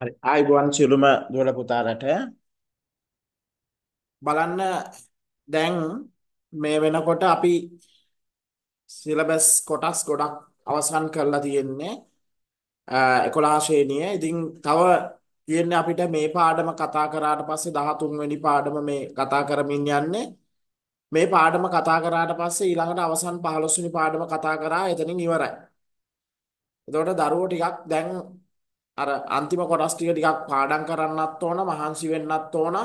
හරි ආයුබෝවන් සියලුම දුවල පුතාලට බලන්න දැන් මේ වෙනකොට අපි සිලබස් කොටස් ගොඩක් අවසන් කරලා තියෙන්නේ 11 ශ්‍රේණිය. ඉතින් තව තියෙන්නේ අපිට මේ පාඩම කතා කරාට පස්සේ 13 වෙනි පාඩම මේ කතා කරමින් යන්නේ. මේ පාඩම කතා කරාට පස්සේ ඊළඟට අවසන් 15 වෙනි පාඩම කතා කරා එතනින් ඉවරයි. එතකොට දරුවෝ ටිකක් දැන් අර අන්තිම කොටස් ටික ටිකක් පාඩම් කරන්නත් ඕන මහන්සි වෙන්නත් ඕන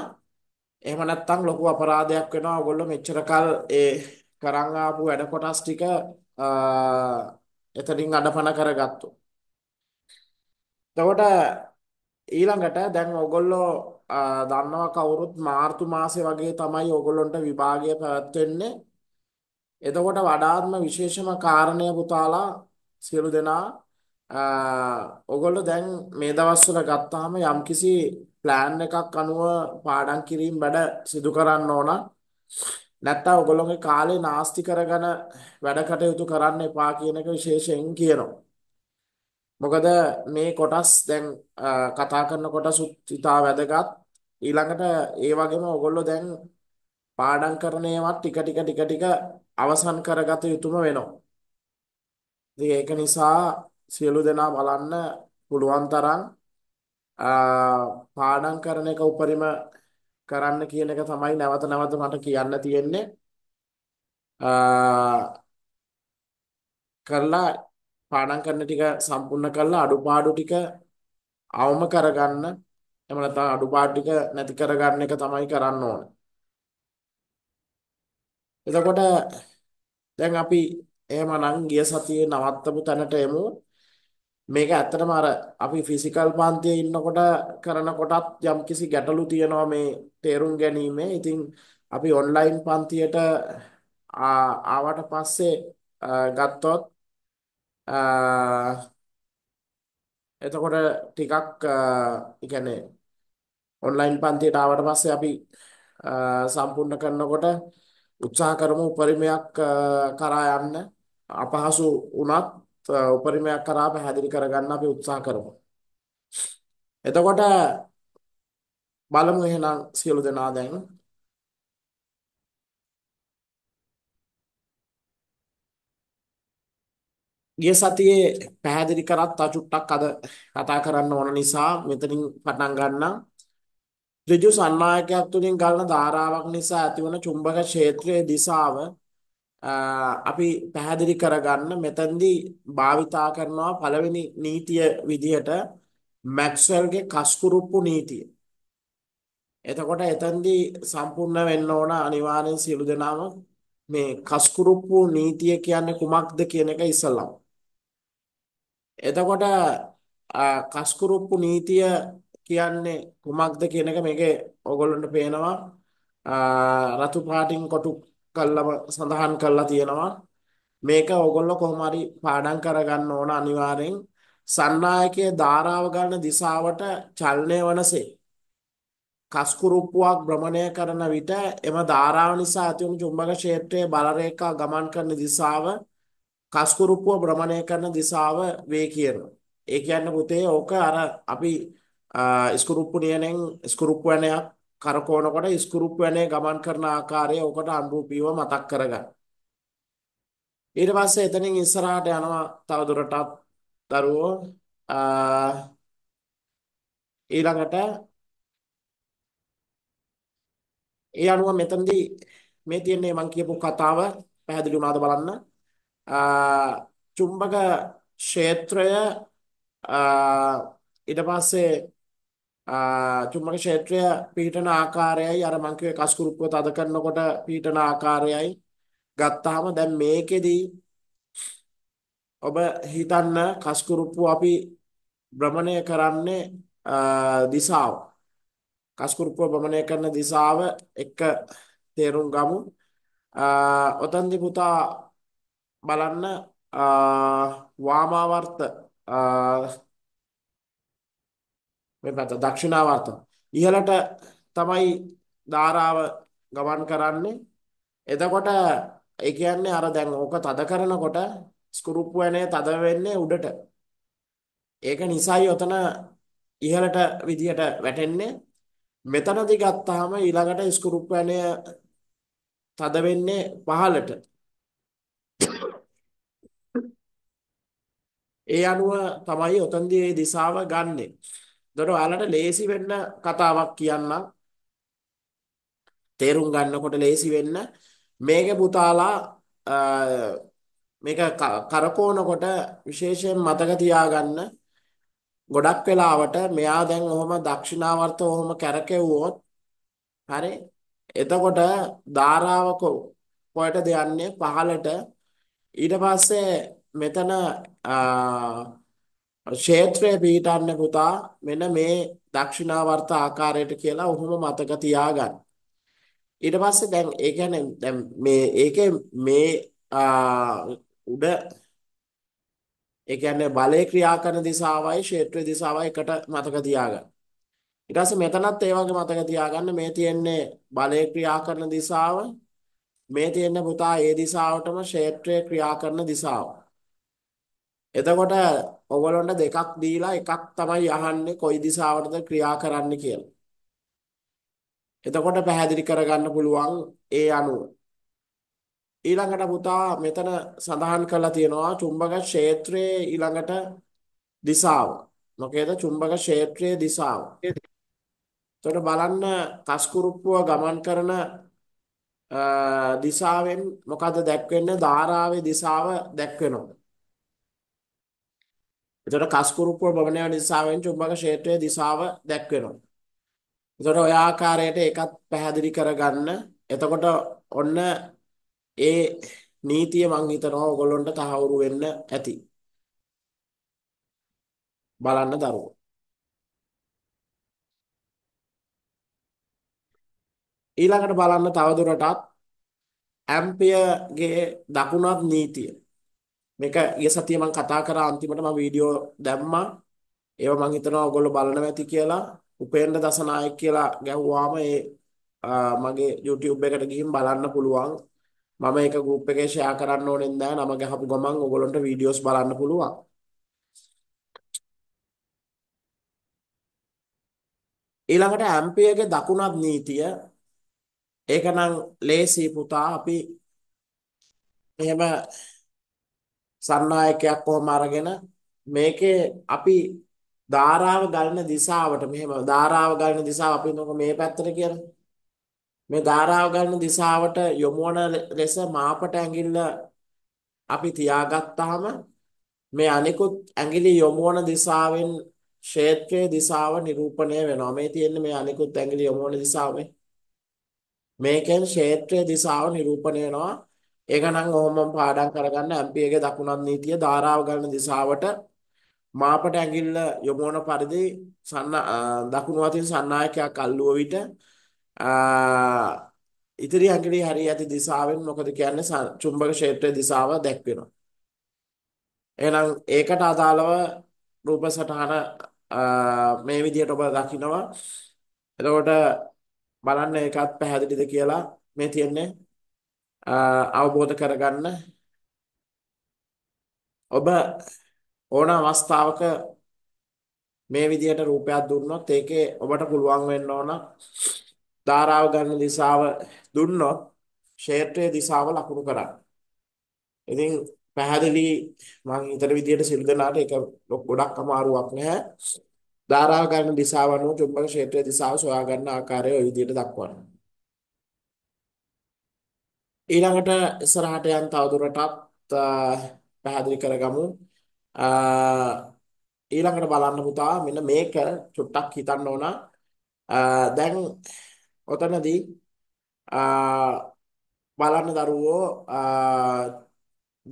එහෙම නැත්නම් ලොකු අපරාධයක් වෙනවා ඔයගොල්ලෝ මෙච්චර කල් ඒ කරන් ආපු වැඩ කොටස් ටික එතනින් අඩපණ කරගත්තු. එතකොට ඊළඟට දැන් ඔයගොල්ලෝ දන්නවා කවුරුත් මාර්තු මාසේ වගේ තමයි ඔයගොල්ලන්ට විභාගය පැවැත්වෙන්නේ. එතකොට වඩාත්ම විශේෂම කාරණය පුතාලා සියලු දෙනා ඔගොල්ලෝ දැන් මේ දවස්වල ගත්තාම යම්කිසි plan එකක් අනුව පාඩම් කිරීම වැඩ සිදු කරන්න ඕන. නැත්තම් ඔගොල්ලෝගේ කාලේ නාස්ති කරගෙන වැඩ කටයුතු කරන්න එපා කියන එක විශේෂයෙන් කියනවා. මොකද මේ කොටස් දැන් කතා කරන කොටසුත් ඉතා වැදගත්. ඊළඟට ඒ වගේම ඔගොල්ලෝ දැන් පාඩම් කරන ඒවා ටික ටික ටික ටික අවසන් කරගත යුතුම වෙනවා. ඉතින් ඒක නිසා සියලු දෙනා බලන්න පුළුවන් තරම් පාඩම් කරන එක උපරිම කරන්න කියන එක තමයි නැවත නැවත මට කියන්න තියෙන්නේ. කරලා පාඩම් කරන ටික සම්පූර්ණ කරලා අඩුපාඩු ටික අවම කරගන්න එහෙම නැත්නම් අඩුපාඩු ටික නැති කරගන්න එක තමයි කරන්න ඕනේ. එතකොට දැන් අපි එහෙමනම් ගිය සතියේ නවත්තපු තැනට එමු. මේක ඇත්තටම අර අපි ෆිසිකල් පන්තියේ ඉන්නකොට කරනකොටත් යම්කිසි ගැටලු තියෙනවා මේ තේරුම් ගැනීමේ. ඉතින් අපි ඔන්ලයින් පන්තියට ආවට පස්සේ ගත්තොත් එතකොට ටිකක් ඒ කියන්නේ ඔන්ලයින් පන්තියට ආවට පස්සේ අපි සම්පූර්ණ කරනකොට උත්සාහ කරමු උපරිමයක් කරා යන්න අපහසු වුණත් උපරිමයක් කරා පැහැදිලි කරගන්න අපි උත්සාහ කරමු. එතකොට බලමු එහෙනම් සියලු දෙනා දැන් ගිය සතියේ පැහැදිලි කරත් තව චුට්ටක් අද කතා කරන්න ඕන නිසා මෙතනින් පටන් ගන්නම්. ඍජු සන්නායකයක් තුලින් ගලන ධාරාවක් නිසා ඇතිවන චුම්බක ක්ෂේත්‍රයේ දිශාව අපි පැහැදිලි කරගන්න මෙතෙන්දී භාවිතා කරනවා පළවෙනි නීතිය විදිහට මැක්ස්වෙල්ගේ කස්කුරුප්පු නීතිය. එතකොට එතෙන්දී සම්පූර්ණ වෙන්න ඕන අනිවාර්යෙන් සියලු දෙනාම මේ කස්කුරුප්පු නීතිය කියන්නේ කුමක්ද කියන එක ඉස්සලම. එතකොට කස්කුරුප්පු නීතිය කියන්නේ කුමක්ද කියන එක මේකේ ඕගොල්ලන්ට පේනවා රතු පාටින් කොටු කළම සඳහන් කරලා තියෙනවා මේක ඕගොල්ලෝ කොහොම හරි පාඩම් කරගන්න ඕන අනිවාර්යෙන් සන්නායකයේ ධාරාව ගන්න දිශාවට චලනය වනසේ කස්කුරුප්පුවක් භ්‍රමණය කරන විට එම ධාරාව නිසා ඇතිවන චුම්බක ක්ෂේත්‍රයේ බල රේඛා ගමන් කරන දිශාව කස්කුරුප්පුව භ්‍රමණය කරන දිශාව වේ කියනවා. ඒ කියන්නේ පුතේ ඕක අර අපි ස්කුරුප්පු නියනෙන් ස්කුරුප්පු වණයක් කරකවනකොට ස්කුරුප් වැනේ ගමන් කරන ආකාරය ඔකට අනුරූපීව මතක් කරගන්න. ඊට පස්සේ එතනින් ඉස්සරහට යනවා තවදුරටත් දරුවෝ ඊළඟට ඒ අනුව මෙතනදී මේ තියන්නේ මම කියපු කතාව පැහැදිලි වුණාද බලන්න. චුම්බක ක්ෂේත්‍රය ඊට පස්සේ චුම්බක ක්ෂේත්‍රය පීඨන ආකාරයයි අර මං කිව්වේ කස්කුරුප්පව තද කරනකොට පීඨන ආකාරයයි ගත්තාම දැන් මේකෙදී ඔබ හිතන්න කස්කුරුප්පු අපි භ්‍රමණය කරන්නේ දිශාව කස්කුරුප්පව භ්‍රමණය කරන දිශාව එක තේරුම් ගමු ඔතන්දි පුතා බලන්න වාමාවර්ත මේ පැත්ත දක්ෂිනාවර්ත. ඉහළට තමයි ධාරාව ගමන් කරන්නේ. එතකොට ඒ කියන්නේ අර දැන් ඕක තද කරනකොට ස්කුරුප් වනේ තද වෙන්නේ උඩට. ඒක නිසායි ඔතන ඉහළට විදියට වැටෙන්නේ. මෙතනදී ගත්තාම ඊළඟට ස්කුරුප් වනේ තද වෙන්නේ පහළට. ඒ අනුව තමයි ඔතනදී ඒ දිශාව ගන්නෙ. එතකොට ඔයාලට ලේසි වෙන්න කතාවක් කියන්නම්. තේරුම් ගන්නකොට ලේසි වෙන්න. මේක පුතාලා මේක කරකවනකොට විශේෂයෙන් මතක තියාගන්න ගොඩක් වෙලාවට මෙයා දැන් ඔහොම දක්ෂිනාවර්ත ඔහොම කරකෙව්වොත් හරි එතකොට ධාරාව කොහෙටද යන්නේ පහළට ඊට පස්සේ මෙතන ක්ෂේත්‍රය පිහිටන්න පුතා මෙන්න මේ දක්ෂිනාවර්ත ආකාරයට කියලා ඔහොම මතක තියාගන්න. ඊට පස්සේ දැන් ඒ කියන්නේ දැන් මේ ඒකේ මේ උඩ ඒ කියන්නේ බලේ ක්‍රියා කරන දිශාවයි ක්ෂේත්‍රයේ දිශාවයි එකට මතක තියාගන්න. ඊට පස්සේ මෙතනත් ඒ වගේ මතක තියාගන්න මේ තියෙන්නේ බලේ ක්‍රියා කරන දිශාව මේ තියෙන පුතා ඒ දිශාවටම ක්ෂේත්‍රය ක්‍රියා කරන දිශාව. එතකොට ඔයගොල්ලන්ට දෙකක් දීලා එකක් තමයි අහන්නේ කොයි දිශාවටද ක්‍රියා කරන්න කියලා. එතකොට පැහැදිලි කරගන්න පුළුවන් ඒ අනුව. ඊළඟට පුතා මෙතන සඳහන් කරලා තියෙනවා චුම්බක ක්ෂේත්‍රයේ ඊළඟට දිශාව. මොකේද චුම්බක ක්ෂේත්‍රයේ දිශාව. එතකොට බලන්න කස්කුරුප්පුව ගමන් කරන දිශාවෙන් මොකද දැක්වෙන්නේ ධාරාවේ දිශාව දැක්වෙනවා. එතකොට කස්කුරුප්පුව බබන යන දිශාවෙන් චුම්බක ක්ෂේත්‍රයේ දිශාව දැක්වෙනවා. එතකොට ඔය ආකාරයට ඒකත් පැහැදිලි කරගන්න. එතකොට ඔන්න ඒ නීතිය මං හිතනවා ඔයගොල්ලන්ට තහවුරු වෙන්න ඇති. බලන්න දරුවෝ. ඊළඟට බලන්න තවදුරටත් ඇම්පියර්ගේ දකුණත් නීතිය මේක ඊය සතිය මම කතා කරා අන්තිමට මම වීඩියෝ දැම්මා. ඒවා මම හිතනවා ඔයගොල්ලෝ බලනවා ඇති කියලා. උපේන්ද්‍ර දසනායක කියලා ගැහුවාම ඒ මගේ YouTube එකට ගිහින් බලන්න පුළුවන්. මම ඒක group එකේ share කරන්න ඕනේ නැහැ. නම ගහපු ගමන් ඔයගොල්ලන්ට videos බලන්න පුළුවන්. ඊළඟට ඇම්පියගේ දකුණත් නීතිය ඒකනම් ලේසි පුතා අපි එහෙම සන්නායකයක් කොහොම අරගෙන මේකේ අපි ධාරාව ගලන දිශාවට මෙහෙම ධාරාව ගලන දිශාව අපි නෝක මේ පැත්තට කියලා. මේ ධාරාව ගලන දිශාවට යොමුවන ලෙස මාපට ඇඟිල්ල අපි තියාගත්තාම මේ අනිකුත් ඇඟිලි යොමුවන දිශාවෙන් ක්ෂේත්‍රයේ දිශාව නිරූපණය වෙනවා. මේ තියෙන්නේ මේ අනිකුත් ඇඟිලි යොමුවන දිශාවේ. මේකෙන් ක්ෂේත්‍රයේ දිශාව නිරූපණය වෙනවා. ඒක නම් ඔහොමම පාඩම් කරගන්න ඇම්පියගේ දකුණත් නීතිය ධාරාව ගන්න දිශාවට මාපට ඇඟිල්ල යොමුවන පරිදි සන්න දකුණු අතින් සන්නායකයක් අල්ලුව විට ඉතිරි ඇඟිලි හරිය ඇති දිශාවෙන් මොකද කියන්නේ චුම්බක ක්ෂේත්‍රයේ දිශාව දැක්වෙනවා. එහෙනම් ඒකට අදාළව රූප සටහන මේ විදිහට ඔබ දකිනවා. එතකොට බලන්න ඒකත් පැහැදිලිද කියලා මේ තියන්නේ අවබෝධ කරගන්න ඔබ ඕන අවස්ථාවක මේ විදියට රූපයක් දුන්නොත් ඒකේ ඔබට පුළුවන් වෙන්න ඕන ධාරාව ගන්න දිශාව දුන්නොත් ක්ෂේත්‍රයේ දිශාව ලකුණු කරන්න. ඉතින් පැහැදිලි මම හිතන විදියට සිල් දනාට ඒක ගොඩක් අමාරුවක් නැහැ. ධාරාව ගන්න දිශාව අනුව චුම්බක ක්ෂේත්‍රයේ දිශාව සොයා ගන්න ආකාරය ওই විදියට දක්වනවා. ඊළඟට ඉස්සරහට යන් තවදුරටත් පැහැදිලි කරගමු. ඊළඟට බලන්න පුතා මෙන්න මේක චුට්ටක් හිතන්න ඕන. දැන් ඔතනදී බලන්න දරුවෝ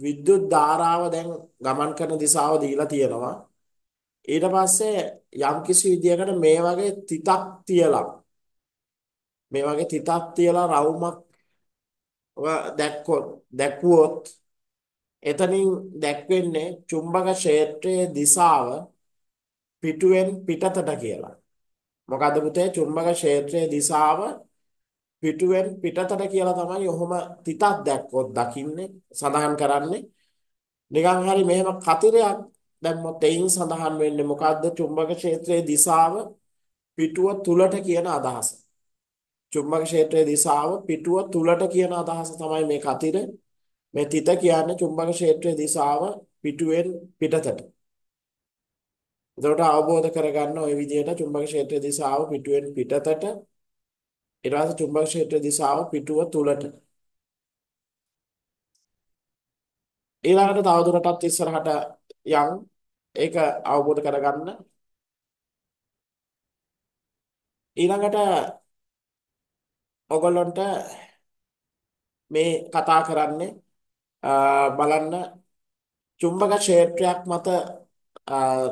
විද්‍යුත් ධාරාව දැන් ගමන් කරන දිශාව දීලා තියෙනවා. ඊට පස්සේ යම්කිසි විදියකට මේ වගේ තිතක් තියලා මේ වගේ තිතක් තියලා රවුමක් ඔයා දැක්කොත් දැක්වුවොත් එතනින් දැක්වෙන්නේ චුම්බක ක්ෂේත්‍රයේ දිශාව පිටුවෙන් පිටතට කියලා. මොකද පුතේ චුම්බක ක්ෂේත්‍රයේ දිශාව පිටුවෙන් පිටතට කියලා තමයි ඔහොම තිතක් දැක්කොත් දකින්නේ සඳහන් කරන්නේ. නිකන් හරි මෙහෙම කතිරයක් දැම්මොත් එයින් සඳහන් වෙන්නේ මොකද්ද චුම්බක ක්ෂේත්‍රයේ දිශාව පිටුව තුලට කියන අදහස. චුම්බක ක්ෂේත්‍රයේ දිශාව පිටුව තුලට කියන අදහස තමයි මේ කතිර. මේ තිත කියන්නේ චුම්බක ක්ෂේත්‍රයේ දිශාව පිටුවෙන් පිටතට. එතකොට අවබෝධ කරගන්න ওই විදිහට චුම්බක ක්ෂේත්‍රයේ දිශාව පිටුවෙන් පිටතට ඊට පස්සේ චුම්බක ක්ෂේත්‍රයේ දිශාව පිටුව තුලට. ඊළඟට තවදුරටත් ඉස්සරහට යන් ඒක අවබෝධ කරගන්න ඊළඟට ඔගොල්ලන්ට මේ කතා කරන්නේ බලන්න චුම්බක ක්ෂේත්‍රයක් මත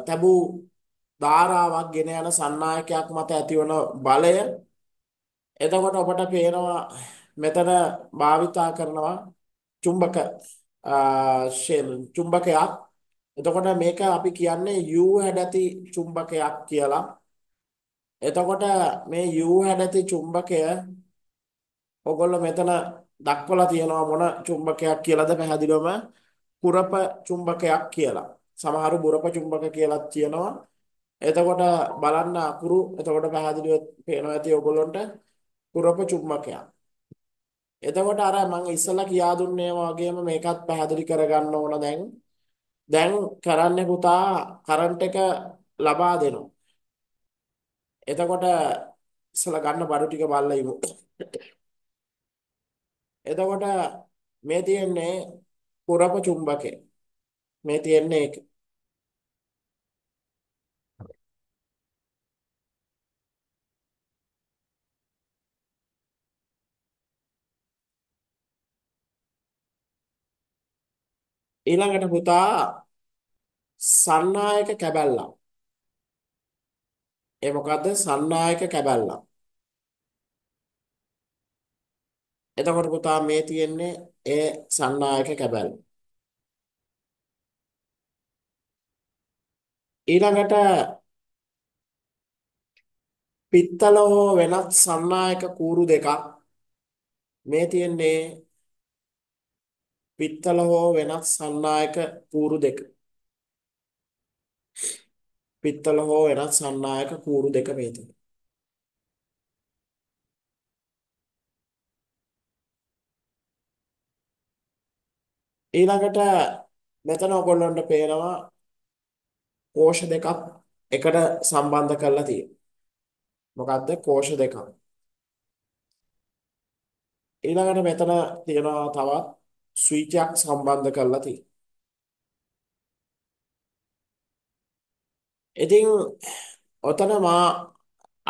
තැබූ ධාරාවක් ගෙන යන සන්නායකයක් මත ඇතිවන බලය එතකොට ඔබට පේනවා මෙතන භාවිතා කරනවා චුම්බක චුම්බකයක් එතකොට මේක අපි කියන්නේ U හැඩැති චුම්බකයක් කියලා එතකොට මේ U හැඩැති චුම්බකය ඕගොල්ලෝ මෙතන දක්වලා තියෙනවා මොන චුම්බකයක් කියලාද පැහැදිලිවම කුරප චුම්බකයක් කියලා. සමහරු බුරප චුම්බක කියලාත් කියනවා. එතකොට බලන්න අකුරු එතකොට පැහැදිලිව පේනවා ඇති ඔයගොල්ලන්ට කුරප චුම්බකයක්. එතකොට අර මම ඉස්සලා කියා දුන්නේ වගේම මේකත් පැහැදිලි කරගන්න ඕන දැන්. දැන් කරන්නේ පුතා කරන්ට් එක ලබා දෙනවා. එතකොට ඉස්සලා ගන්න බඩු ටික බලලා ඉමු. එතකොට මේ තියෙන්නේ පුරප චුම්බකය. මේ තියෙන්නේ ඒක. ඊළඟට පුතා සන්නායක කැබැල්ලක්. ඒ මොකද්ද සන්නායක කැබැල්ලක්. එතකොට පුතා මේ තියෙන්නේ ඒ සංනායක කැබල්. ඊළඟට පිත්තල හෝ වෙනත් සංනායක කූරු දෙකක් මේ තියෙන්නේ පිත්තල හෝ වෙනත් සංනායක කූරු දෙක. පිත්තල හෝ වෙනත් සංනායක කූරු දෙක මේ තියෙන්නේ. ඊළඟට මෙතන ඔයගොල්ලන්ට පේනවා කෝෂ දෙකක් එකට සම්බන්ධ කරලා තියෙනවා. මොකද්ද කෝෂ දෙකක්. ඊළඟට මෙතන තියෙනවා තවත් ස්විචයක් සම්බන්ධ කරලා තියෙනවා. ඉතින් ඔතන මා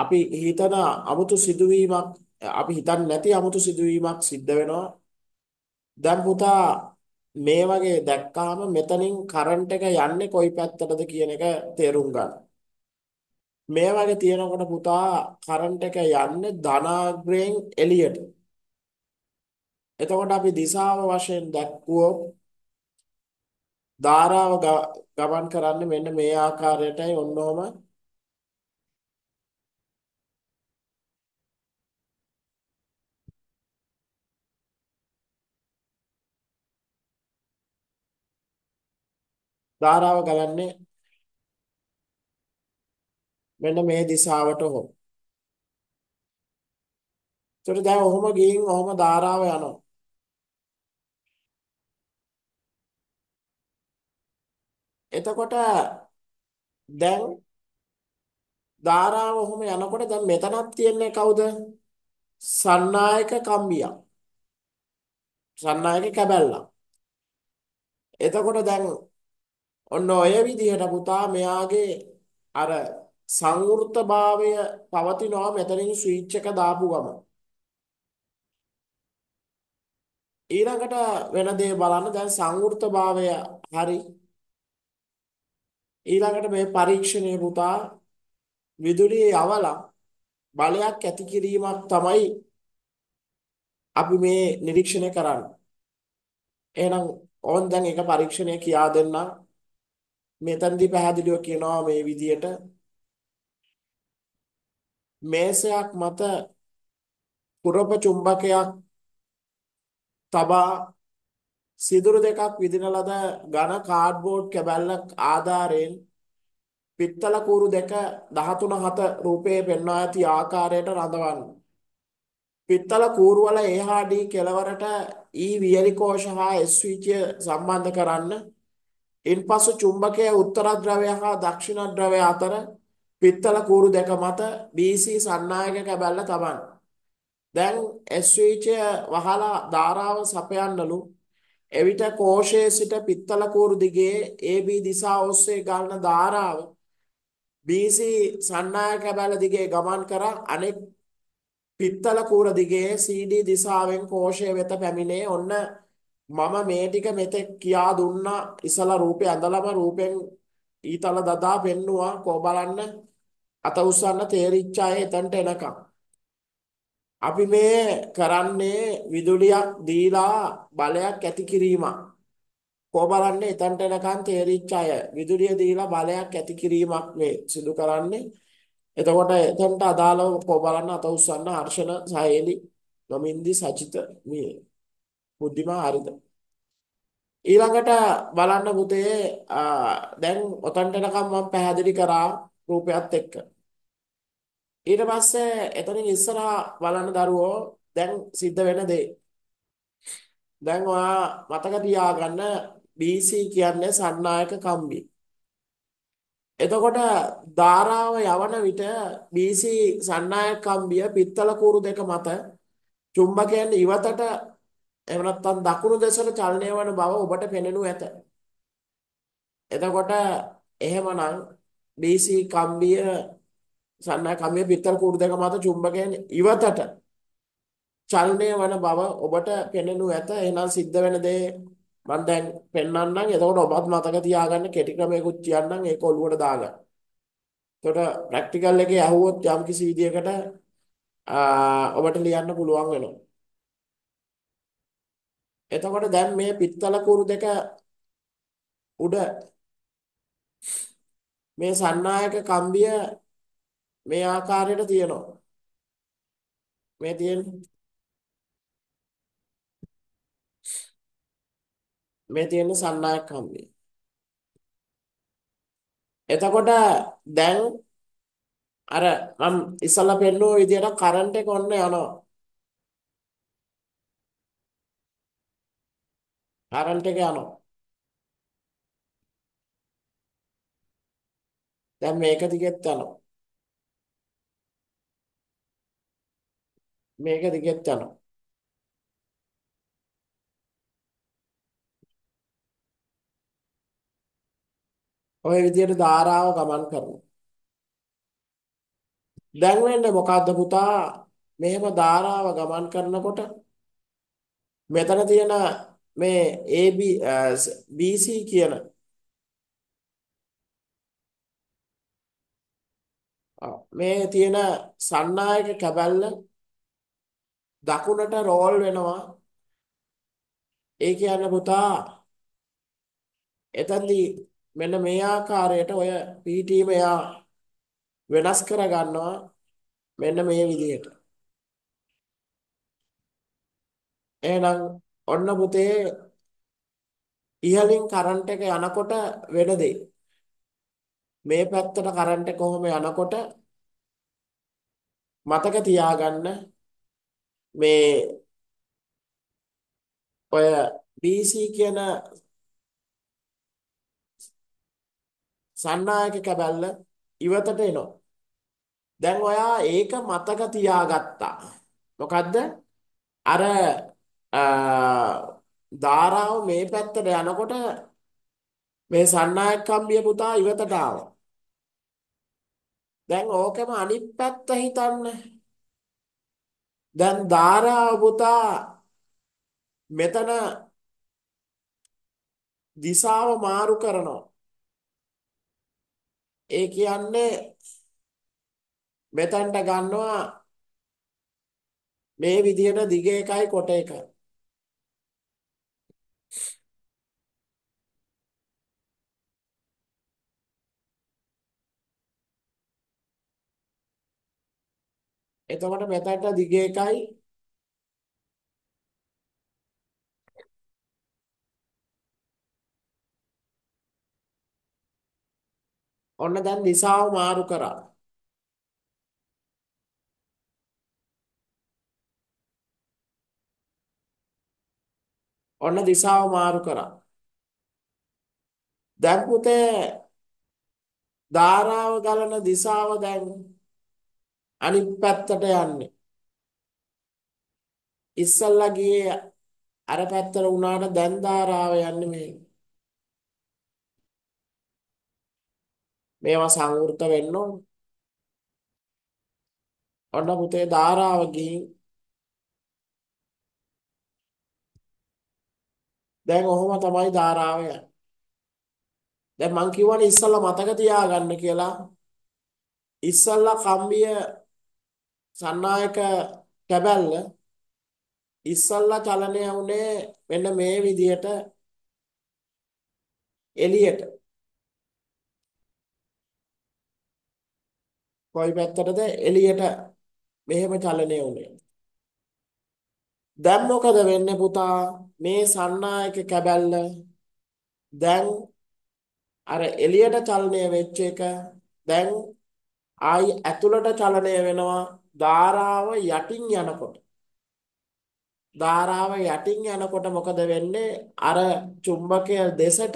අපි හිතන 아무තු සිදුවීමක් අපි හිතන්නේ නැති 아무තු සිදුවීමක් සිද්ධ වෙනවා. දැන් පුතා මේ වගේ දැක්කාම මෙතනින් කරන්ට් එක යන්නේ කොයි පැත්තටද කියන එක තේරුම් ගන්න. මේ වගේ තියෙනකොට පුතා කරන්ට් එක යන්නේ ධනාග්‍රයෙන් එළියට. එතකොට අපි දිශාව වශයෙන් දැක්වුවොත් ධාරාව ගමන් කරන්නේ මෙන්න මේ ආකාරයටයි ඔන්නෝම ධාරාව ගලන්නේ මෙන්න මේ දිශාවට හෝ. ඒතර දැන් ඔහොම ගිහින් ඔහොම ධාරාව යනවා. එතකොට දැන් ධාරාව ඔහොම යනකොට දැන් මෙතනක් තියන්නේ කවුද? සන්නායක කම්බියක්. සන්නායක කැබැල්ලක්. එතකොට දැන් ඔන්න ඔය විදිහට පුතා මෙයාගේ අර සංවෘතභාවය පවතිනවා මෙතනින් ස්විච් එක දාපු ගම. ඊළඟට වෙන දේ බලන්න දැන් සංවෘතභාවය හරි. ඊළඟට මේ පරීක්ෂණය පුතා විදුලිය යවලා බලයක් ඇති කිරීමක් තමයි අපි මේ නිරීක්ෂණය කරන්නේ. එහෙනම් ඕන් දැන් ඒක පරීක්ෂණය කියා දෙන්නම්. මෙතනදී පැහැදිලිව කියනවා මේ විදියට මේසයක් මත පුරප චුම්බකයක් තබා සිදුරු දෙකක් විදින ලද ඝන කාඩ්බෝඩ් කැබැල්ලක් ආධාරයෙන් පිත්තල කූරු දෙක 13 7 රූපයේ පෙන්වා ඇති ආකාරයට රඳවන්න. පිත්තල කූරු වල AHD කෙලවරට E වියලි කෝෂ හා S ස්විචය සම්බන්ධ කරන්න ඉන්පසු චුම්බකයේ උත්තරද්‍රවය හා දක්ෂිණද්‍රවය අතර පිත්තල කූරු දෙක මත BC සන්නායක කැබැල්ල තබන්න. දැන් SVH වහලා ධාරාව සපයන්නලු එවිට කෝෂයේ සිට පිත්තල කූරු දිගේ AB දිශාව ඔස්සේ ගලන ධාරාව BC සන්නායක කැබැල්ල දිගේ ගමන් කර අනෙක් පිත්තල කූර දිගේ CD දිශාවෙන් කෝෂය වෙත පැමිණේ. ඔන්න මම මේ ටික මෙතෙක් කියා දුන්නා ඉසලා රූපේ ඇඳලම රූපෙන් ඊතල දදා පෙන්නවා කෝ බලන්න අත උස්සන්න තේරිච්ච අය එතනට එනකම් අපි මේ කරන්නේ විදුලියක් දීලා බලයක් ඇති කිරීමක් කෝ බලන්න එතනට එනකම් තේරිච්ච අය විදුලිය දීලා බලයක් ඇති කිරීමක් මේ සිදු කරන්නේ එතකොට එතනට අදාළව කෝ බලන්න අත උස්සන්න හර්ෂණ සහේලි ගමින්දි සචිත මේ බුද්ධිමා හරිද? ඊළඟට බලන්න පුතේ දැන් ඔතනට එනකම් මම පැහැදිලි කරා රූපයත් එක්ක. ඊට පස්සේ එතනින් ඉස්සරහා බලන්න දරුවෝ දැන් සිද්ධ වෙන දේ. දැන් ඔයා මතක තියාගන්න BC කියන්නේ සන්නායක කම්බි. එතකොට ධාරාව යවන විට BC සන්නායක කම්බිය පිත්තල කූරු දෙක මත චුම්බකයෙන් ඉවතට එහෙම නැත්නම් දකුණු දෙසට චලනය වන බව ඔබට පෙනෙනු ඇත. එතකොට එහෙමනම් BC කම්බිය සන්නා කම්බිය පිටර කූඩු දෙක මත චුම්බකයෙන් ඉවතට චලනය වන බව ඔබට පෙනෙනු ඇත. එහෙනම් සිද්ධ වෙන දේ මම දැන් පෙන්වන්නම්. එතකොට ඔබත් මතක තියාගන්න කෙටි ක්‍රමයකට කියන්නම් ඒක ඔලුවට දාගන්න. එතකොට ප්‍රැක්ටිකල් එකේ ඇහුවොත් යම්කිසි විදියකට ඔබට ලියන්න පුළුවන් වෙනවා. එතකොට දැන් මේ පිත්තල කූරු දෙක උඩ මේ සන්නායක කම්බිය මේ ආකාරයට තියෙනවා. මේ තියෙන මේ තියෙන සන්නායක කම්බිය. එතකොට දැන් අර මම ඉස්සලා පෙන්නුව විදියට කරන්ට් එක ඔන්න යනවා. කරන්ට් එක යනවා. දැන් මේක දිගෙත් යනවා. මේක දිගෙත් යනවා. ඔය විදිහට ධාරාව ගමන් කරනවා. දැන් වෙන්නේ මොකද්ද පුතා? මෙහෙම ධාරාව ගමන් කරනකොට මෙතන තියෙන මේ AB BC කියන මේ තියෙන සන්නායක කැබල්ල දකුණට රෝල් වෙනවා ඒ කියන්නේ පුතා එතෙන්දි මෙන්න මේ ආකාරයට ඔය පිටීම යා වෙනස් කර ගන්නවා මෙන්න මේ විදිහට එහෙනම් ඔන්න පුතේ ඉහලින් කරන්ට් එක යනකොට වෙන දේ. මේ පැත්තට කරන්ට් එක කොහොම යනකොට මතක තියාගන්න මේ ඔය BC කියන සන්නායක කැබැල්ල ඉවතට එනවා. දැන් ඔයා ඒක මතක තියාගත්තා. මොකද්ද? අර ධාරාව මේ පැත්තට යනකොට මේ සන්නායක කම්බිය පුතා ඉවතට ආවා. දැන් ඕකෙම අනිත් පැත්ත හිතන්න. දැන් ධාරාව පුතා මෙතන දිශාව මාරු කරනවා. ඒ කියන්නේ මෙතනට ගන්නවා මේ විදිහට දිග එකයි කොට එකයි. එතකොට මෙතනට දිග එකයි ඔන්න දැන් දිශාව මාරු කරා. ඔන්න දිශාව මාරු කරා. දැන් පුතේ ධාරාව ගලන දිශාව දැන් අනිත් පැත්තට යන්නේ. ඉස්සල්ලා ගියේ අර පැත්තට වුණාට දැන් ධාරාව යන්නේ මේ. මේවා සංවෘත වෙන්න ඕන. ඔන්න පුතේ ධාරාව ගිහින් දැන් ඔහොම තමයි ධාරාව යන්නේ. දැන් මං කියවනේ ඉස්සල්ලා මතක තියාගන්න කියලා. ඉස්සල්ලා කම්බිය සන්නායක කැබැල්ල ඉස්සල්ලා චලනය වුණේ මෙන්න මේ විදියට එළියට කොයි පැත්තටද එළියට මෙහෙම චලනය වුණේ දැන් මොකද වෙන්නේ පුතා මේ සන්නායක කැබැල්ල දැන් අර එළියට චලනය වෙච්ච එක දැන් ආයි ඇතුළට චලනය වෙනවා ධාරාව යටින් යනකොට ධාරාව යටින් යනකොට මොකද වෙන්නේ අර චුම්බකය දෙසට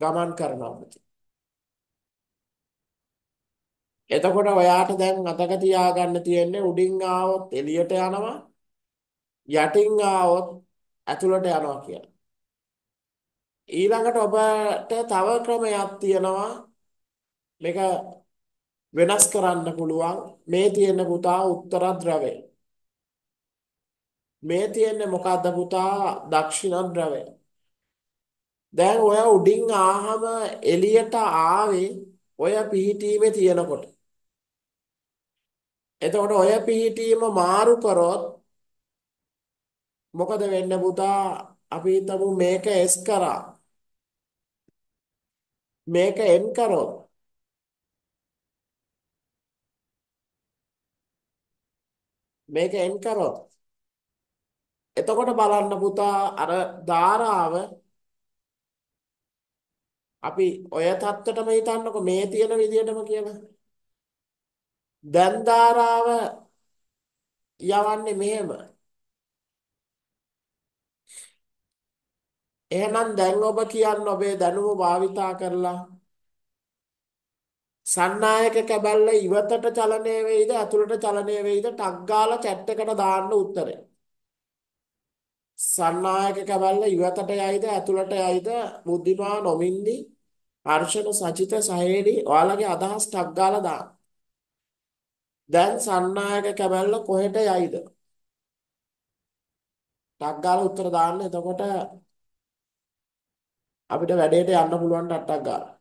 ගමන් කරනවා පුතේ එතකොට ඔයාට දැන් අතක තියාගන්න තියෙන්නේ උඩින් ආවොත් එළියට යනවා යටින් ආවොත් ඇතුළට යනවා කියලා ඊළඟට ඔබට තව ක්‍රමයක් තියෙනවා මේක වෙනස් කරන්න පුළුවන් මේ තියෙන පුතා උත්තර ද්‍රවය. මේ තියෙන්නේ මොකද්ද පුතා දක්ෂිණ ද්‍රවය. දැන් ඔය උඩින් ආහම එළියට ආවේ ඔය පිහිටීමේ තියෙනකොට. එතකොට ඔය පිහිටීම මාරු කරොත් මොකද වෙන්නේ පුතා අපි හිතමු මේක S කරා. මේක M කරොත් මේක එන් කරොත් එතකොට බලන්න පුතා අර ධාරාව අපි ඔය தත්තටම හිතන්නකෝ මේ තියෙන විදියටම කියලා දැන් ධාරාව යවන්නේ මෙහෙම එහෙනම් දැන් ඔබ කියන්නේ ඔබේ දැනුම භාවිතා කරලා සන්නායක කැබල්ල ඉවතට චලනය වෙයිද ඇතුළට චලනය වෙයිද ටක් ගාලා chat එකට දාන්න උත්තරය. සන්නායක කැබල්ල ඉවතට යයිද ඇතුළට යයිද බුද්ධිමා නොමින්දි හර්ෂණ සචිත සහේඩි ඔයාලගේ අදහස් ටක් ගාලා දාන්න. දැන් සන්නායක කැබල්ල කොහෙට යයිද? ටක් ගාලා උත්තර දාන්න එතකොට අපිට වැඩේට යන්න පුළුවන් ටට්ටක් ගාලා.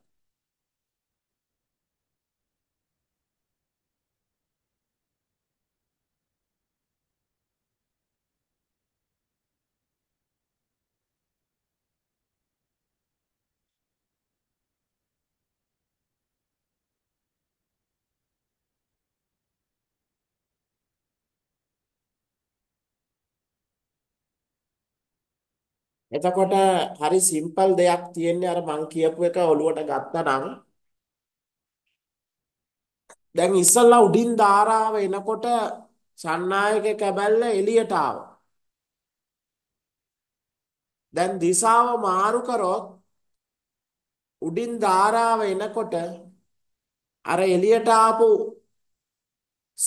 එතකොට හරි සිම්පල් දෙයක් තියෙන්නේ අර මං කියපු එක ඔලුවට ගත්තනම් දැන් ඉස්සල්ලා උඩින් ධාරාව එනකොට සන්නායක කැබැල්ල එළියට ආවා. දැන් දිශාව මාරු කරොත් උඩින් ධාරාව එනකොට අර එළියට ආපු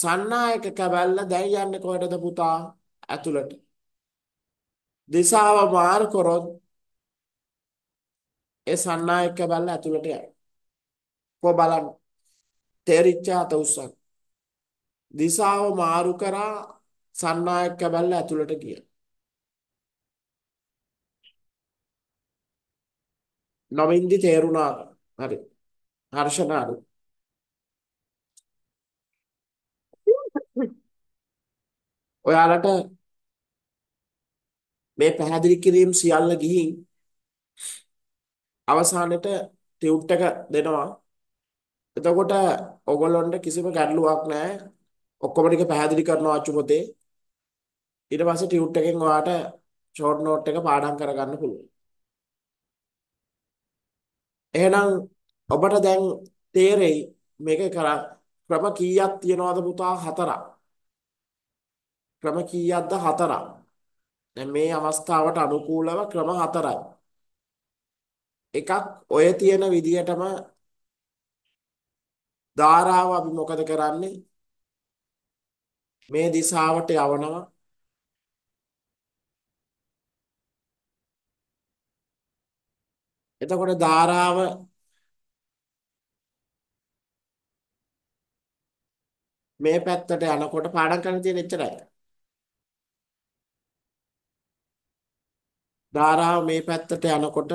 සන්නායක කැබැල්ල දැන් යන්නේ කොහෙටද පුතා? ඇතුළට. දිශාව මාරු කරොත් ඒ සන්නායක බල්ල ඇතුළට යයි. කො බලන්න. තේරිච්ඡාත උස්සක්. දිශාව මාරු කරා සන්නායක බල්ල ඇතුළට ගියා. නවින්දි තේරුණා. හරි. හර්ෂනාරු. ඔයාලට මේ පැහැදිලි කිරීම සියල්ල ගිහින් අවසානෙට ටියුට් එක දෙනවා. එතකොට ඔයගොල්ලන්ට කිසිම ගැටලුවක් නැහැ. ඔක්කොම ටික පැහැදිලි කරනවා අච්චු පොතේ. ඊට පස්සේ ටියුට් එකෙන් ඔයාට ෂෝට් නෝට් එක පාඩම් කරගන්න පුළුවන්. එහෙනම් ඔබට දැන් තේරෙයි මේක කරා ක්‍රම කීයක් තියනවද පුතා හතරක්. ක්‍රම කීයක්ද හතරක්. දැන් මේ අවස්ථාවට අනුකූලව ක්‍රම හතරයි. එකක් ඔය තියෙන විදියටම ධාරාව අපි මොකද කරන්නේ? මේ දිශාවට යවනවා. එතකොට ධාරාව මේ පැත්තට යනකොට පාඩම් කරන්න තියෙන එච්චරයි. ධාරාව මේ පැත්තට යනකොට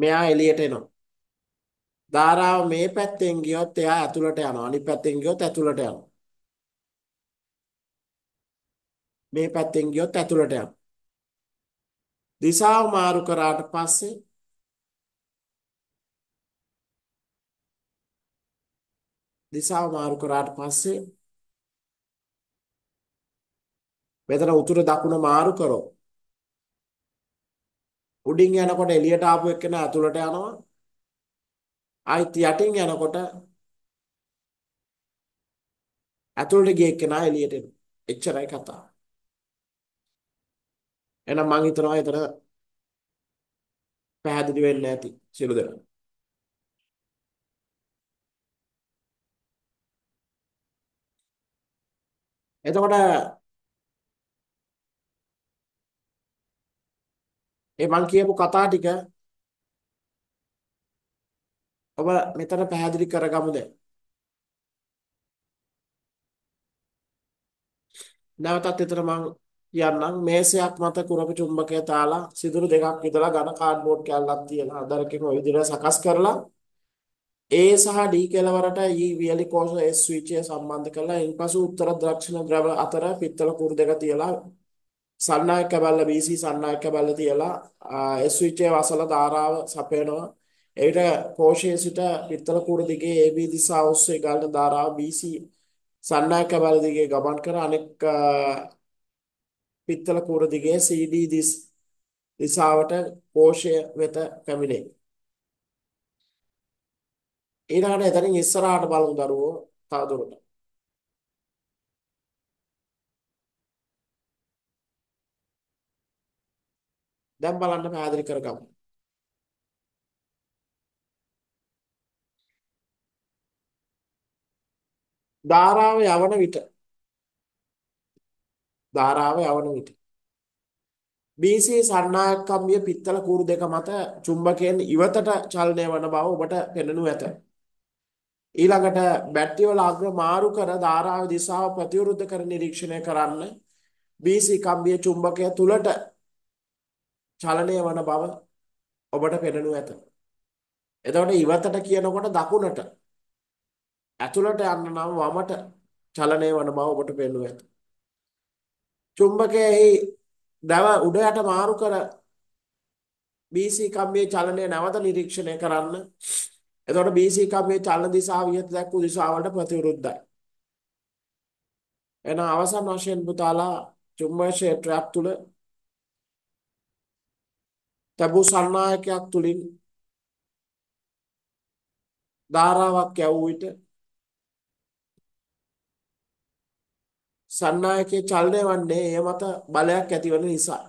මෙයා එළියට එනවා. ධාරාව මේ පැත්තෙන් ගියොත් එයා ඇතුළට යනවා. අනිත් පැත්තෙන් ගියොත් ඇතුළට යනවා. මේ පැත්තෙන් ගියොත් ඇතුළට යනවා. දිශාව මාරු කරාට පස්සේ දිශාව මාරු කරාට පස්සේ මෙතන උතුර දකුණ මාරු කරෝ. උඩින් යනකොට එළියට ආපු එක්කන ඇතුළට යනවා. ආයිත් යටින් යනකොට ඇතුළට ගිය එක්කන එළියට එනවා. එච්චරයි කතාව. එහෙනම් මම හිතනවා ඊතර පැහැදිලි වෙන්නේ නැති සිළු දෙනා. එතකොට ඒ මං කියපු කතා ටික ඔබ මෙතන පැහැදිලි කරගමු දැන්. නැවතත් විතර මං කියන්නම් මේසයක් මත කුරප චුම්බකය තාලා සිදුරු දෙකක් විදලා ඝන කාඩ්බෝඩ් කැල්ලක් තියලා අදරකින් ওই විදිහට සකස් කරලා A සහ D කෙළවරට E වියලි කෝෂ S ස්විචය සම්බන්ධ කරලා ඉන්පසු උත්තර දක්ෂිණ ද්‍රව අතර පිත්තල කුරු දෙක තියලා සන්නායක බැල්ල BC සන්නායක බැල්ල තියලා S ස්විචයේ වසල ධාරාව සපයනවා එවිට කෝෂයේ සිට පිත්තල කුරු දිගේ AB දිශාව ඔස්සේ ගලන ධාරාව BC සන්නායක බැල්ල දිගේ ගමන් කර අනෙක් පිත්තල කුරු දිගේ CD දිශාවට කෝෂය වෙත පැමිණේ ඊළඟට එතනින් ඉස්සරහට බලමු දරුවෝ තවදුරටත්. දැන් බලන්න පැහැදිලි කරගමු. ධාරාව යවන විට ධාරාව යවන විට BC සරණායක කම්බිය පිත්තල කූරු දෙක මත චුම්බකයෙන් ඉවතට චලනය වන බව ඔබට පෙනෙනු ඇත. ඊළඟට බැටරි වල අග්‍ර මාරු කර ධාරාවේ දිශාව ප්‍රතිවිරුද්ධ කර නිරීක්ෂණය කරන්න BC කම්බියේ චුම්බකය තුලට චලනය වන බව ඔබට පෙනෙනු ඇත. එතකොට ඉවතට කියනකොට දකුණට ඇතුළට යන්න නම් වමට චලනය වන බව ඔබට පෙනෙනු ඇත. චුම්බකයෙහි දව උඩයට මාරු කර BC කම්බියේ චලනය නැවත නිරීක්ෂණය කරන්න එතකොට BC එකක් මේ චලන දිශාව වියත දක්වපු දිශාවලට ප්‍රතිවිරුද්ධයි. එන අවසන් වශයෙන් පුතාලා චුම්බක ක්ෂේත්‍රයක් තුල තබු සන්නායකයක් තුලින් ධාරාවක් යවූ විට සන්නායකයේ චලනය වන්නේ එය මත බලයක් ඇතිවන නිසා.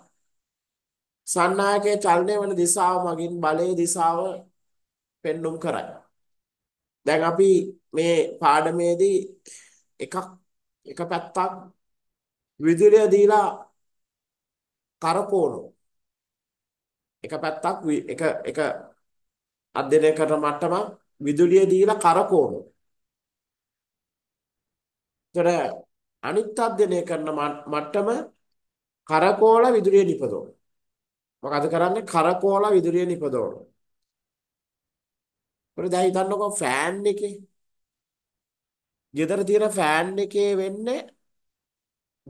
සන්නායකයේ චලනය වන දිශාව මගින් බලයේ දිශාව පෙන්눔 කරයි. දැන් අපි මේ පාඩමේදී එකක් එක පැත්තක් විදුලිය දීලා කරකවනවා. එක පැත්තක් එක එක අධ්‍යයනය කරන මට්ටම විදුලිය දීලා කරකවනවා. ඒතර අනිත් අධ්‍යයනය කරන මට්ටම කරකෝල විදුලිය නිපදවනවා. මොකද කරන්නේ කරකෝල විදුලිය නිපදවනවා. මොකද දැන් හිතන්නකෝ ෆෑන් එකේ ගෙදර තියෙන ෆෑන් එකේ වෙන්නේ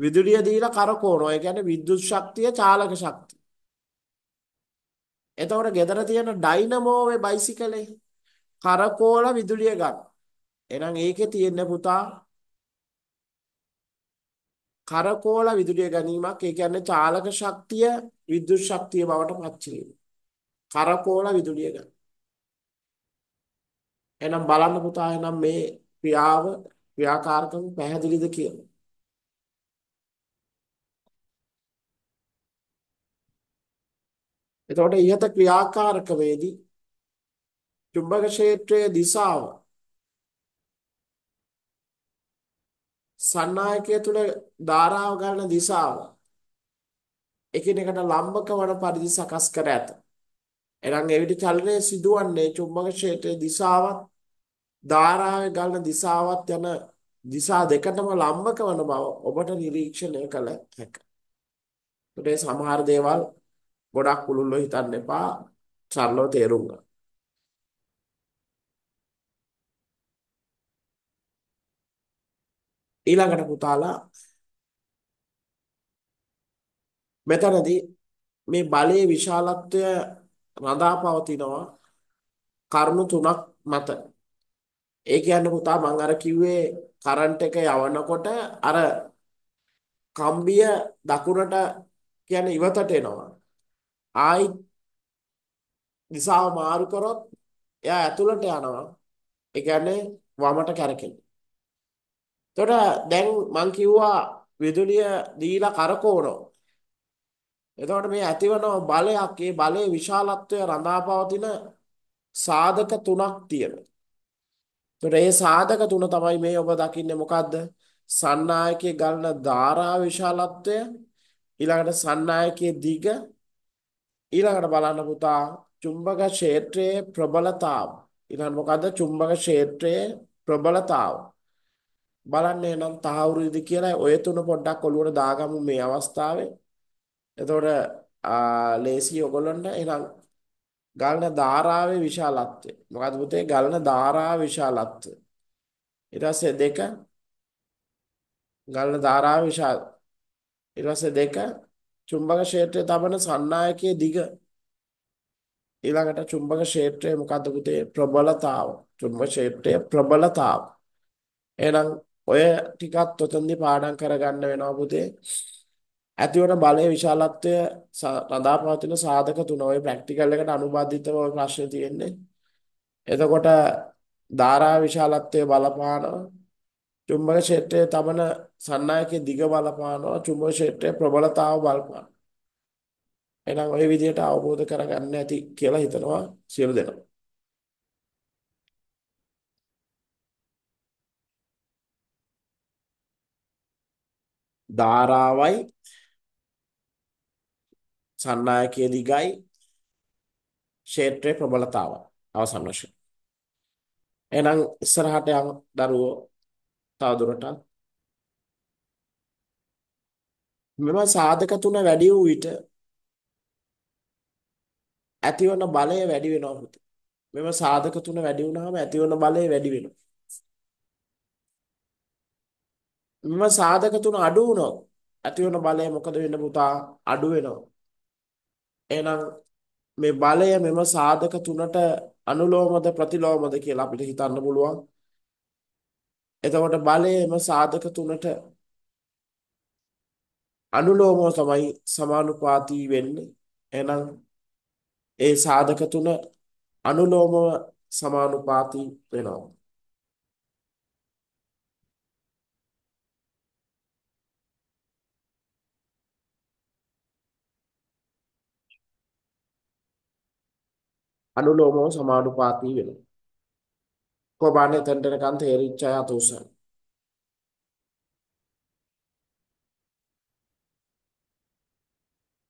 විදුලිය දීලා කරකවනවා. ඒ කියන්නේ විද්‍යුත් ශක්තිය චාලක ශක්තිය. එතකොට ගෙදර තියෙන ඩයිනමෝවේ බයිසිකලේ කරකෝල විදුලිය ගන්න. එහෙනම් ඒකේ තියෙන පුතා කරකෝල විදුලිය ගැනීමක් ඒ කියන්නේ චාලක ශක්තිය විද්‍යුත් ශක්තිය බවට පත් කරකෝල විදුලිය ගන්න. එහෙනම් බලන්න පුතා එහෙනම් මේ ක්‍රියාව ක්‍රියාකාරකම් පැහැදිලිද කියලා. එතකොට ইহත ක්‍රියාකාරකවේදී චුම්බක ක්ෂේත්‍රයේ දිශාව සන්නායකය තුල ධාරාව ගන්න දිශාව එකිනෙකට ලම්බක වන පරිදි සකස් කර ඇත. එනම් එවිට චලනය සිදුවන්නේ චුම්බක ක්ෂේත්‍රයේ දිශාවත් ධාරාවේ ගලන දිශාවත් යන දිශා දෙකටම ලම්බක වන බව ඔබට නිරීක්ෂණය කළ හැකියි. ඒකේ සමහර දේවල් ගොඩක් උළුල්ලෝ හිතන්න එපා සරලව තේරුම් ගන්න. ඊළඟට පුතාලා මෙතනදී මේ බලයේ විශාලත්වය රඳා පවතිනවා කරුණු තුනක් මත. ඒ කියන්නේ පුතා මම අර කිව්වේ කරන්ට් එක යවනකොට අර කම්බිය දකුණට කියන්නේ ඉවතට එනවා. ආයි දිශාව මාරු කරොත් එයා ඇතුළට යනවා. ඒ කියන්නේ වමට කැරකෙනවා. එතකොට දැන් මං කිව්වා විදුලිය දීලා කරකවනවා. එතකොට මේ ඇතිවන බලයක්, ඒ බලයේ විශාලත්වය රඳාපවතින සාධක තුනක් තියෙනවා. එතකොට ඒ සාධක තුන තමයි මේ ඔබ දකින්නේ මොකද්ද? සන්නායකයේ ගන්න ධාරා විශාලත්වය ඊළඟට සන්නායකයේ දිග ඊළඟට බලන්න පුතා චුම්බක ක්ෂේත්‍රයේ ප්‍රබලතාව ඊළඟ මොකද්ද චුම්බක ක්ෂේත්‍රයේ ප්‍රබලතාව බලන්න එහෙනම් තහවුරුද කියලා ඔය තුන පොඩ්ඩක් ඔලුවට දාගමු මේ අවස්ථාවේ එතකොට ලේසි ඔයගොල්ලන්ට ඒ ගලන ධාරාවේ විශාලත්වය. මොකද පුතේ ගලන ධාරාව විශාලත්වය. ඊට පස්සේ දෙක ගලන ධාරාව විශාල. ඊට පස්සේ දෙක චුම්බක ක්ෂේත්‍රයේ තබන සන්නායකයේ දිග. ඊළඟට චුම්බක ක්ෂේත්‍රයේ මොකද පුතේ ප්‍රබලතාව. චුම්බක ක්ෂේත්‍රයේ ප්‍රබලතාව. එහෙනම් ඔය ටිකත් ඔතනදී පාඩම් කරගන්න වෙනවා පුතේ. ඇතිවන බලයේ විශාලත්වය රඳා පවතින සාධක තුන ඔය ප්‍රැක්ටිකල් එකට අනුබද්ධිතව ඔය ප්‍රශ්නේ තියෙන්නේ. එතකොට ධාරා විශාලත්වය බලපානවා. චුම්බක ක්ෂේත්‍රයේ තමන සන්නායකයේ දිග බලපානවා. චුම්බක ක්ෂේත්‍රයේ ප්‍රබලතාව බලපානවා. එහෙනම් ওই විදිහට අවබෝධ කරගන්න ඇති කියලා හිතනවා සියලු දෙනා. ධාරාවයි සන්නායකීය දිගයි ක්ෂේත්‍රයේ ප්‍රබලතාවයි අවසන් වශයෙන්. එහෙනම් ඉස්සරහට යමු දරුවෝ තවදුරටත් මෙම සාධක තුන වැඩි වූ විට ඇතිවන බලය වැඩි වෙනවා පුතේ. මෙම සාධක තුන වැඩි වුණාම ඇතිවන බලය වැඩි වෙනවා. මෙම සාධක තුන අඩු වුණොත් ඇතිවන බලය මොකද වෙන්න පුතා අඩු වෙනවා. එහෙනම් මේ බලය මෙම සාධක තුනට අනුලෝමද ප්‍රතිලෝමද කියලා අපිට හිතන්න පුළුවන්. එතකොට බලය එම සාධක තුනට අනුලෝමව තමයි සමානුපාතී වෙන්නේ. එහෙනම් ඒ සාධක තුන අනුලෝමව සමානුපාතී වෙනවා. අනුලෝමව සමානුපාතී වෙනවා. කොබානේ තෙන්ටනකන් තේරිච්ච අය අතෝසන.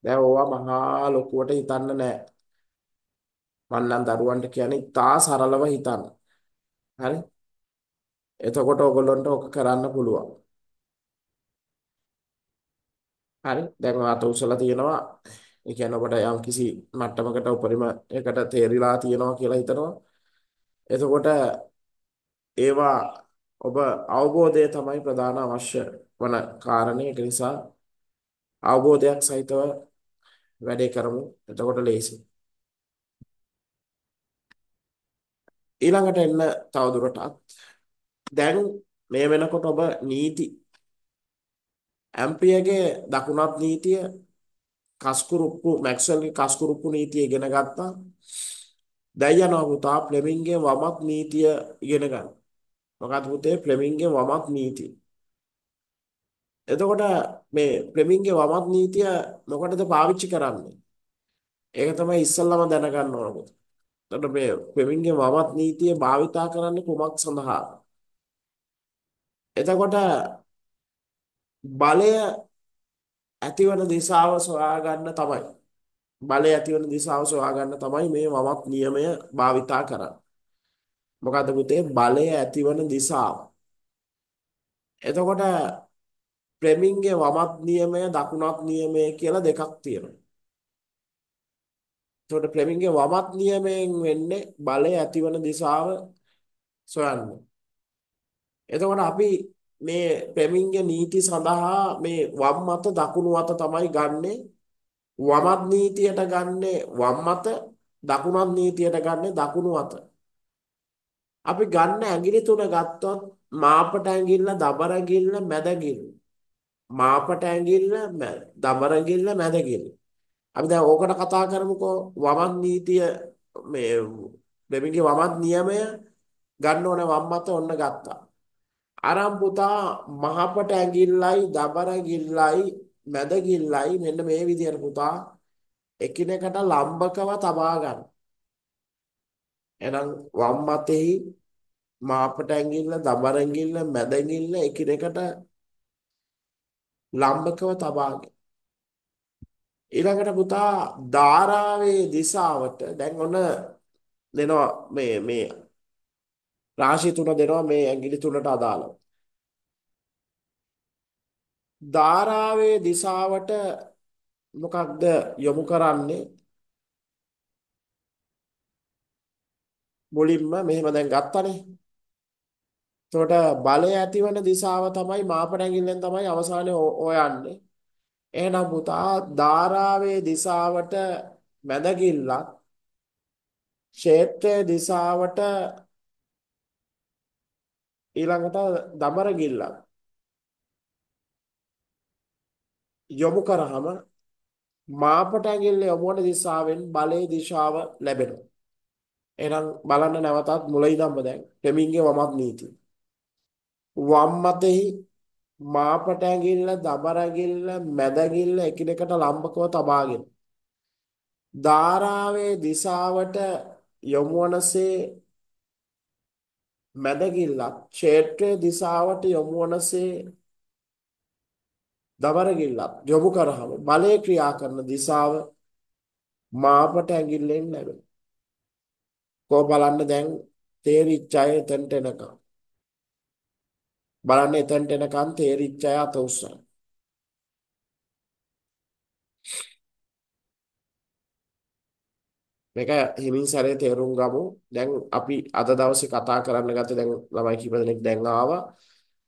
දැන් ඕවා මහා ලොකුවට හිතන්න නෑ. මං නම් දරුවන්ට කියන්නේ තා සරලව හිතන්න. හරි? එතකොට ඔයගොල්ලන්ට ඕක කරන්න පුළුවන්. හරි? දැන් ඔයාට උසලා තියෙනවා ඒ කියන්නේ ඔබට යම් කිසි මට්ටමකට උපරිම එකට තේරිලා තියෙනවා කියලා හිතනවා. එතකොට ඒවා ඔබ අවබෝධය තමයි ප්‍රධාන අවශ්‍ය වන කාරණේ. ඒක නිසා අවබෝධයක් සහිතව වැඩේ කරමු. එතකොට ලේසි. ඊළඟට එන්න තවදුරටත් දැන් මේ වෙනකොට ඔබ නීති ඇම්පියගේ දකුණත් නීතිය කස්කුරුප්පු මැක්ස්වෙල්ගේ කස්කුරුප්පු නීතිය ඉගෙන ගත්තා. දැන් යනවා පුතා ෆ්ලෙමින්ගේ වමක් නීතිය ඉගෙන ගන්න. මොකද පුතේ ෆ්ලෙමින්ගේ වමක් නීතිය. එතකොට මේ ෆ්ලෙමින්ගේ වමක් නීතිය මොකටද පාවිච්චි කරන්නේ? ඒක තමයි ඉස්සල්ලාම දැනගන්න ඕන පුතා. එතකොට මේ ෆ්ලෙමින්ගේ වමක් නීතිය භාවිතා කරන්නේ කුමක් සඳහාද? එතකොට බලය ඇතිවන දිශාව සොයාගන්න තමයි. බලය ඇතිවන දිශාව සොයාගන්න තමයි මේ මමත් නියමය භාවිතා කරන්නේ. මොකද පුතේ බලය ඇතිවන දිශාව. එතකොට ප්‍රෙමින්ගේ වමත් නියමය දකුණත් නියමය කියලා දෙකක් තියෙනවා. එතකොට ප්‍රෙමින්ගේ වමත් නියමයෙන් වෙන්නේ බලය ඇතිවන දිශාව සොයන්නේ. එතකොට අපි මේ පැමිණිය නීති සඳහා මේ වම් මත දකුණු අත තමයි ගන්නෙ වමත් නීතියට ගන්නෙ වම් මත දකුණත් නීතියට ගන්නෙ දකුණු අත අපි ගන්න ඇඟිලි තුන ගත්තොත් මාපට ඇඟිල්ල දබර ඇඟිල්ල මැද ඇඟිල්ල මාපට ඇඟිල්ල දබර ඇඟිල්ල මැද ඇඟිල්ල අපි දැන් ඕකට කතා කරමුකෝ වමත් නීතිය මේ බෙමිගේ වමත් නියමය ගන්න ඕන වම් මත ඔන්න ගත්තා අරම්පුතා මහපට ඇඟිල්ලයි දබර ඇඟිල්ලයි මැද ඇඟිල්ලයි මෙන්න මේ විදියට පුතා එකිනෙකට ලම්බකව තබා ගන්න. එහෙනම් වම් මතෙහි මහපට ඇඟිල්ල දබර ඇඟිල්ල මැද ඇඟිල්ල එකිනෙකට ලම්බකව තබාගෙන ඊළඟට පුතා ධාරාවේ දිශාවට දැන් ඔන්න දෙනවා මේ මේ රාශි තුන දෙනවා මේ ඇඟිලි තුනට අදාළව. ධාරාවේ දිශාවට මොකක්ද යොමු කරන්නේ? මුලින්ම මෙහෙම දැන් ගත්තනේ. එතකොට බලය ඇතිවන දිශාව තමයි මාපට ඇඟිල්ලෙන් තමයි අවසානයේ හොයන්නේ. එහෙනම් පුතා ධාරාවේ දිශාවට මැද ගිල්ලත් ක්ෂේත්‍රයේ දිශාවට ඊළඟට දමරගිල්ලක් යොමු කරාම මාපට ඇඟිල්ල යොමු වන දිශාවෙන් බලයේ දිශාව ලැබෙනවා. එහෙනම් බලන්න නැවතත් මුල ඉඳන්ම දැන් ටෙමින්ගේ වමත් නීතිය. වම් මතෙහි මාපට ඇඟිල්ල, දබර ඇඟිල්ල, මැද ඇඟිල්ල එකිනෙකට ලම්බකව තබාගෙන ධාරාවේ දිශාවට යොමු වනසේ මැදගිල්ලක් ක්ෂේත්‍රයේ දිශාවට යොමු වනසේ දවරගිල්ලක් යොමු කරහම බලය ක්‍රියා කරන දිශාව මාපට ඇඟිල්ලෙන් ලැබෙන. කෝ බලන්න දැන් තේරිච්ච අය එතනට එනකම්. බලන්න එතනට එනකම් තේරිච්ච අය අත උස්සන. මේක හිමින් සැරේ තේරුම් ගමු. දැන් අපි අද දවසේ කතා කරන්න ගත්තේ දැන් ළමයි කීප දෙනෙක් දැන් ආවා.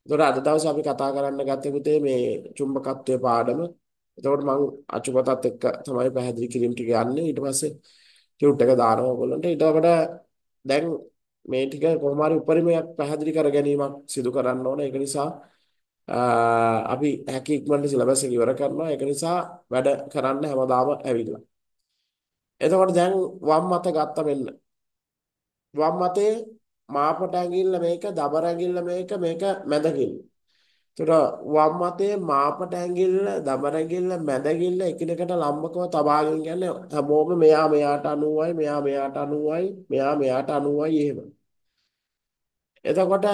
ඒතකොට අද දවසේ අපි කතා කරන්න ගත්තේ පුතේ මේ චුම්බකත්වයේ පාඩම. ඒතකොට මම අචුපතත් එක්ක තමයි පැහැදිලි කිරීම ටික යන්නේ. ඊට පස්සේ ටියුට් එක දානවා ඔයගොල්ලන්ට. ඊට දැන් මේ ටික කොහොම හරි උපරිමයක් පැහැදිලි කර ගැනීමක් සිදු කරන්න ඕන. ඒක නිසා අපි හැකි ඉක්මනට සිලබස් එක ඉවර කරනවා. ඒක නිසා වැඩ කරන්න හැමදාම ඇවිල්ලා එතකොට දැන් වම් මත ගත්ත මෙන්න. වම් මතේ මාපට ඇඟිල්ල මේක, දබර ඇඟිල්ල මේක, මේක මැද ඇඟිල්ල. එතකොට වම් මතේ මාපට ඇඟිල්ල, දබර ඇඟිල්ල, මැද ඇඟිල්ල එකිනෙකට ලම්බකව තබාගෙන යන්නේ හැමෝම මෙයා මෙයාට 90යි, මෙයා මෙයාට 90යි, මෙයා මෙයාට 90යි එහෙම. එතකොට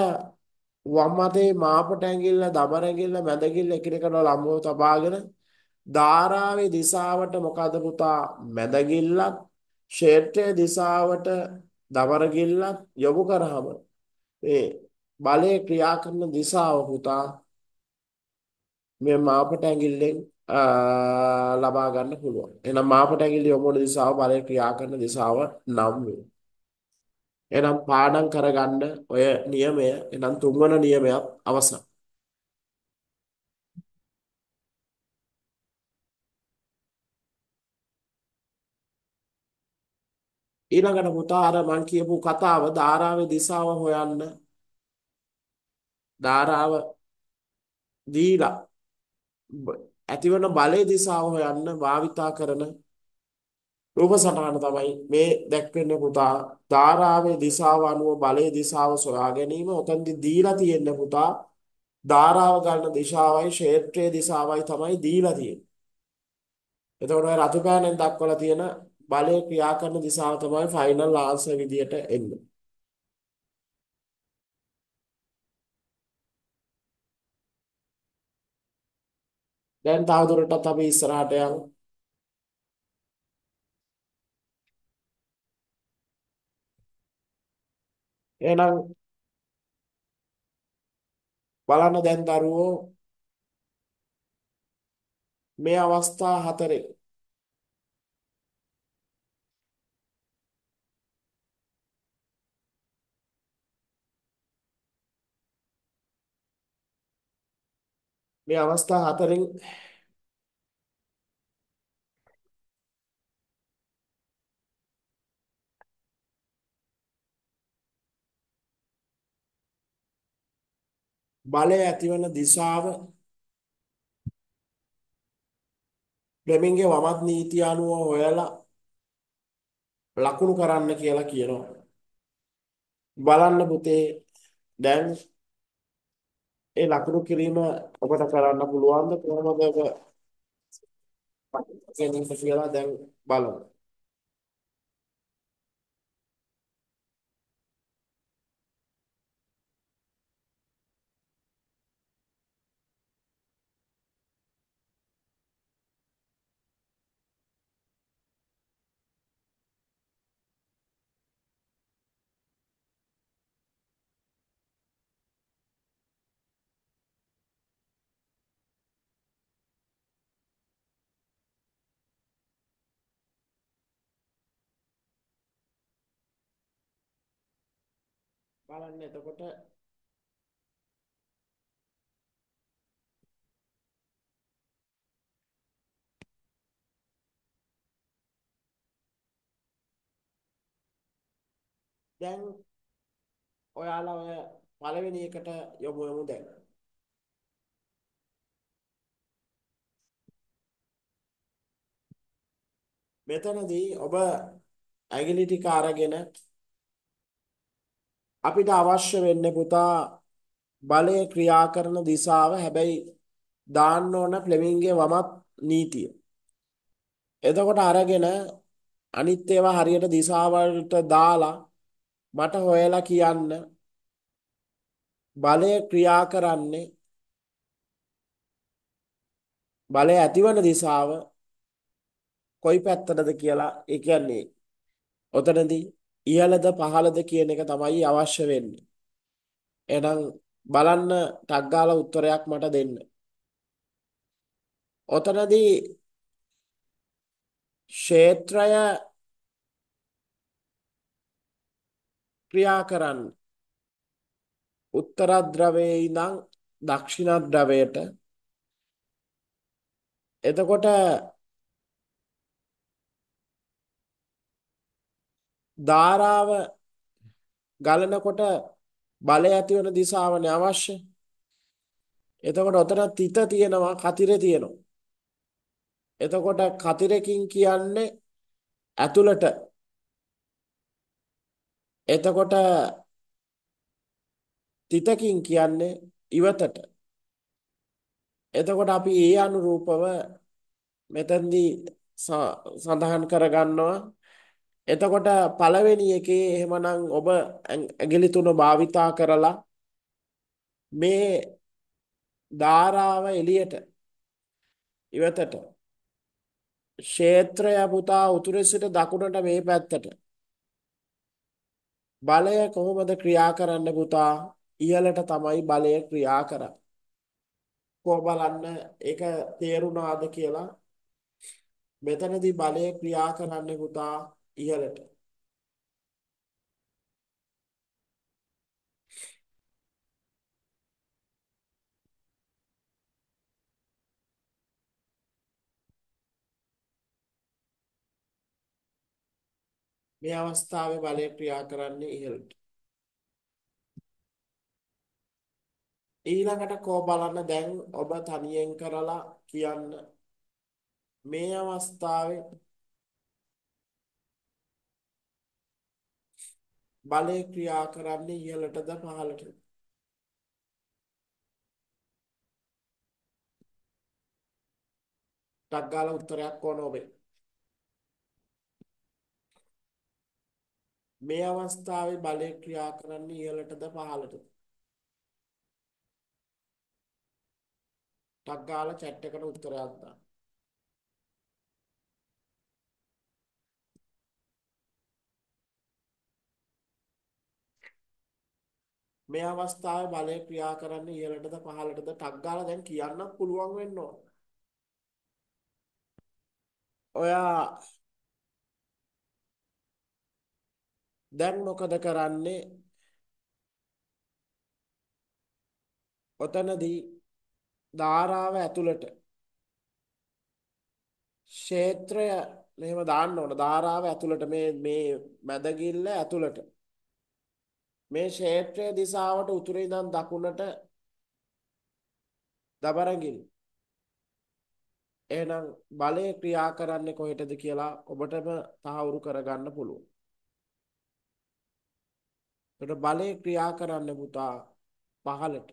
වම් මතේ මාපට ඇඟිල්ල, දබර ඇඟිල්ල, මැද ඇඟිල්ල එකිනෙකට ලම්බව තබාගෙන ධාරාවේ දිශාවට මොකද පුතා මැද ගිල්ලක් ක්ෂේත්‍රයේ දිශාවට දවර ගිල්ලක් යොමු කරාම ඒ බලයේ ක්‍රියා කරන දිශාව පුතා මේ මාපට ඇඟිල්ලෙන් ලබා ගන්න පුළුවන්. එහෙනම් මාපට ඇඟිල්ල යොමු වන දිශාව බලයේ ක්‍රියා කරන දිශාව නම් වේ. එහෙනම් පාඩම් කරගන්න ඔය නියමය එහෙනම් තුන්වන නියමයක් අවසන්. ඊළඟට පුතා අර මං කියපු කතාව ධාරාවේ දිශාව හොයන්න ධාරාව දීලා ඇතිවන බලයේ දිශාව හොයන්න භාවිතා කරන රූප සටහන තමයි මේ දැක්වෙන්නේ පුතා ධාරාවේ දිශාව අනුව බලයේ දිශාව සොයා ගැනීම උතන්දි දීලා තියෙන පුතා ධාරාව ගන්න දිශාවයි ක්ෂේත්‍රයේ දිශාවයි තමයි දීලා තියෙන්නේ එතකොට රතු පෑනෙන් දක්වලා තියෙන බලය ක්‍රියා කරන දිශාව තමයි ෆයිනල් ආන්සර් විදියට එන්නේ. දැන් තවදුරටත් අපි ඉස්සරහට යමු. එහෙනම් බලන්න දැන් දරුවෝ මේ අවස්ථා හතරේ මේ අවස්ථා හතරෙන් බලය ඇතිවන දිශාව බ්ලෙමින්ගේ වමත් නීතිය අනුව හොයලා ලකුණු කරන්න කියලා කියනවා. බලන්න පුතේ දැන් ඒ ලකුණු කිරීම ඔබට කරන්න පුළුවන්ද කොහොමද ඔබ ගැනීම කියලා දැන් බලමු බලන්න එතකොට දැන් ඔයාලා ඔය පළවෙනි එකට යොමු වෙමු දැන්. මෙතනදී ඔබ ඇගිලිටි කාරගෙන අපිට අවශ්‍ය වෙන්නේ පුතා බලය ක්‍රියා කරන දිශාව හැබැයි දාන්න ඕන ෆ්ලෙමින්ගේ වමත් නීතිය. එතකොට අරගෙන අනිත් ඒවා හරියට දිශාවලට දාලා මට හොයලා කියන්න බලය ක්‍රියා කරන්නේ බලය ඇතිවන දිශාව කොයි පැත්තටද කියලා ඒ කියන්නේ ඔතනදී ඉහළද පහළද කියන එක තමයි අවශ්‍ය වෙන්නේ. එහෙනම් බලන්න ටක් ගාලා උත්තරයක් මට දෙන්න. ඔතනදී ක්ෂේත්‍රය ක්‍රියා කරන්න. උත්තර ද්‍රවයේ ඉඳන් දක්ෂිණ ද්‍රවයට එතකොට ධාරාව ගලනකොට බලය ඇති වෙන දිශාවනේ අවශ්‍ය. එතකොට ඔතන තිත තියෙනවා කතිරේ තියෙනවා. එතකොට කතිරකින් කියන්නේ ඇතුළට. එතකොට තිතකින් කියන්නේ ඉවතට. එතකොට අපි ඒ අනුරූපව මෙතෙන්දී සඳහන් කරගන්නවා එතකොට පළවෙනි එකේ එහෙමනම් ඔබ ඇඟිලි තුන භාවිතා කරලා මේ ධාරාව එළියට ඉවතට ක්ෂේත්‍රය පුතා උතුරේ සිට දකුණට මේ පැත්තට බලය කොහොමද ක්‍රියා කරන්න පුතා ඉහළට තමයි බලය ක්‍රියා කරන්නේ කොහ බලන්න ඒක තේරුණාද කියලා මෙතනදී බලය ක්‍රියා කරන්න පුතා ඉහළට මේ අවස්ථාවේ බලය ක්‍රියා කරන්නේ ඉහළට ඊළඟට කෝ බලන්න දැන් ඔබ තනියෙන් කරලා කියන්න මේ අවස්ථාවේ බලය ක්‍රියා කරන්නේ ඉහළටද පහළටද? ඩග්ගාල උත්තරයක් ඕන ඔබේ. මේ අවස්ථාවේ බලය ක්‍රියා කරන්නේ ඉහළටද පහළටද? ඩග්ගාල chat එකට උත්තරයක් දාන්න. මේ අවස්ථාවේ බලය ක්‍රියා කරන්නේ ඉහළටද පහළටද ටක් ගාලා දැන් කියන්නත් පුළුවන් වෙන්න ඕන. ඔයා දැන් මොකද කරන්නේ? ඔතනදී ධාරාව ඇතුළට ක්ෂේත්‍රය මෙහෙම දාන්න ඕන ධාරාව ඇතුළට මේ මේ මැදගිල්ල ඇතුළට මේ ක්ෂේත්‍රය දිසාවට උතුර ඉඳන් දකුණට දබරගින් එහෙනම් බලය ක්‍රියා කරන්නේ කොහෙටද කියලා ඔබටම තහවුරු කරගන්න පුළුවන්. ඒතර බලය ක්‍රියා කරන්න පුතා පහළට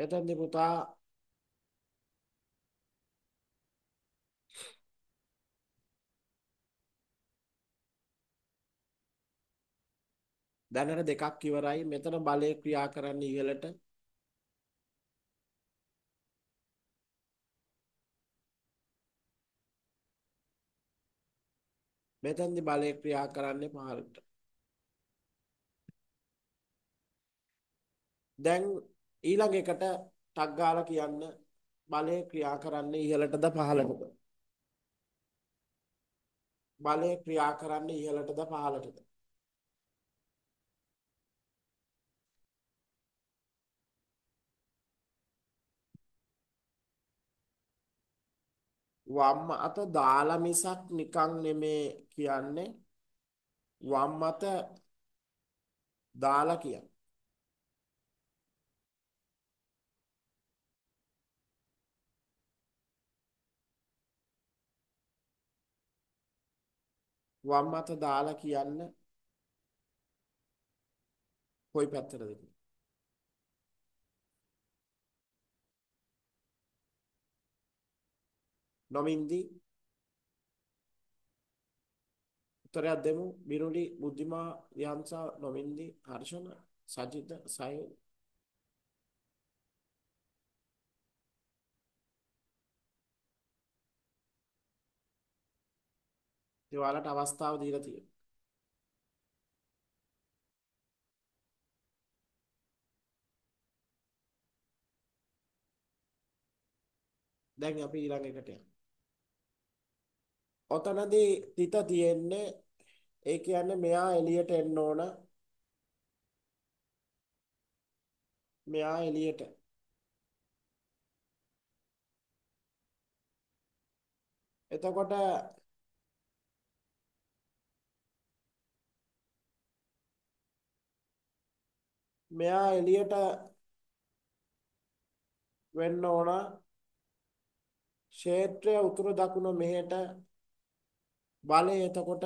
මෙතනදී පුතා දැනට දෙකක් ඉවරයි. මෙතන බලය ක්‍රියා කරන්න ඉහළට මෙතෙන්දි බලය ක්‍රියා කරන්නේ පහළට. දැන් ඊළඟ එකට ටක් ගාලා කියන්න බලය ක්‍රියා කරන්නේ ඉහළටද පහළටද බලය ක්‍රියා කරන්නේ ඉහළටද පහළටද වම් අත දාලා මිසක් නිකන් නෙමේ කියන්නේ වම් අත දාලා කියන්නේ වම් අත දාලා කියන්න කොයි පැත්තටද කියලා. නොමින්දි උත්තරයක් දෙමු බිරුලි බුද්ධිමා විහංසා නොමින්දි හර්ෂණ සජිත සයන් ඉතින් ඔයාලට අවස්ථාව දීලා තියෙනවා. දැන් අපි ඊළඟ එකට යමු. ඔතනදී තිත තියෙන්නේ ඒ කියන්නේ මෙයා එළියට එන්න ඕන. මෙයා එළියට එතකොට මෙයා එළියට වෙන්න ඕන ක්ෂේත්‍රය උතුරු දකුණ මෙහෙට බලය එතකොට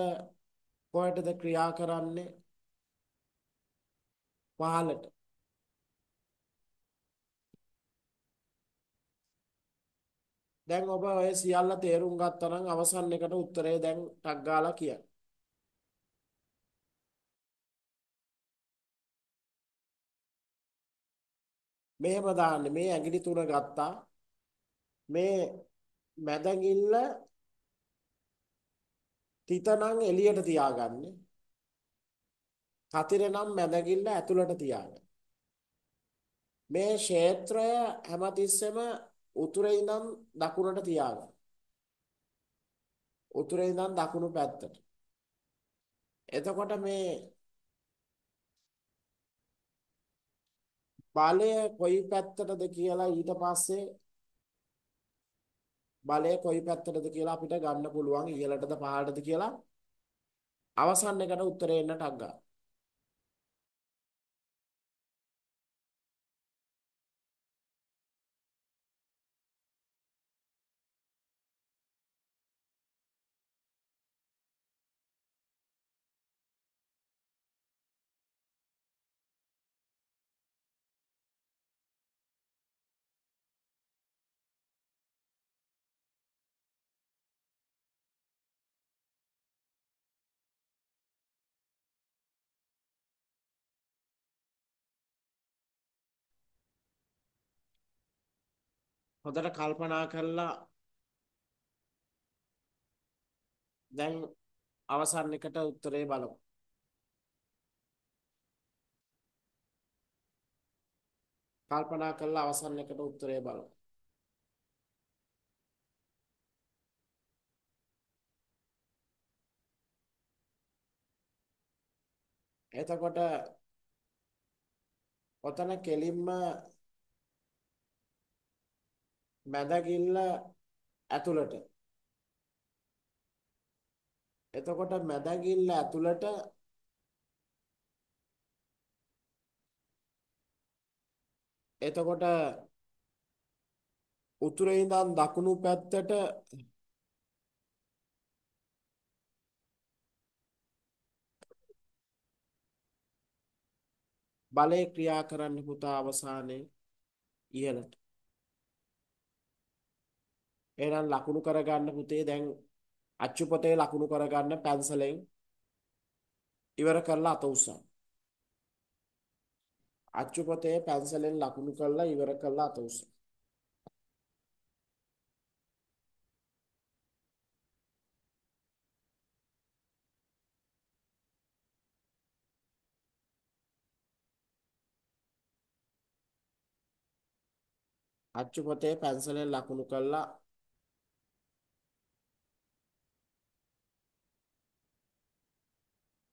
කොහෙටද ක්‍රියා කරන්නේ පහළට දැන් ඔබ ඔය සියල්ල තේරුම් ගත්තා නම් අවසන් එකට උත්තරේ දැන් ටක් ගාලා කියන්න මෙහෙම දාන්න මේ ඇඟිලි තුන ගත්තා මේ මැද ඇඟිල්ල තිතනම් එළියට තියාගන්න කතිරනම් මැද ඇඟිල්ල ඇතුළට තියාගන්න මේ ක්ෂේත්‍රය හැමතිස්සෙම උතුරේ ඉඳන් දකුණට තියාගන්න උතුරේ ඉඳන් දකුණු පැත්තට එතකොට මේ බලය කොයි පැත්තටද කියලා ඊට පස්සේ බලය කොයි පැත්තටද කියලා අපිට ගන්න පුළුවන් ඉහළටද පහළටද කියලා අවසන් එකට උත්තරේ එන්නට අග්ගා හොඳට කල්පනා කරලා දැන් අවසන් එකට උත්තරේ බලමු. කල්පනා කරලා අවසන් එකට උත්තරේ බලමු. එතකොට ඔතන කෙලින්ම මැදගිල්ල ඇතුළට එතකොට මැදගිල්ල ඇතුළට එතකොට උතුරේ ඉඳන් දකුණු පැත්තට බලය ක්‍රියා කරන්න පුතා අවසානයේ ඉහළට එහෙනම් ලකුණු කරගන්න පුතේ දැන් අච්චු පොතේ ලකුණු කරගන්න පැන්සලෙන් ඉවර කරලා අත උස්සන්න. අච්චු පොතේ පැන්සලෙන් ලකුණු කරලා ඉවර කරලා අත උස්සන්න. අච්චු පොතේ පැන්සලෙන් ලකුණු කරලා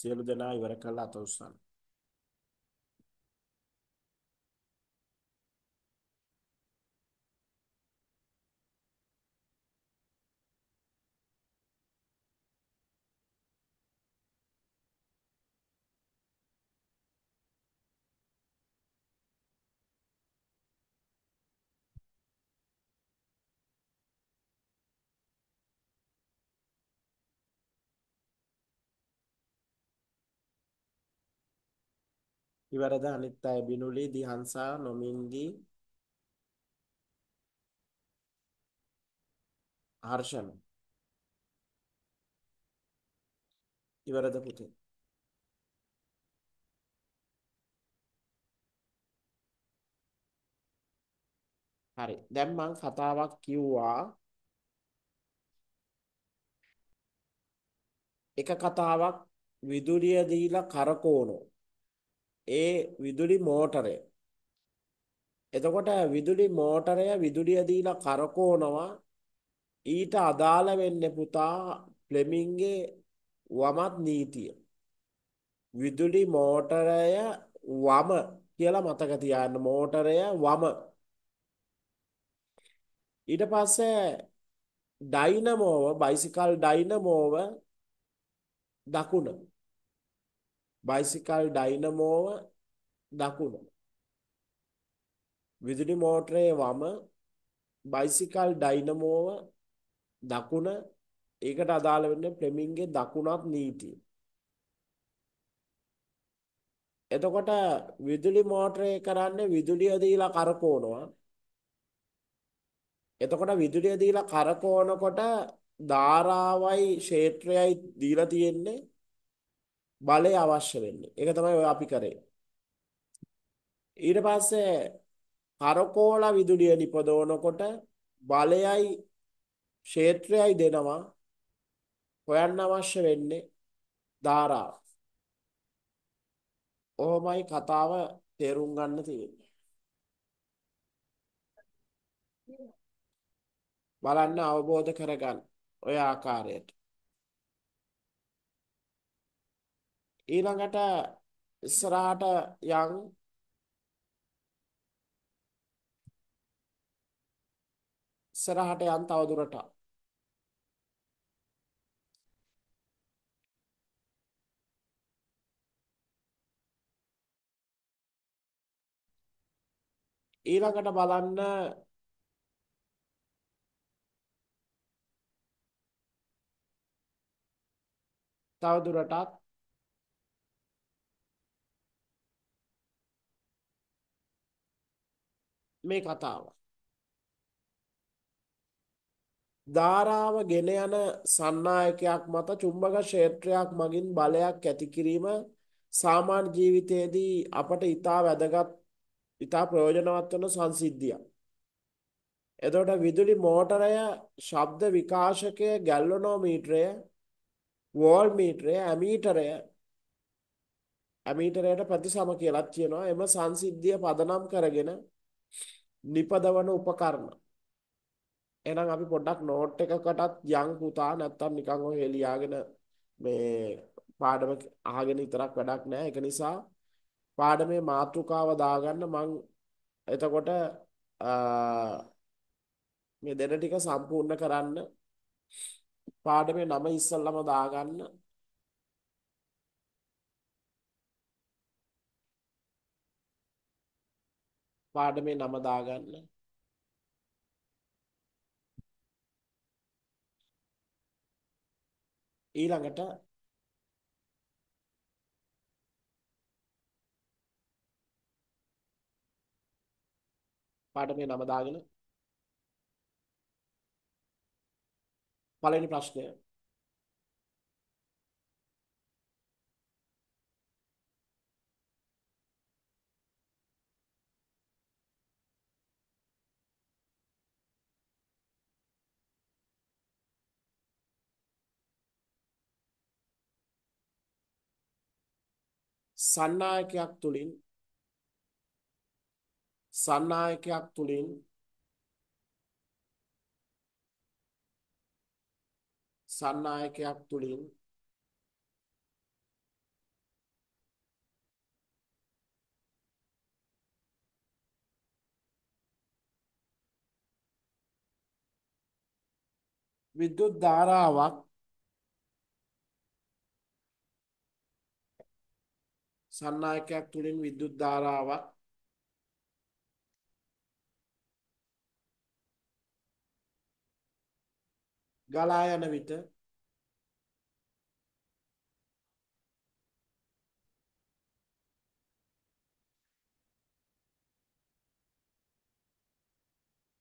Σε όλο τον αγώνα ඉවරද අනිත් අය බිනුලි දිහංසා නොමින්දි හර්ෂණ ඉවරද පුතේ හරි දැන් මම කතාවක් කිව්වා එක කතාවක් විදුලිය දීලා කරකවනවා ඒ විදුලි මෝටරය. එතකොට විදුලි මෝටරය විදුලිය දීලා කරකවනවා ඊට අදාළ වෙන්නේ පුතා ෆ්ලෙමින්ගේ වමත් නීතිය. විදුලි මෝටරය වම කියලා මතක තියාගන්න මෝටරය වම. ඊට පස්සේ ඩයිනමෝව බයිසිකල් ඩයිනමෝව දකුණ බයිසිකල් ඩයිනමෝව දකුණ විදුලි මෝටරයේ වම බයිසිකල් ඩයිනමෝව දකුණ ඒකට අදාළ වෙන්නේ ෆ්ලෙමින්ගේ දකුණත් නීතිය. එතකොට විදුලි මෝටරය කරන්නේ විදුලිය දීලා කරකවනවා. එතකොට විදුලිය දීලා කරකවනකොට ධාරාවයි ක්ෂේත්‍රයයි දීලා තියෙන්නේ බලය අවශ්‍ය වෙන්නේ. ඒක තමයි ඔය අපි කරේ. ඊට පස්සේ කරකෝල විදුලිය නිපදවනකොට බලයයි ක්ෂේත්‍රයයි දෙනවා හොයන්න අවශ්‍ය වෙන්නේ ධාරාව. ඔහොමයි කතාව තේරුම් ගන්න තියෙන්නේ. බලන්න අවබෝධ කරගන්න ඔය ආකාරයට. ඊළඟට ඉස්සරහට යන් ඉස්සරහට යන් තව දුරට ඊළඟට බලන්න තව දුරටත් මේ කතාව. ධාරාව ගෙන යන සන්නායකයක් මත චුම්බක ක්ෂේත්‍රයක් මගින් බලයක් ඇති කිරීම සාමාන්‍ය ජීවිතයේදී අපට ඊටා වැදගත් ඊටා ප්‍රයෝජනවත් වන සංසිද්ධියක්. එතකොට විදුලි මෝටරය, ශබ්ද විකාශකය, ගැල්වනෝමීටරය, වෝල්මීටරය, ඇමීටරය ඇමීටරයට ප්‍රතිසම කියලත් කියනවා. එම සංසිද්ධිය පදනම් කරගෙන නිපදවන උපකරණ. එහෙනම් අපි පොඩ්ඩක් නෝට් එකකටත් යන් පුතා නැත්තම් නිකන් ඔය එලියාගෙන මේ පාඩම අහගෙන විතරක් වැඩක් නෑ. ඒක නිසා පාඩමේ මාතෘකාව දාගන්න මං එතකොට මේ දෙන ටික සම්පූර්ණ කරන්න පාඩමේ නම ඉස්සල්ලාම දාගන්න පාඩමේ නම දාගන්න. ඊළඟට පාඩමේ නම දාගෙන පළවෙනි ප්‍රශ්නය සන්නායකයක් තුලින් සන්නායකයක් තුලින් සන්නායකයක් තුලින් විද්‍යුත් ධාරාවක් සන්නායකයක් තුලින් විදුලි ධාරාවක් ගලා යන විට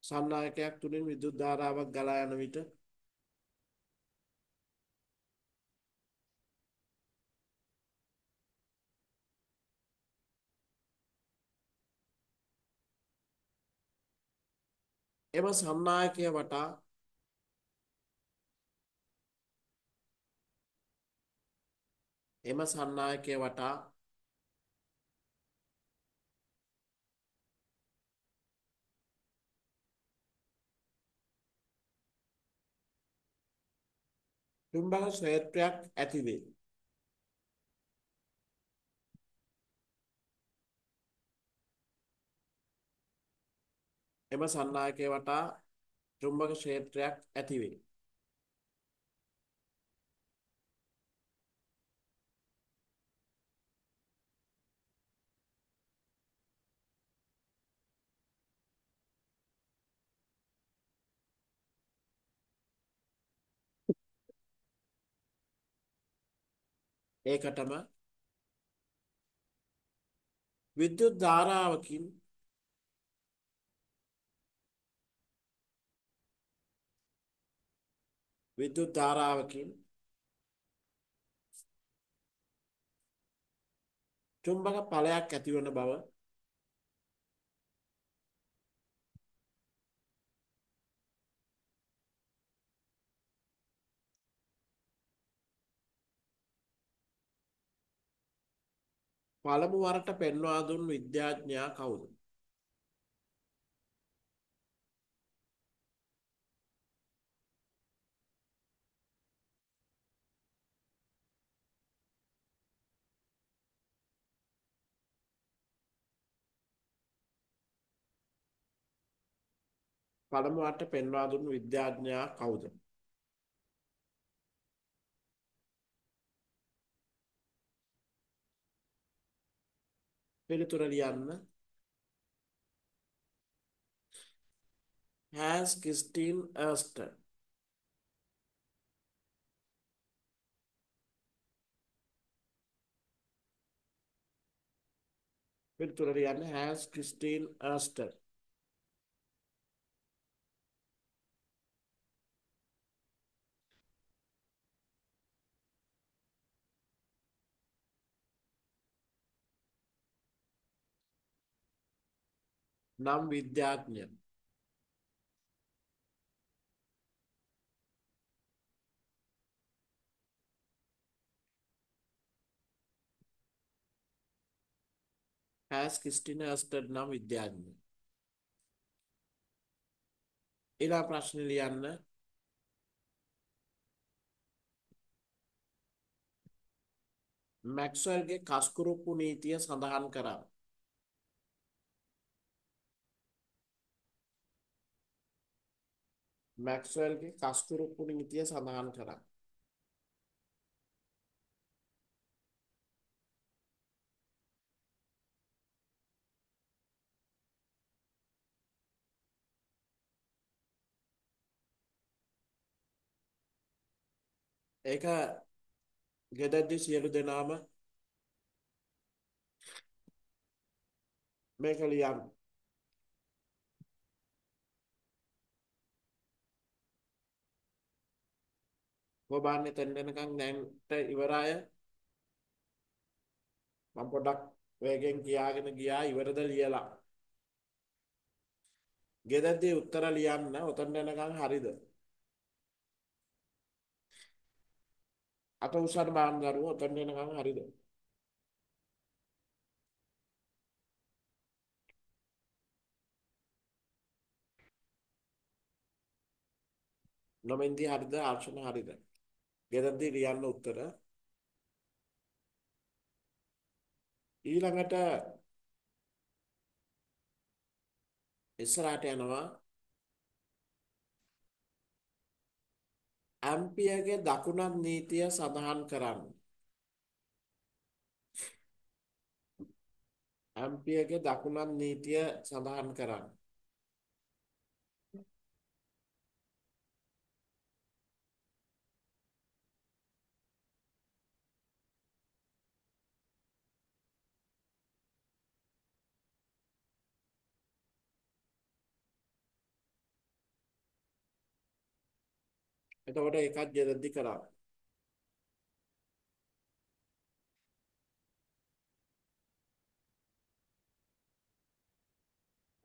සන්නායකයක් තුලින් විදුලි ධාරාවක් ගලා යන විට එම සම්නායකය වටා එම සන්නායකය වටා තුම්බල ශ්‍රේත්‍රයක් ඇතිවේ. එම සන්නායකය වටා චුම්බක ක්ෂේත්‍රයක් ඇතිවේ. ඒකටම විද්‍යුත් ධාරාවකින් විදුලි ධාරාවකින් චුම්බක ඵලයක් ඇතිවන බව පළමු වරට පෙන්වා දුන් විද්‍යාඥයා කවුද? පළමු වට පෙන්වා දුන්නු විද්‍යාඥයා කවුද? පිළිතුර ලියන්න. Hans Christian Ørsted පිළිතුර ලියන්න Hans Christian Ørsted නම් විද්‍යාඥය. හැස් ක්‍රිස්ටිනා ඇස්ටඩ් නම් විද්‍යාඥය. ඊළඟ ප්‍රශ්නේ ලියන්න. මැක්ස්වෙල්ගේ කස්කුරුප්පු නීතිය සඳහන් කරා. මැක්ස්වෙල්ගේ කස්තුරුප්පු නිමිතිය සඳහන් කරා. ඒක ගෙදරදි සියලු දෙනාම මේක ලියන්න. ඔබ බලන්න එතන යනකම් දැන්ට ඉවරය මම පොඩ්ඩක් වේගෙන් කියාගෙන ගියා ඉවරද ලියලා ගෙදරදී උත්තර ලියන්න ඔතන යනකම් හරිද අත උසට බාන දරුවෝ ඔතන යනකම් හරිද නොමෙන්දී හරිද ආර්ෂණ හරිද ගෙදරදී ලියන්න උත්තර. ඊළඟට ඉස්සරහට යනවා ඇම්පියගේ දකුණත් නීතිය සඳහන් කරන්න. ඇම්පියගේ දකුණත් නීතිය සඳහන් කරන්න. එතකොට එකක් ජෙරදි කරා.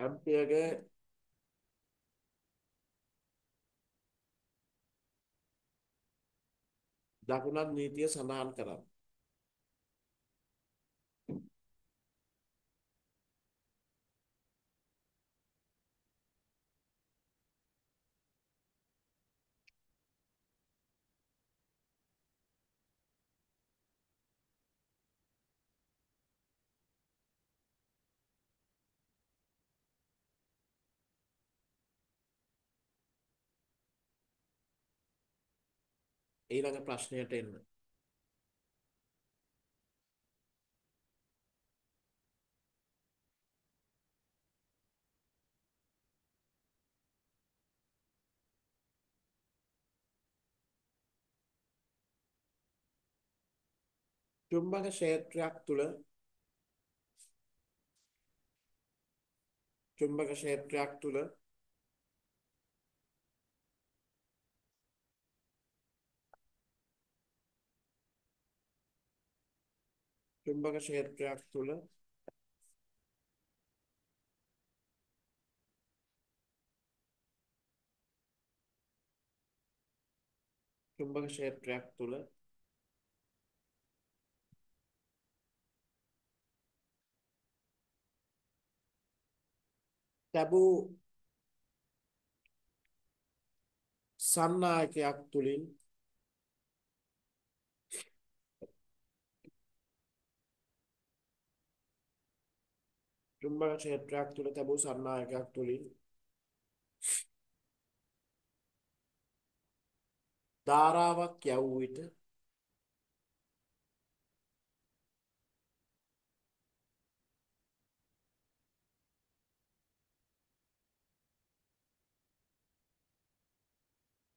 ඇම්පියගේ දකුණත් නීතිය සඳහන් කරා. ඊළඟ ප්‍රශ්නයට එන්න. චුම්බක ක්ෂේත්‍රයක් තුල චුම්බක ක්ෂේත්‍රයක් තුල චුම්බක ක්ෂේත්‍රයක් තුල චුම්බක ක්ෂේත්‍රයක් තුල ලැබූ සන්නායකයක් තුලින් දුම්බර ක්ෂේත්‍රයක් තුල තිබූ සරණායකයක් තුලින් ධාරාවක් යවූ විට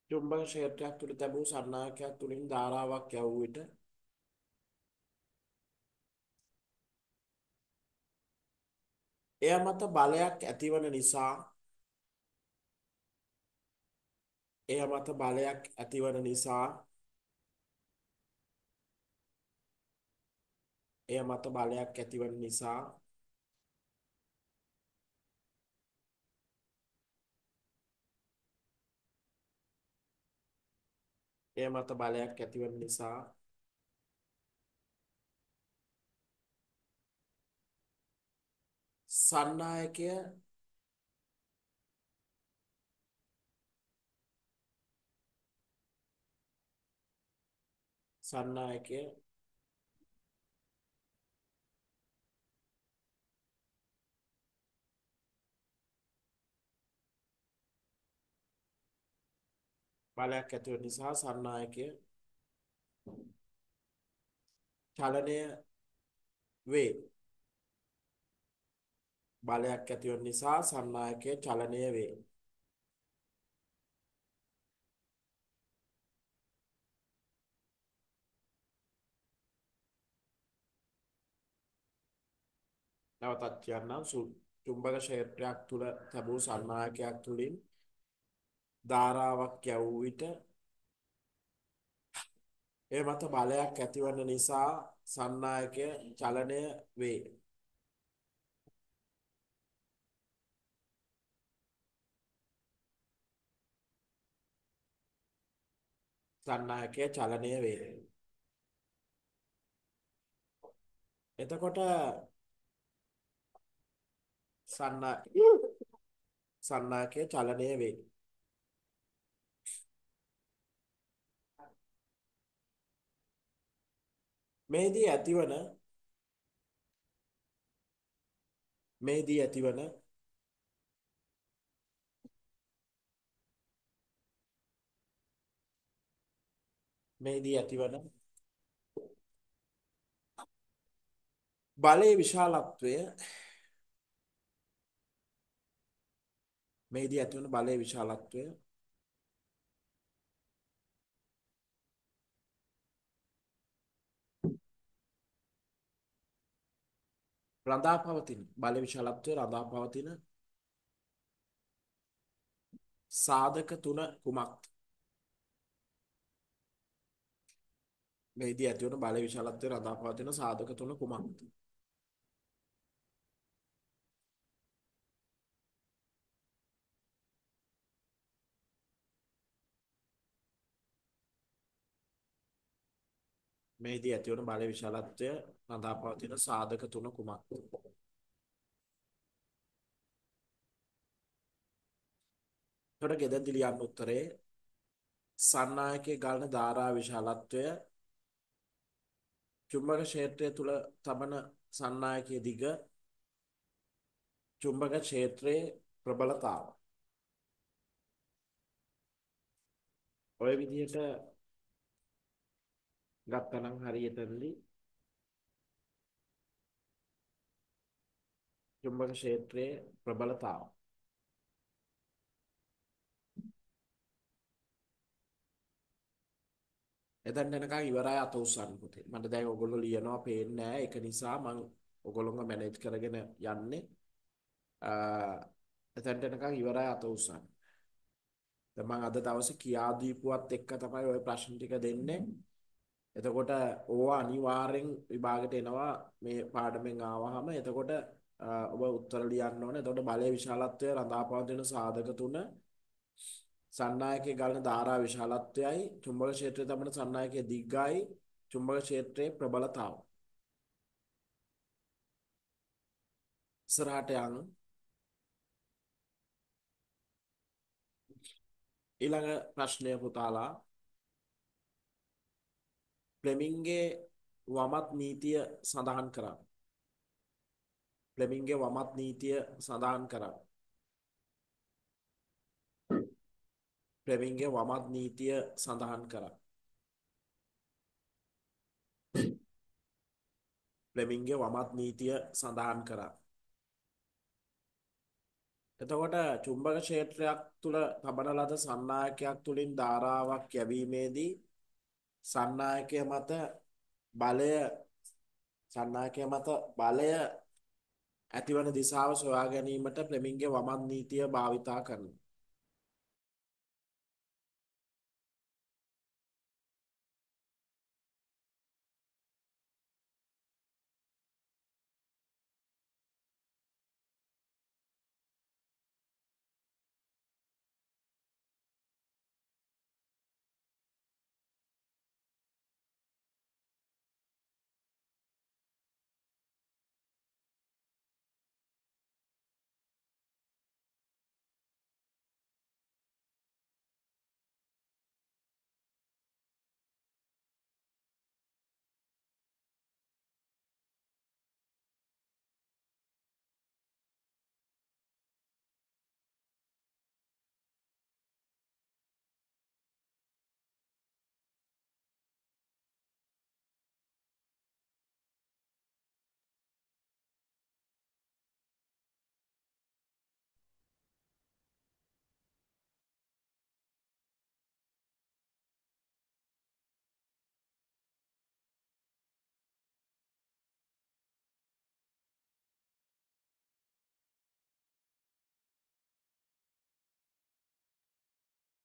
චුම්බක ක්ෂේත්‍රයක් තුල තිබූ සරණායකයක් තුලින් ධාරාවක් යවූ විට එය මත බලයක් ඇතිවන නිසා එය මත බලයක් ඇතිවන නිසා එය මත බලයක් ඇතිවන නිසා එය මත බලයක් ඇතිවන නිසා සන්නායකය සන්නායකය බලයක් ඇතිව නිසා සන්නායකය චලනය වේ බලයක් ඇතිවන නිසා සම්නායකය චලනය වේ. නැවතත් කියන්නම් චුම්බක ක්ෂේත්‍රයක් තුල තබූ සන්නායකයක් තුලින් ධාරාවක් යවූ විට ඒ මත බලයක් ඇතිවන නිසා සන්නායකය චලනය වේ. සන්නායකය චලනය වේ. එතකොට සන්නා සන්නායකය චලනය වේ. මේදී ඇතිවන මේදී ඇතිවන මෙහිදී ඇතිවන බලයේ විශාලත්වය මේදී ඇතිවන බලයේ විශාලත්වය රඳා පවතින බල විශාලත්වය රඳා පවතින සාධක තුන කුමක්ද මෙහිදී ඇතිවන බල විශාලත්වය රඳා පවතින සාධක තුන කුමක්ද? මෙහිදී ඇතිවන බල විශාලත්වය රඳා පවතින සාධක තුන කුමක්ද? එතකොට ගෙදදිලියන් උත්තරේ සන්නායකයේ ගලන ධාරා විශාලත්වය චුම්බක ක්ෂේත්‍රය තුල තබන සන්නායකයේ දිග චුම්බක ක්ෂේත්‍රයේ ප්‍රබලතාව. ඔය විදිහට ගත්තනම් හරියටලි චුම්බක ක්ෂේත්‍රයේ ප්‍රබලතාව එතන යනකම් ඉවරයි අත උස්සන්න පුතේ. මට දැන් ඔයගොල්ලෝ ලියනවා පේන්නේ නැහැ. ඒක නිසා මම ඔයගොල්ලෝව මැනේජ් කරගෙන යන්නේ. එතනට යනකම් ඉවරයි අත උස්සන්න. දැන් මම අද දවසේ කියා දීපුවත් එක්ක තමයි ওই ප්‍රශ්න ටික දෙන්නේ. එතකොට ඕවා අනිවාර්යෙන් විභාගෙට එනවා මේ පාඩමෙන් ආවහම. එතකොට ඔබ උත්තර ලියන්න ඕනේ. එතකොට බලයේ විශාලත්වය රඳාපවතින සාධක තුන සන්නායකයේ ගලන ධාරා විශාලත්වයයි චුම්බක ක්ෂේත්‍රයේ තබන සන්නායකයේ දිග්ගයි චුම්බක ක්ෂේත්‍රයේ ප්‍රබලතාව. ඉස්සරහට යන් ඊළඟ ප්‍රශ්නය පුතාලා ෆ්ලෙමින්ගේ වමත් නීතිය සඳහන් කරා. ෆ්ලෙමින්ගේ වමත් නීතිය සඳහන් කරා. ප්‍රවීන්ගේ වමත් නීතිය සඳහන් කරා. ප්‍රවීන්ගේ වමත් නීතිය සඳහන් කරා. එතකොට චුම්බක ක්ෂේත්‍රයක් තුල තබන ලද සන්නායකයක් තුලින් ධාරාවක් යැවීමේදී සන්නායකය මත බලය සන්නායකය මත බලය ඇතිවන දිශාව සොයා ගැනීමට ප්‍රමින්ගේ වමන් නීතිය භාවිතා කරනවා.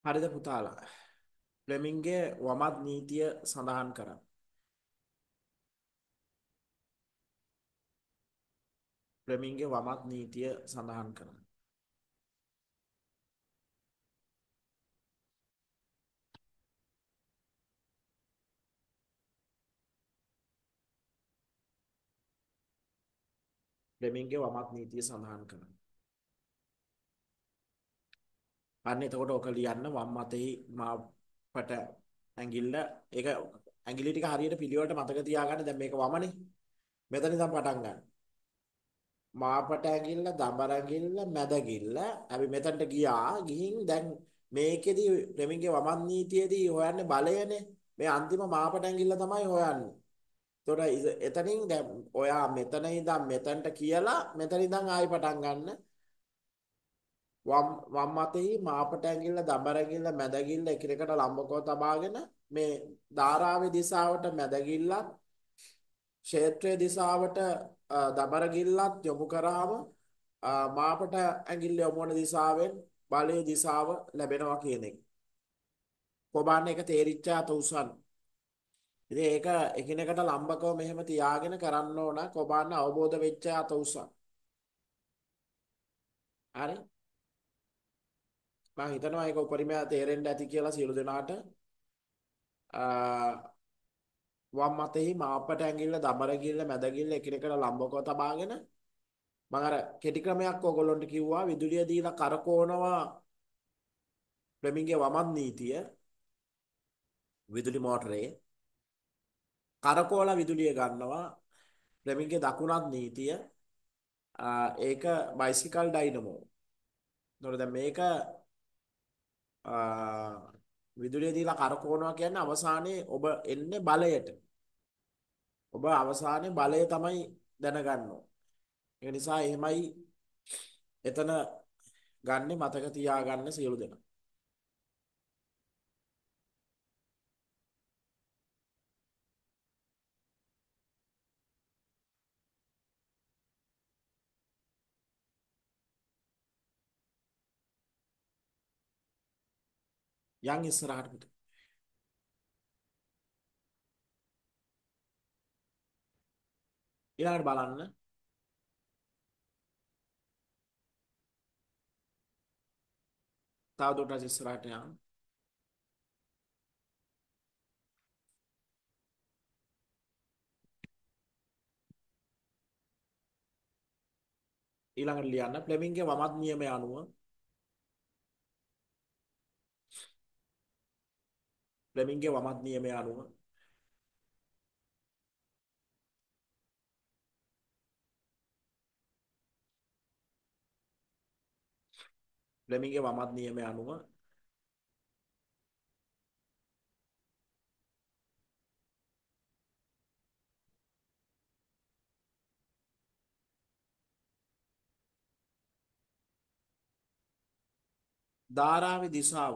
හරිද පුතාලා? ෆ්ලෙමින්ගේ වමත් නීතිය සඳහන් කරන්න. ෆ්ලෙමින්ගේ වමත් නීතිය සඳහන් කරන්න. ෆ්ලෙමින්ගේ වමත් නීතිය සඳහන් කරන්න. අන්න එතකොට ඔක ලියන්න වම් අතේ මාපට ඇඟිල්ල ඒක ඇඟිලි ටික හරියට පිළිවෙලට මතක තියාගන්න දැන් මේක වමනේ මෙතන ඉඳන් පටන් ගන්න මාපට ඇඟිල්ල දඹර ඇඟිල්ල මැද ඇඟිල්ල අපි මෙතනට ගියා ගිහින් දැන් මේකෙදි රෙමින්ගේ වමන් නීතියේදී හොයන්නේ බලයනේ මේ අන්තිම මාපට ඇඟිල්ල තමයි හොයන්නේ එතකොට එතනින් දැන් ඔයා මෙතන ඉඳන් මෙතනට කියලා මෙතන ඉඳන් ආයි පටන් ගන්න වම් වම් අතෙහි මාපට ඇඟිල්ල දබර ඇඟිල්ල මැද ඇඟිල්ල එකිනෙකට ලම්බකව තබාගෙන මේ ධාරාවේ දිශාවට මැද ඇඟිල්ලත් ක්ෂේත්‍රයේ දිශාවට දබර ඇඟිල්ලත් යොමු කරාම මාපට ඇඟිල්ල යොමු වන දිශාවෙන් බලයේ දිශාව ලැබෙනවා කියන එක. කොබාන්න එක තේරිච්චා තවුසන්. ඉතින් ඒක එකිනෙකට ලම්බකව මෙහෙම තියාගෙන කරන්න ඕන කොබාන්න අවබෝධ වෙච්චා තවුසන්. හරි මම හිතනවා ඒක උපරිමය තේරෙන්න ඇති කියලා සියලු දෙනාට වම් මතෙහි මාපට ඇඟිල්ල දමර ගිල්ල මැද ගිල්ල එකිනෙකට ලම්බකව තබාගෙන මම අර කෙටි ක්‍රමයක් ඕගොල්ලන්ට කිව්වා විදුලිය දීලා කරකවනවා ෆ්ලෙමින්ගේ වමන් නීතිය විදුලි මෝටරේ කරකවලා විදුලිය ගන්නවා ෆ්ලෙමින්ගේ දකුණත් නීතිය ඒක බයිසිකල් ඩයිනමෝ. එතකොට දැන් මේක විදුලිය දීලා කරකවනවා කියන්නේ අවසානයේ ඔබ එන්නේ බලයට. ඔබ අවසානයේ බලය තමයි දැනගන්න ඒ නිසා එහෙමයි එතන ගන්නේ මතක තියාගන්න සියලු දෙනා. යන් ඉස්සරහට පිට. ඊළඟට බලන්න තවදුරටත් ඉස්සරහට යන්න. ඊළඟට ලියන්න ෆ්ලෙමින්ගේ වමත් නියමය අනුව බ්ලෙමින්ගේ වමත් නියමය අනුව බ්ලෙමින්ගේ වමත් නියමය අනුව ධාරාවේ දිශාව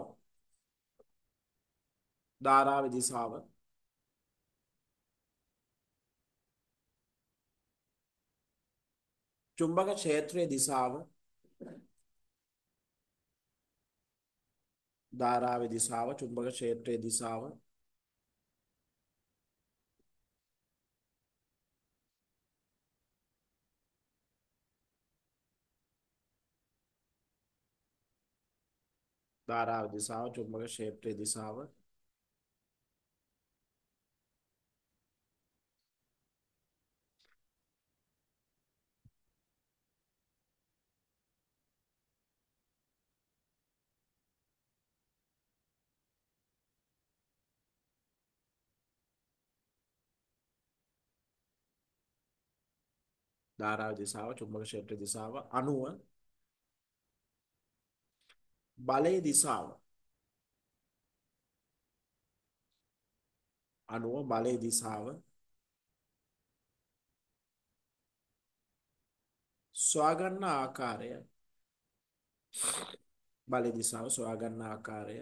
ධාරාවේ දිශාව චුම්බක ක්ෂේත්‍රයේ දිශාව ධාරාවේ දිශාව චුම්බක ක්ෂේත්‍රයේ දිශාව ධාරාව දිශාව චුම්බක ක්ෂේත්‍රයේ දිශාව ධාරාවේ දිශාව, චුම්බක ක්ෂේත්‍රයේ දිශාව, අණුව බලයේ දිශාව. අණුව බලයේ දිශාව සොයාගන්න ආකාරය බලයේ දිශාව සොයාගන්න ආකාරය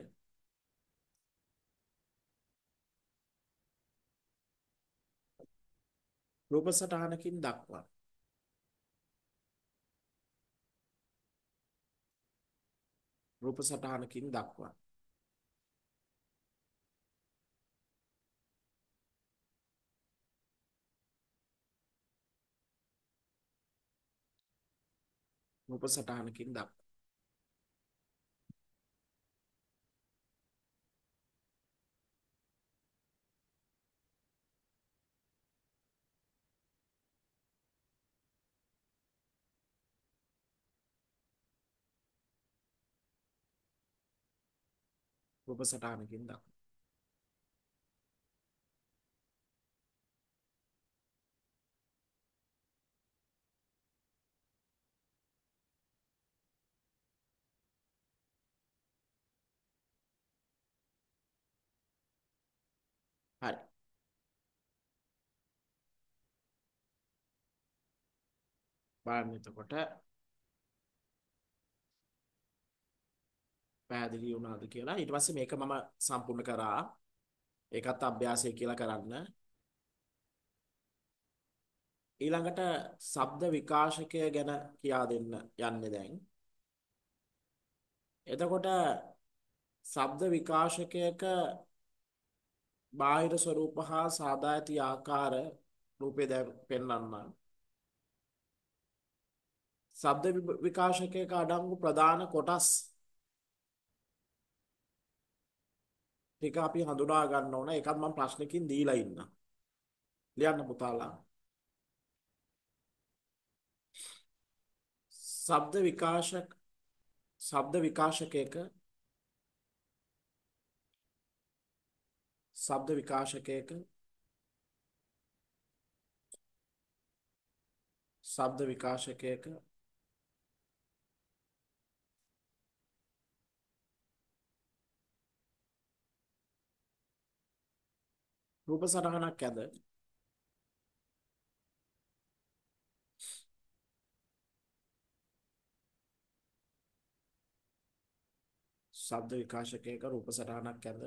රූප සටහනකින් දක්වන්න රූප සටහනකින් දක්වන්න. රූප සටහනකින් දක්වන්න. රූප සටහනකින් දක්වනවා. හරි. බලන්න එතකොට පැහැදිලි වුණාද කියලා. ඊට පස්සේ මේක මම සම්පූර්ණ කරා. ඒකත් අභ්‍යාසය කියලා කරන්න. ඊළඟට ශබ්ද විකාශකය ගැන කියා දෙන්න යන්නේ දැන්. එතකොට ශබ්ද විකාශකයක බාහිර ස්වરૂප හා සාදා ඇති ආකාර රූපේ දැන් පෙන්වන්නම්. ශබ්ද විකාශකයක අඩංගු ප්‍රධාන කොටස් ටික අපි හඳුනා ගන්න ඕන. ඒකත් මම ප්‍රශ්නකින් දීලා ඉන්නම්. ලියන්න පුතාලා. ශබ්ද විකාශක ශබ්ද විකාශකයක ශබ්ද විකාශකයක ශබ්ද විකාශකයක රූප සටහනක් ඇද ශබ්ද විකාශකයක රූප සටහනක් ඇද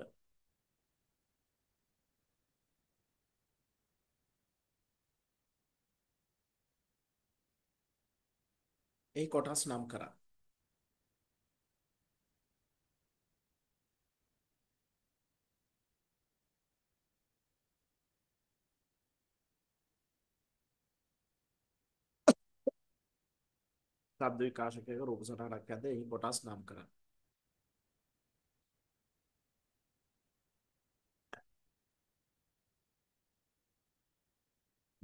ඒ කොටස් නම් කරා ශබ්ද විකාශකයක රූප සටහනක් ඇද්ද එහි කොටස් නම් කරන්න.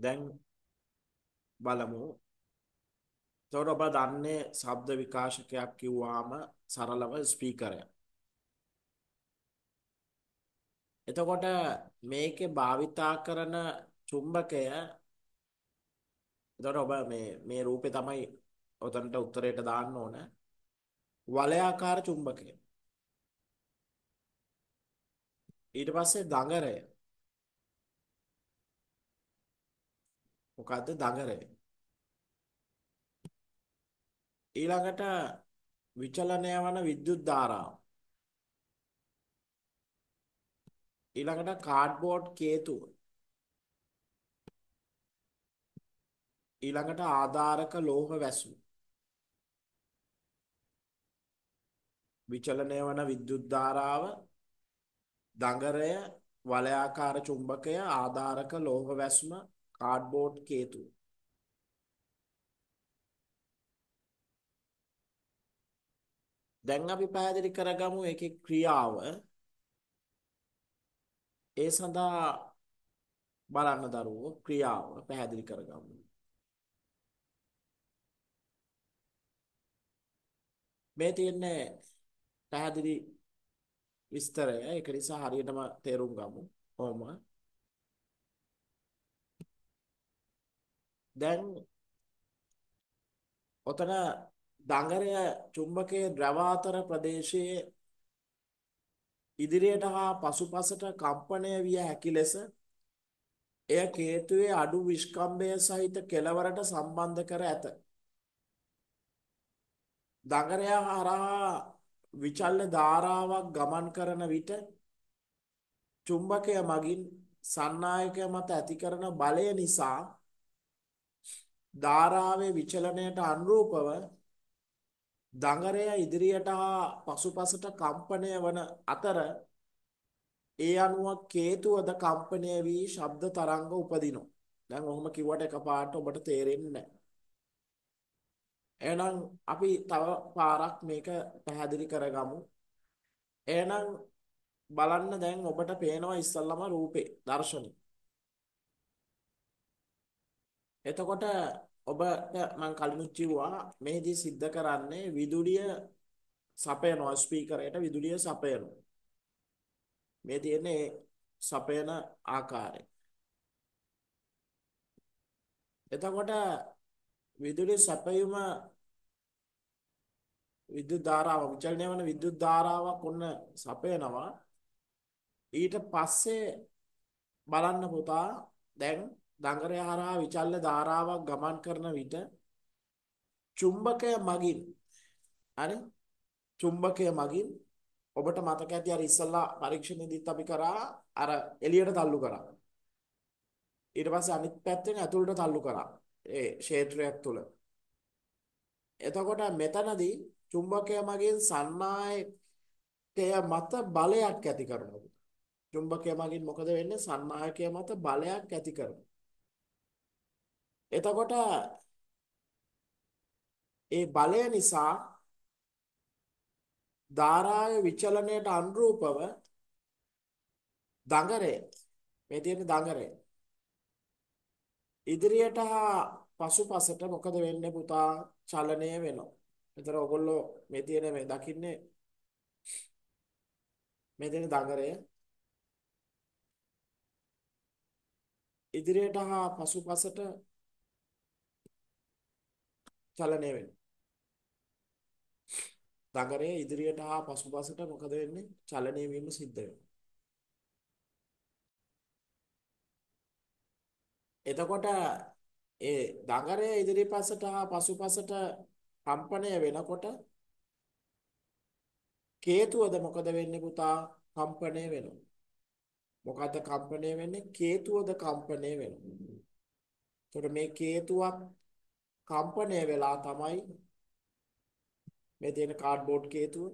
දැන් බලමු. ඒතකොට ඔබ දන්නේ ශබ්ද විකාශකයක් කිව්වාම සරලව ස්පීකරය. එතකොට මේකේ භාවිතා කරන චුම්බකය එතකොට ඔබ මේ මේ රූපේ තමයි ඔතනට උත්තරයට දාන්න ඕන වලයාකාර චුම්බකය ඊට පස්සේ දඟරය මොකද්ද දඟරය ඊළඟට විචලනය වන විද්‍යුත් ධාරාව ඊළඟට කාඩ්බෝඩ් කේතුව ඊළඟට ආධාරක ලෝහ වැසු විචලනය වන විද්‍යුත් ධාරාව දඟරය වලයාකාර චුම්බකය ආධාරක ලෝහ වැස්ම කාඩ්බෝඩ් කේතු දැන් අපි පැහැදිලි කරගමු ඒකේ ක්‍රියාව ඒ සඳහා බලන්න දරුවෝ ක්‍රියාව පැහැදිලි කරගමු මේ තියන්නේ පැහැදිලි විස්තරය. ඒක නිසා හරියටම තේරුම් ගමු. කොහොම? දැන් ඔතන දඟරය චුම්බකයේ ද්‍රවාතර ප්‍රදේශයේ ඉදිරියට හා පසුපසට කම්පණය විය හැකි ලෙස එය කේතුවේ අඩු විස්කම්භය සහිත කෙළවරට සම්බන්ධ කර ඇත. දඟරය හරහා විචල්්‍ය ධාරාවක් ගමන් කරන විට චුම්බකය මගින් සන්නායකය මත ඇති කරන බලය නිසා ධාරාවේ විචලණයට අනුරූපව දඟරය ඉදිරියට හා පසුපසට කම්පනය වන අතර ඒ අනුව කේතුවද කම්පනය වී ශබ්ද තරංග උපදිනවා. දැන් ඔහොම කිව්වට එකපාරට ඔබට තේරෙන්නේ නැහැ. එහෙනම් අපි තව පාරක් මේක පැහැදිලි කරගමු. එහෙනම් බලන්න දැන් ඔබට පේනවා ඉස්සල්ලාම රූපේ දර්ශනය. එතකොට ඔබට මම කලිනුත් කිව්වා මේදී सिद्ध කරන්නේ විදුලිය සපයනවා ස්පීකරයට විදුලිය සපයනවා. මේ තියෙන්නේ සපයන ආකාරය. එතකොට විදුලි සැපයීම විද්‍යුත් ධාරාව විචලනය වන විද්‍යුත් ධාරාවක් ඔන්න සපයනවා ඊට පස්සේ බලන්න පුතා දැන් දඟරය හරහා විචල්ල ධාරාවක් ගමන් කරන විට චුම්බකය මගින් හරි චුම්බකය මගින් ඔබට මතක ඇති අර ඉස්සල්ලා පරීක්ෂණෙදිත් අපි කරා අර එළියට තල්ලු කරා ඊට පස්සේ අනිත් පැත්තෙන් ඇතුළට තල්ලු කරා ඒ ක්ෂේත්‍රයක් තුල එතකොට මෙතනදී චුම්බකය මගින් සන්නායකය මත බලයක් ඇති කරනවා. චුම්බකය මගින් මොකද වෙන්නේ? සන්නායකය මත බලයක් ඇති කරනවා. එතකොට ඒ බලය නිසා ධාරාවේ විචලණයට අනුරූපව දඟරේ මේ තියෙන දඟරේ ඉදිරියට හා පසුපසට මොකද වෙන්නේ පුතා චලනය වෙනවා ඒතර ඔයගොල්ලෝ මේ තියෙන මේ දකින්නේ මේ තියෙන දඟරය ඉදිරියට හා පසුපසට චලනය වෙනවා. දඟරය ඉදිරියට හා පසුපසට මොකද වෙන්නේ? චලනය වීම සිද්ධ වෙනවා. එතකොට ඒ දඟරය ඉදිරිපසට හා පසුපසට කම්පණය වෙනකොට කේතුවද මොකද වෙන්නේ පුතා කම්පණය වෙනවා මොකද කම්පණය වෙන්නේ කේතුවද කම්පණය වෙනවා එතකොට මේ කේතුවත් කම්පණය වෙලා තමයි මේ තියෙන කාඩ්බෝඩ් කේතුව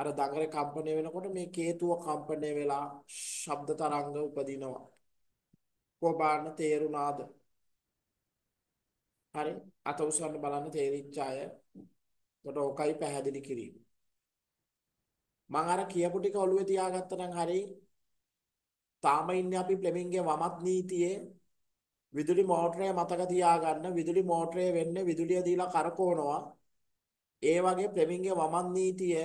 අර දඟල කම්පණය වෙනකොට මේ කේතුව කම්පණය වෙලා ශබ්ද තරංග උපදිනවා කොබාන්න තේරුණාද හරි අත උස්සන්න බලන්න තේරිච්ච අය මට ඕකයි පැහැදිලි කිරීම මම අර කියපු ටික ඔළුවේ තියාගත්තනම් හරි තාම ඉන්නේ අපි ෆ්ලෙමින්ගේ වමත් නීතියේ විදුලි මෝටරය මතක තියාගන්න විදුලි මෝටරය වෙන්නේ විදුලිය දීලා කරකවනවා ඒ වගේ ෆ්ලෙමින්ගේ වමත් නීතිය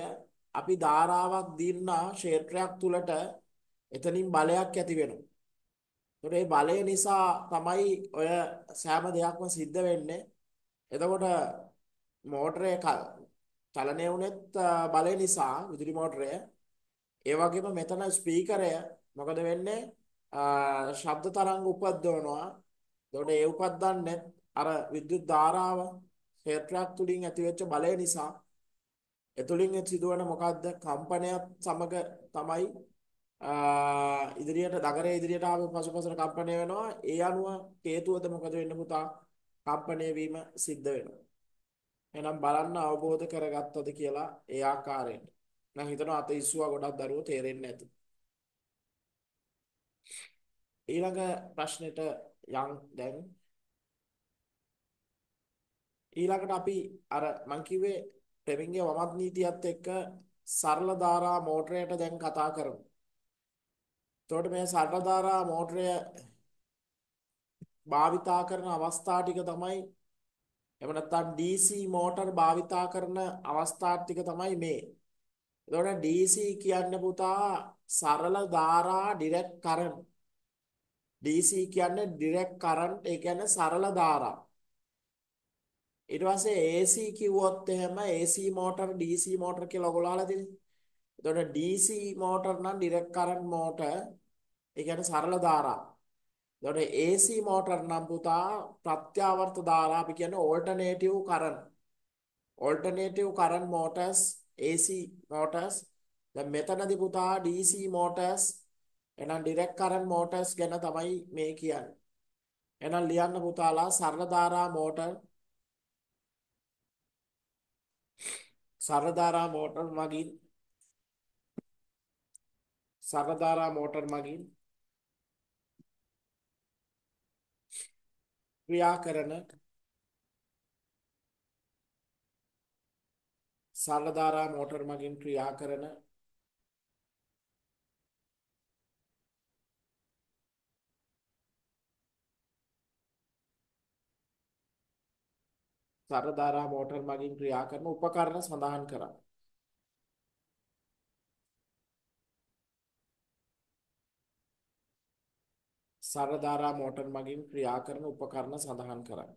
අපි ධාරාවක් දින්න ක්ෂේත්‍රයක් තුලට එතනින් බලයක් ඇති වෙනවා ඒකට මේ බලය නිසා තමයි ඔය සෑම දෙයක්ම සිද්ධ වෙන්නේ. එතකොට මෝටරය චලනය වුණෙත් බලය නිසා විදුලි මෝටරය. ඒ වගේම මෙතන ස්පීකරය මොකද වෙන්නේ? ශබ්ද තරංග උපද්දවනවා. එතකොට ඒ උපද්දන්නේ අර විද්‍යුත් ධාරාව ක්ෂේත්‍රයක් තුලින් ඇතිවෙච්ච බලය නිසා එතුලින් සිදුවන මොකද්ද කම්පනයත් සමග තමයි ඉදිරියට දගරේ ඉදිරියට ආව පසුපසට කම්පණය වෙනවා ඒ අනුව හේතුවද මොකද වෙන්න පුතා කම්පණය වීම සිද්ධ වෙනවා එහෙනම් බලන්න අවබෝධ කරගත්තද කියලා ඒ ආකාරයෙන් මම හිතනවා අත ඉස්සුවා ගොඩක් දරුවෝ තේරෙන්නේ නැති ඊළඟ ප්‍රශ්නෙට යන් දැන් ඊළඟට අපි අර මං කිව්වේ ටෙමින්ගේ වමත් නීතියත් එක්ක සරල ධාරා මෝටරයට දැන් කතා කරමු එතකොට මේ සටධාරා මෝටරය භාවිතා කරන අවස්ථා ටික තමයි එහෙම නැත්නම් DC මෝටර භාවිතා කරන අවස්ථා ටික තමයි මේ. එතකොට DC කියන්නේ පුතා සරල ධාරා ඩිරෙක්ට් කරන්ට්. DC කියන්නේ ඩිරෙක්ට් කරන්ට් ඒ කියන්නේ සරල ධාරා. ඊට පස්සේ AC කිව්වොත් එහෙම AC මෝටර DC මෝටර කියලා ඔයගොල්ලෝ අහලා තියෙන්නේ. එතකොට DC මෝටර නම් ඩිරෙක්ට් කරන්ට් මෝටර් ඒ කියන්නේ සරල ධාරා. එතකොට AC මෝටර නම් පුතා ප්‍රත්‍යාවර්ත ධාරා අපි කියන්නේ alternative current. Alternative current motors AC motors දැන් මෙතනදී පුතා DC මෝටර්ස් එහෙනම් ඩිරෙක්ට් කරන්ට් මෝටර්ස් ගැන තමයි මේ කියන්නේ. එහෙනම් ලියන්න පුතාලා සරල ධාරා මෝටර් සරදාරා මෝටර් මගින් සරදාරා මෝටර් මගින් ක්‍රියා කරන සල්ලධාරා මෝටර් මගින් ක්‍රියා කරන සරදාරා මෝටර් මගින් ක්‍රියා කරන උපකරණ සඳහන් කරා. සරදාරා මෝටර මගින් ක්‍රියා කරන උපකරණ සඳහන් කරයි.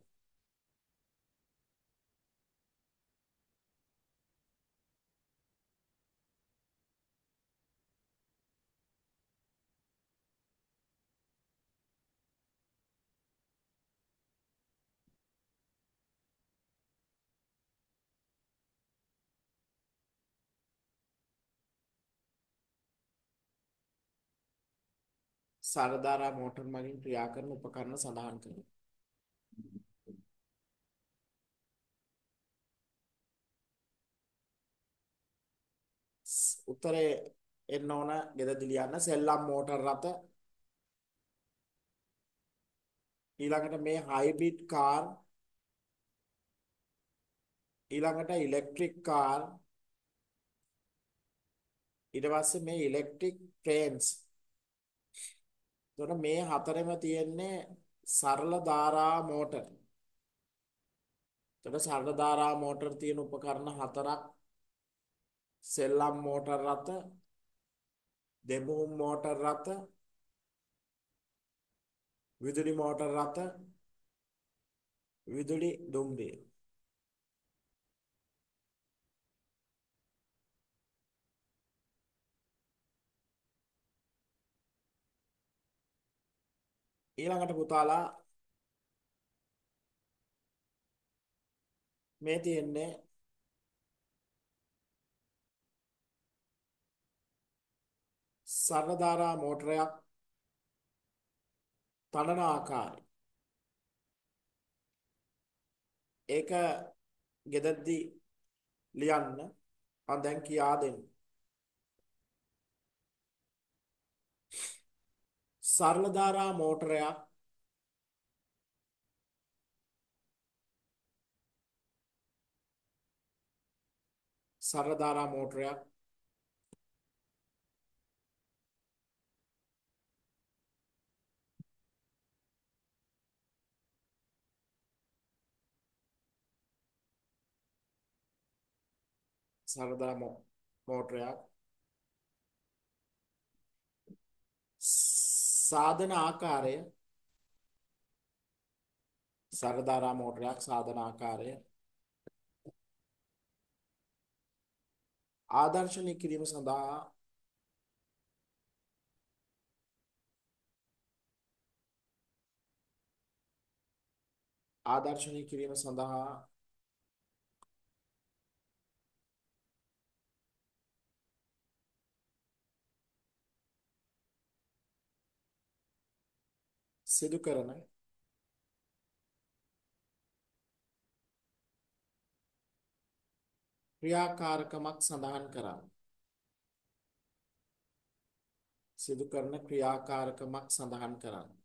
සාරධාරා මෝටර මගින් ක්‍රියා කරන උපකරණ සඳහන් කරනවා. උත්තරේ එන්න ඕන ගෙදදි ලියන්න සෙල්ලම් මෝටර රථ ඊළඟට මේ හයිබ්‍රිඩ් කාර් ඊළඟට ඉලෙක්ට්‍රික් කාර් ඊට පස්සේ මේ ඉලෙක්ට්‍රික් ට්‍රේන්ස් එතකොට මේ හතරෙම තියෙන්නේ සරල ධාරා මෝටර. එතකොට සරල ධාරා මෝටර තියෙන උපකරණ හතරක් සෙල්ලම් මෝටර රථ දෙමුහුම් මෝටර රථ විදුලි මෝටර රථ විදුලි දුම්රිය ඊළඟට පුතාලා මේ තියෙන්නේ සරල ධාරා මෝටරයක් තනන ආකාරය. ඒක ගෙදද්දි ලියන්න මම දැන් කියා දෙන්නම්. සරල ධාරා මෝටරයක් සරල ධාරා මෝටරයක් සරදා මෝටරයක් සාධන ආකාරය සරදාරා මෝටරයක් සාධන ආකාරය ආදර්ශනය කිරීම සඳහා ආදර්ශනය කිරීම සඳහා සිදු කරන ක්‍රියාකාරකමක් සඳහන් කරන්න. සිදු කරන ක්‍රියාකාරකමක් සඳහන් කරන්න.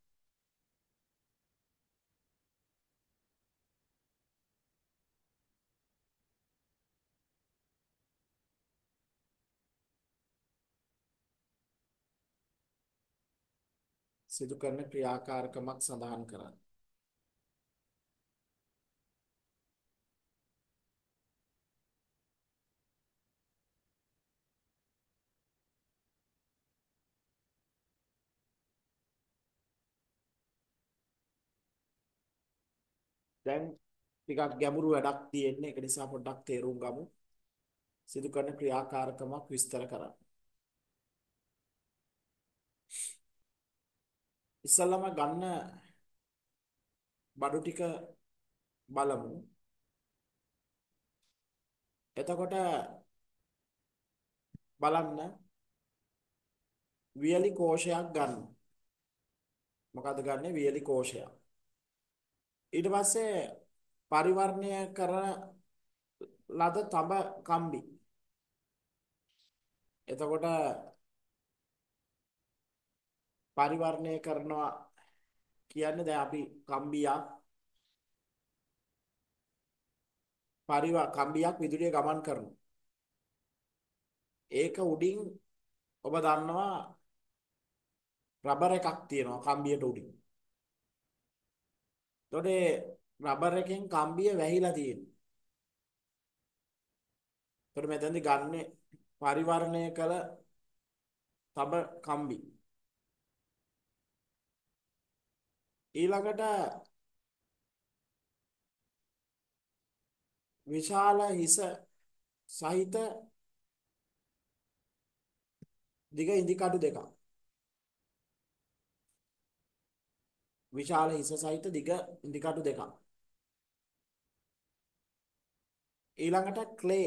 සිදු කරන ක්‍රියාකාරකමක් සඳහන් කරන්නේ. දැන් ටිකක් ගැඹුරු වැඩක් තියෙන්නේ ඒක නිසා පොඩ්ඩක් තේරුම් ගමු. සිදු කරන ක්‍රියාකාරකමක් විස්තර කරන්න. ඉස්සල්ලාම ගන්න බඩු ටික බලමු. එතකොට බලන්න වියලි කෝෂයක් ගන්න. මොකද ගන්නෙ වියලි කෝෂයක්. ඊට පස්සේ පරිවර්ණය කරන ලද තඹ කම්බි. එතකොට පරිවර්ණය කරනවා කියන්නේ දැන් අපි කම්බියක් පරිව කම්බියක් විදුලිය ගමන් කරනවා. ඒක උඩින් ඔබ දන්නවා රබර් එකක් තියෙනවා කම්බියට උඩින්. එතකොට රබර් එකෙන් කම්බිය වැහිලා තියෙනවා. එතකොට මෙතනදී ගන්න පරිවර්ණය කළ තබ කම්බි ඊළඟට විශාල හිස සහිත දිග ඉදිකටු දෙකක් විශාල හිස සහිත දිග ඉදිකටු දෙකක් ඊළඟට ක්ලේ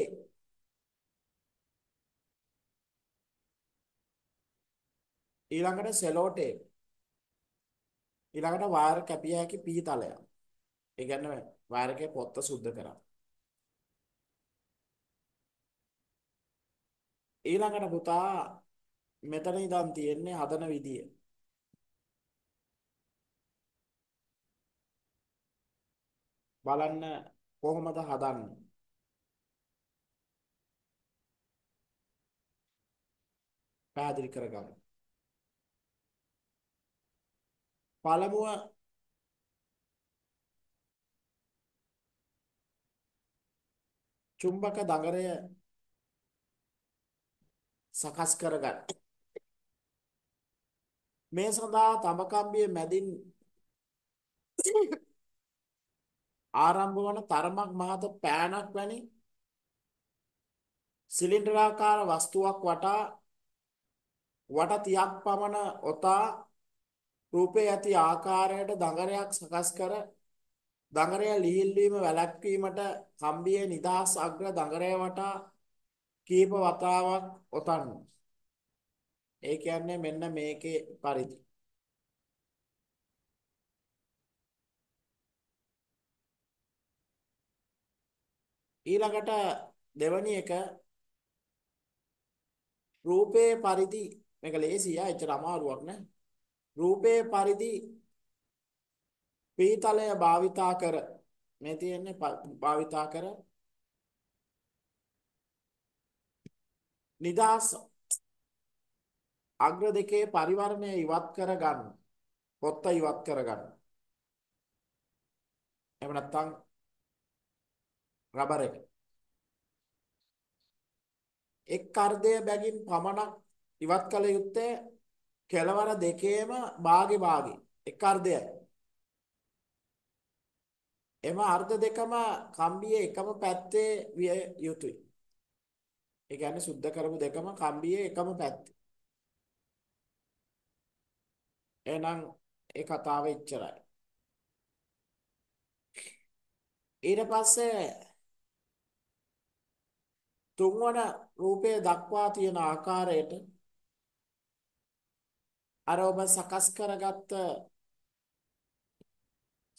ඊළඟට සෙලෝ ටේප් ඊළඟට වායර් කැපිය හැකි පීතලයක්. ඒ කියන්නේ වායර් එකේ පොත්ත සුද්ධ කරා. ඊළඟට පුතා මෙතන ඉඳන් තියෙන්නේ හදන විදිය. බලන්න කොහොමද හදන්නේ? පැහැදිලි කරගන්න. පළමුව චුම්බක දඟරය සකස් කරගන්න. මේ සඳහා තඹකම්බිය මැදින් ආරම්භ වන තරමක් මහත පෑනක් වැනි සිලින්ඩරාකාර වස්තුවක් වටා වට 30ක් පමණ ඔතා රූපේ ඇති ආකාරයට දඟරයක් සකස් කර දඟරය ලිහිල් වීම වැළැක්වීමට කම්බියේ නිදාස් අග්‍ර දඟරය වටා කීප වතාවක් ඔතන්න. ඒ කියන්නේ මෙන්න මේකේ පරිදි. ඊළඟට දෙවැනි එක රූපේ පරිදි මේක ලේසියි එච්චර අමාරුවක් නෑ රූපේ පරිදි පීතලය භාවිතා කර මේ තියෙන්නේ භාවිතා කර නිදාස අග්‍ර දෙකේ පරිවර්ණය ඉවත් කර ගන්න පොත්ත ඉවත් කර ගන්න එහෙම නැත්නම් රබර් එක එක් අර්ධය බැගින් පමණක් ඉවත් කළ යුත්තේ කෙලවර දෙකේම භාගෙ භාගෙ එක් අර්ධයයි. එම අර්ධ දෙකම කම්බියේ එකම පැත්තේ විය යුතුය. ඒ කියන්නේ සුද්ධ කරපු දෙකම කම්බියේ එකම පැත්තේ. එහෙනම් ඒ කතාව එච්චරයි. ඊට පස්සේ තුන්වන රූපය දක්වා තියෙන ආකාරයට අර ඔබ සකස් කරගත්ත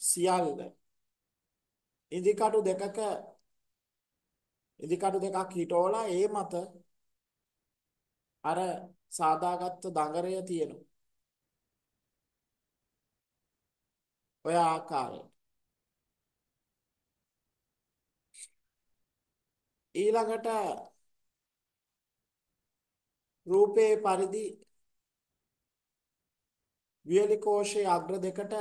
සියල්ල ඉදිකටු දෙකක ඉදිකටු දෙකක් හිටෝලා ඒ මත අර සාදාගත්ත දඟරය තියෙනවා. ඔය ආකාරයට. ඊළඟට රූපේ පරිදි වියලි කෝෂයේ අග්‍ර දෙකට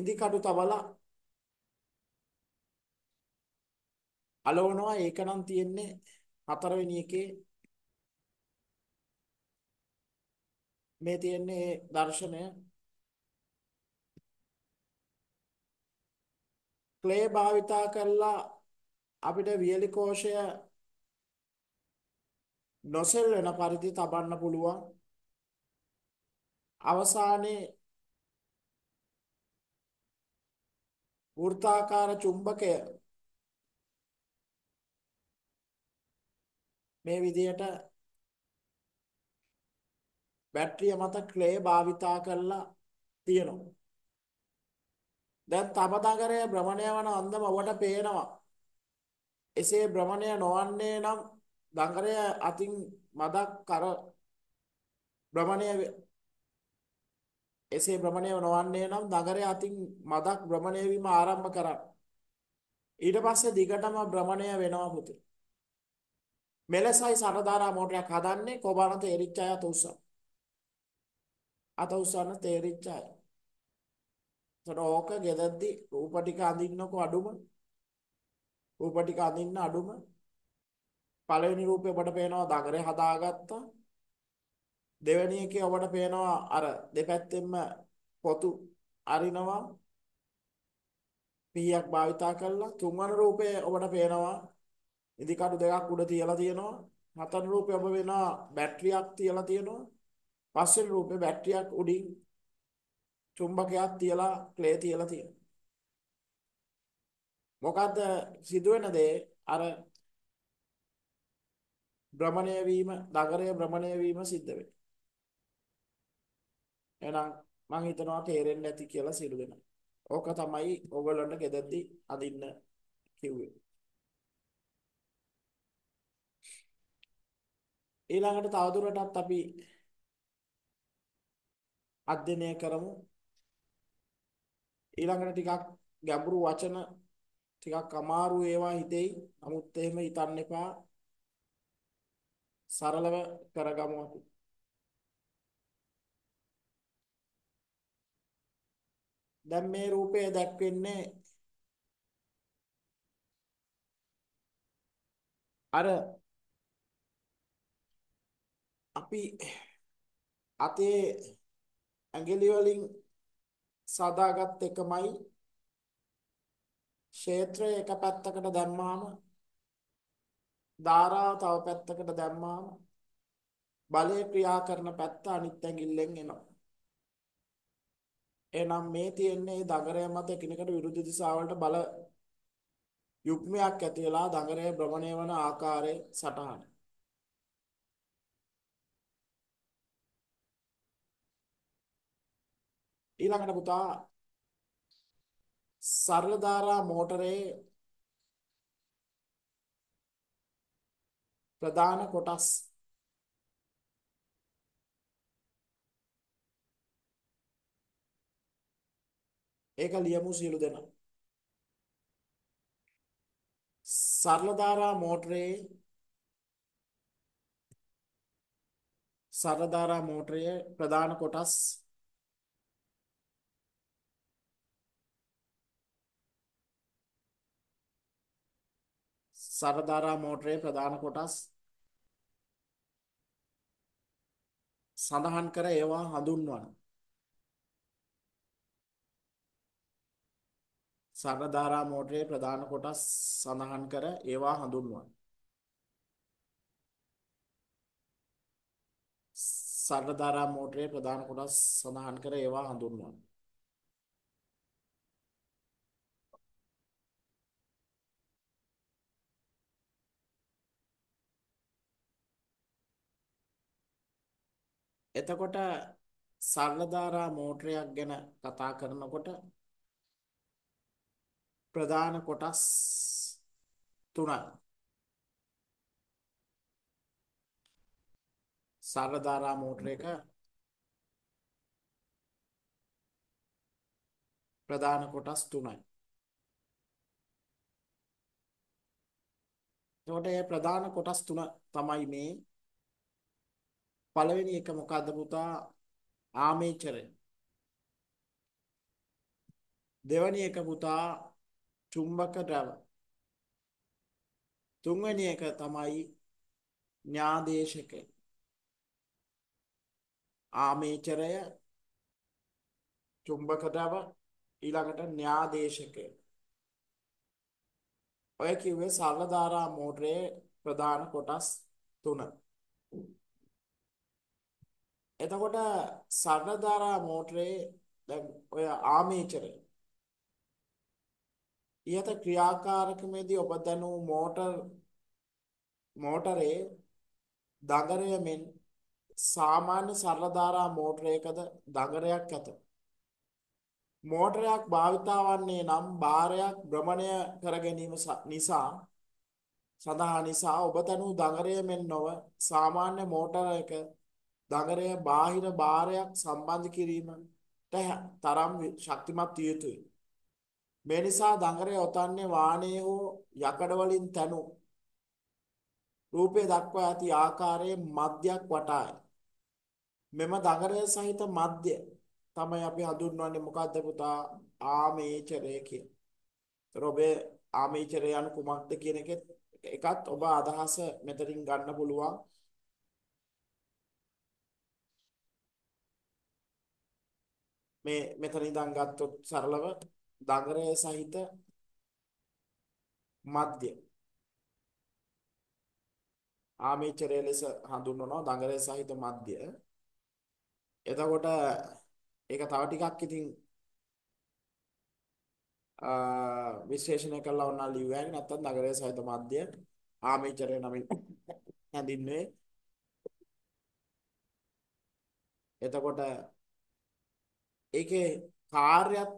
ඉදි කඩු තබලා අලවනවා ඒක නම් තියෙන්නේ හතරවෙනි එකේ මේ තියෙන්නේ දර්ශනය ක්ලේ භාවිතා කරලා අපිට වියලි කෝෂය නොසෙල් වෙන පරිදි තබන්න පුළුවන් අවසානයේ වෘත්තාකාර චුම්බකය මේ විදියට බැටරිය මත ක්ලේ භාවිතා කරලා තියෙනවා. දැන් තපතගරයේ භ්‍රමණය වන අන්දම ඔබට පේනවා. එසේ භ්‍රමණය නොවන්නේ නම් දඟරය අතින් මදක් කර භ්‍රමණය එසේ භ්‍රමණය නොවන්නේ නම් නගරය අතින් මදක් භ්‍රමණය වීම ආරම්භ කරන්න. ඊට පස්සේ දිගටම භ්‍රමණය වෙනවා පුතේ. මෙලෙසයි සරදාරා මෝටරයක් හදන්නේ කොබාන තේරිච්ච අය අත උස්සන. අත උස්සන තේරිච්ච අය. සරෝක ගෙදද්දි රූප ටික අඳින්නකො අඩුම. රූප ටික අඳින්න අඩුම. පළවෙනි රූපේ ඔබට පේනවා දගරේ හදාගත්තා. දෙවැනි එකේ ඔබට පේනවා අර දෙපැත්තෙන්ම පොතු අරිනවා පීයක් භාවිතා කරලා තුන්වන රූපේ ඔබට පේනවා ඉදිකටු දෙකක් උඩ තියලා තියෙනවා හතර රූපේ ඔබ වෙනවා බැටරියක් තියලා තියෙනවා පස්වෙනි රූපේ බැටරියක් උඩින් චුම්බකයක් තියලා ක්ලේ තියලා තියෙනවා මොකද්ද සිදුවෙන දේ අර භ්‍රමණය වීම, නගරය භ්‍රමණය වීම සිද්ධ වෙනවා. එහෙනම් මම හිතනවා තේරෙන්නේ නැති කියලා සිළු වෙනවා. ඕක තමයි ඕගොල්ලන්ට ගෙදරදී අදින්න කිව්වේ. ඊළඟට තවදුරටත් අපි අධ්‍යයනය කරමු. ඊළඟට ටිකක් ගැඹුරු වචන ටිකක් අමාරු ඒවා හිතෙයි. නමුත් එහෙම හිතන්න එපා. සරලව කරගමු අපි. දැන් මේ රූපය දැක්වෙන්නේ අර අපි අතේ ඇඟිලි වලින් සාදාගත් එකමයි ක්ෂේත්‍රය එක පැත්තකට දැම්මාම ධාරාව තව පැත්තකට දැම්මාම බලය ක්‍රියා කරන පැත්ත අනිත් ඇඟිල්ලෙන් එනවා එහෙනම් මේ තියෙන්නේ දගරය මත එකිනෙකට විරුද්ධ දිශාවලට බල යුග්මයක් ඇති වෙලා දගරය භ්‍රමණය වන ආකාරයේ සටහන. ඊළඟට පුතා සරල ධාරා මෝටරේ ප්‍රධාන කොටස් ඒක ලියමු සියලු දෙනා. සරලධාරා මෝටරේ සරලධාරා මෝටරය ප්‍රධාන කොටස් සරදාරා මෝටරයේ ප්‍රධාන කොටස් සඳහන් කර ඒවා හඳුන්වන්න. සරණධාරා මෝටරේ ප්‍රධාන කොටස් සඳහන් කර ඒවා හඳුන්වයි. සරණධාරා මෝටරේ ප්‍රධාන කොටස් සඳහන් කර ඒවා හඳුන්වයි. එතකොට සරලධාරා මෝටරයක් ගැන කතා කරනකොට ප්‍රධාන කොටස් තුනයි. සරදාරා මෝටර එක ප්‍රධාන කොටස් තුනයි. එතකොට ඒ ප්‍රධාන කොටස් තුන තමයි මේ පළවෙනි එක මොකද්ද පුතා ආමේචරය. දෙවැනි එක පුතා චුම්බක ද්‍රව. තුන්වැනි එක තමයි ඥාදේශක. ආමේචරය චුම්බක ද්‍රව ඊළඟට ඥාදේශක. ඔය කිව්වේ සරල ධාරා මෝටරේ ප්‍රධාන කොටස් තුන. එතකොට සරල ධාරා මෝටරේ දැන් ඔය ආමේචරය ඉහත ක්‍රියාකාරකමේදී ඔබ දනූ මෝටර් මෝටරේ දගරය මෙන් සාමාන්‍ය සරල ධාරා මෝටරයකද දගරයක් ඇත. මෝටරයක් භාවිතා වන්නේ නම් භාරයක් භ්‍රමණය කර ගැනීම නිසා සඳහා නිසා ඔබ තනූ දගරය මෙන් නොව සාමාන්‍ය මෝටරයක දගරය බාහිර භාරයක් සම්බන්ධ කිරීමට තරම් ශක්තිමත් විය යුතුයි. මේ නිසා දඟරේ ඔතන්නේ වාණේ හෝ යකඩ වලින් තනු රූපේ දක්වා ඇති ආකාරයේ මධ්‍යයක් වටායි. මෙම දඟරය සහිත මධ්‍ය තමයි අපි හඳුන්වන්නේ මොකක්ද පුතා ආමේචරය කියන. රොබේ ආමේචරය යන කුමක්ද කියන එකත් ඔබ අදහස මෙතනින් ගන්න පුළුවන්. මේ මෙතන ඉඳන් ගත්තොත් සරලව දගරය සහිත මධ්‍ය ආමේචරය ලෙස හඳුන්වනවා දඟරය සහිත මධ්‍ය. එතකොට ඒක තව ටිකක් ඉතින් විශේෂණය කළා වුණා ලියුවෑන් නැත්තම් නගරය සහිත මධ්‍ය ආමේචරය නමින් හැඳින්වේ. එතකොට ඒකේ කාර්යත්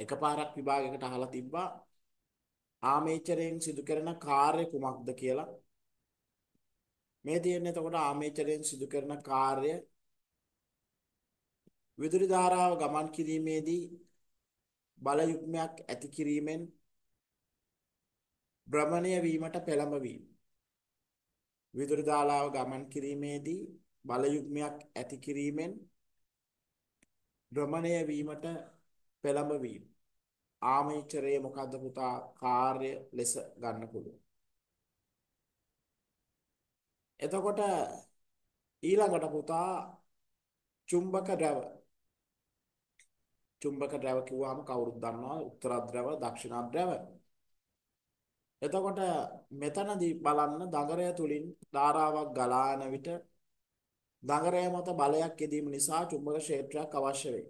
එකපාරක් විභාගයකට අහලා තිබ්බා ආමේචරයෙන් සිදු කරන කාර්ය කුමක්ද කියලා මේ තියෙන්නේ එතකොට ආමේචරයෙන් සිදු කරන කාර්ය විදුලි ධාරාව ගමන් කිරීමේදී බල යුග්මයක් ඇති කිරීමෙන් භ්‍රමණය වීමට පෙළඹවීම විදුලි ධාරාව ගමන් කිරීමේදී බල යුග්මයක් ඇති කිරීමෙන් භ්‍රමණය වීමට පෙළඹවීම. ආමේචරයේ මොකද්ද පුතා කාර්ය ලෙස ගන්න පුළුවන්. එතකොට ඊළඟට පුතා චුම්බක ද්‍රව චුම්බක ද්‍රව කිව්වහම කවුරුත් දන්නවා උත්තර ද්‍රව දක්ෂිණ ද්‍රව එතකොට මෙතනදී බලන්න දඟරය තුලින් ධාරාවක් ගලාන විට දඟරය මත බලයක් යෙදීම නිසා චුම්බක ක්ෂේත්‍රයක් අවශ්‍ය වෙයි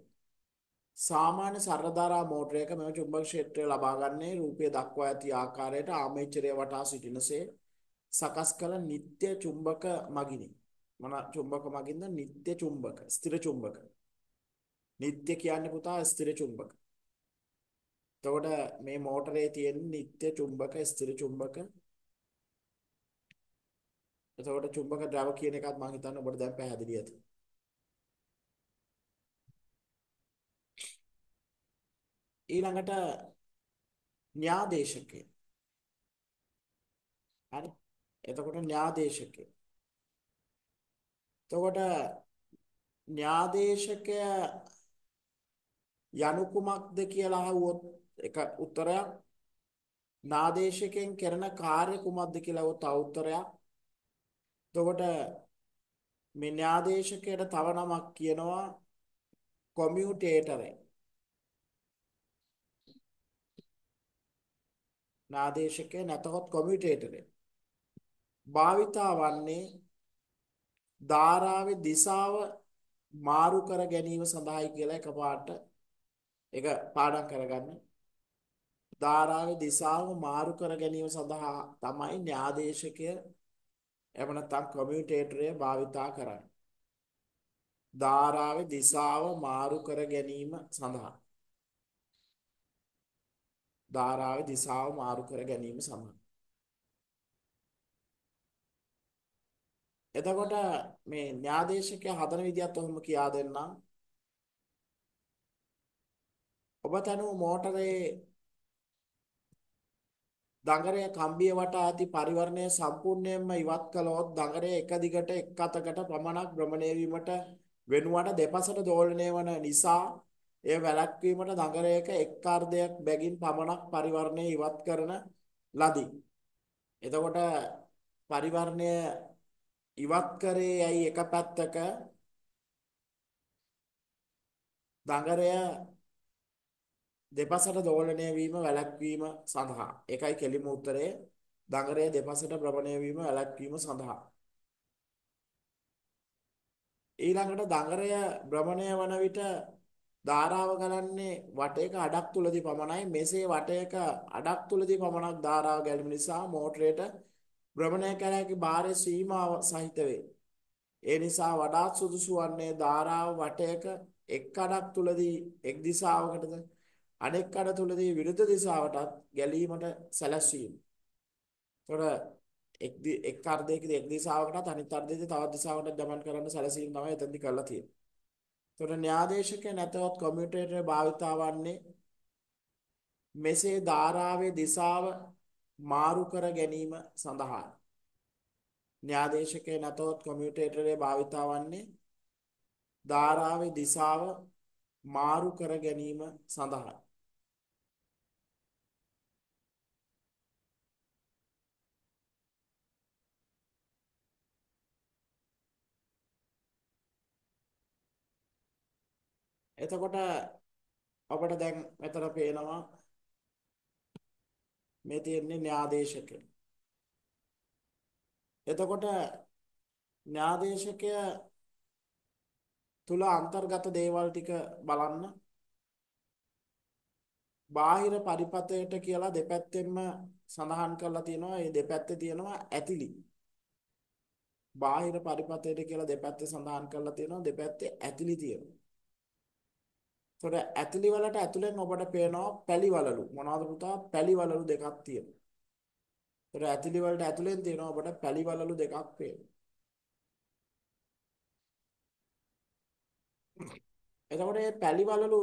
සාමාන්‍ය සරධාරා මෝටරයක මෙම චුම්බක ක්ෂේත්‍රය ලබාගන්නේ රූපය දක්වා ඇති ආකාරයට ආමේචරය වටා සිටිනසේ සකස් කළ නිත්‍ය චුම්බක මගිනි. මොන චුම්බක මගින්ද? නිත්‍ය චුම්බක, ස්ථිර චුම්බක. නිත්‍ය කියන්නේ පුතා ස්ථිර චුම්බක. එතකොට මේ මෝටරේ තියෙන නිත්‍ය චුම්බක, ස්ථිර චුම්බක. එතකොට චුම්බක ද්‍රව කියන එකත් මම හිතන්නේ ඔබට දැන් පැහැදිලි ඇති. ඊළඟට න්‍යාදේශකය. හරි. එතකොට න්‍යාදේශකය. එතකොට න්‍යාදේශකය යනු කුමක්ද කියලා අහුවොත් එක උත්තරයක්. නාදේශකෙන් කරන කාර්ය කුමක්ද කියලා අහුවොත් තව උත්තරයක්. එතකොට මේ න්‍යාදේශකයට තව නමක් කියනවා කොමියුටේටරේ නාදේශකය නැතහොත් කොමියුටේටරය. භාවිතා වන්නේ ධාරාවේ දිශාව මාරු කර ගැනීම සඳහායි කියලා එකපාරට ඒක පාඩම් කරගන්න. ධාරාවේ දිශාව මාරු කර ගැනීම සඳහා තමයි න්‍යාදේශකය එහෙම නැත්නම් කමියුටේටරය භාවිතා කරන්නේ. ධාරාවේ දිශාව මාරු කර ගැනීම සඳහා ධාරාවේ දිශාව මාරු කර ගැනීම සමාන. එතකොට මේ න්‍යායාධීශකයා හදන විදිහත් ඔහොම කියා දෙන්නම්. ඔබ තනුව මෝටරේ දඟරය කම්බිය වටා ඇති පරිවර්ණය සම්පූර්ණයෙන්ම ඉවත් කළොත් දඟරය එක දිගට එක් අතකට පමණක් භ්‍රමණය වීමට වෙනුවට දෙපසට දෝලණය වන නිසා එය වැළැක්වීමට නගරයක එක් අර්ධයක් බැගින් පමණක් පරිවර්ණය ඉවත් කරන ලදී. එතකොට පරිවර්ණය ඉවත් කරේ යයි එක පැත්තක නගරය දෙපසට දෝලණය වීම වැළැක්වීම සඳහා. ඒකයි කෙලිම උත්තරේ. නගරය දෙපසට භ්‍රමණය වීම වැළැක්වීම සඳහා. ඊළඟට නගරය භ්‍රමණය වන විට ධාරාව ගලන්නේ වටයක අඩක් තුලදී පමණයි මෙසේ වටයක අඩක් තුලදී පමණක් ධාරාව ගැලීම නිසා මෝටරයට භ්‍රමණය කළ හැකි භාරයේ සීමාව සහිත වේ. ඒ නිසා වඩාත් සුදුසු වන්නේ ධාරාව වටයක එක් අඩක් තුලදී එක් දිශාවකටද අනෙක් අඩ තුලදී විරුද්ධ දිශාවටත් ගැලීමට සැලැස්වීම. ඒතොර එක් එක් අර්ධයකදී එක් දිශාවකටත් අනිත් අර්ධයේදී තවත් දිශාවකට ගමන් කරන්න සැලසීම් තමයි එතෙන්දි කරලා තියෙන්නේ. එතකොට න්‍යායාධීශක නැතවත් කොමියුටේටර් භාවිතා වන්නේ මෙසේ ධාරාවේ දිශාව මාරු කර ගැනීම සඳහා න්‍යායාධීශක නැතවත් කොමියුටේටරේ භාවිතා වන්නේ ධාරාවේ දිශාව මාරු කර ගැනීම සඳහා එතකොට අපට දැන් මෙතන පේනවා මේ තියෙන්නේ න්‍යාදේශක. එතකොට න්‍යාදේශකය තුල අන්තර්ගත දේවල් ටික බලන්න. බාහිර පරිපතයට කියලා දෙපැත්තෙන්ම සඳහන් කරලා තියෙනවා. මේ දෙපැත්තේ තියෙනවා ඇතිලි. බාහිර පරිපතයට කියලා දෙපැත්තේ සඳහන් කරලා තියෙනවා. දෙපැත්තේ ඇතිලි තියෙනවා. එතකොට ඇතිලි වලට ඇතුලෙන් ඔබට පේනවා පැලිවලලු. මොනවද පුතා? පැලිවලලු දෙකක් තියෙනවා. එතකොට ඇතිලි වලට ඇතුලෙන් තියෙනවා ඔබට පැලිවලලු දෙකක් පේනවා. එතකොට මේ පැලිවලලු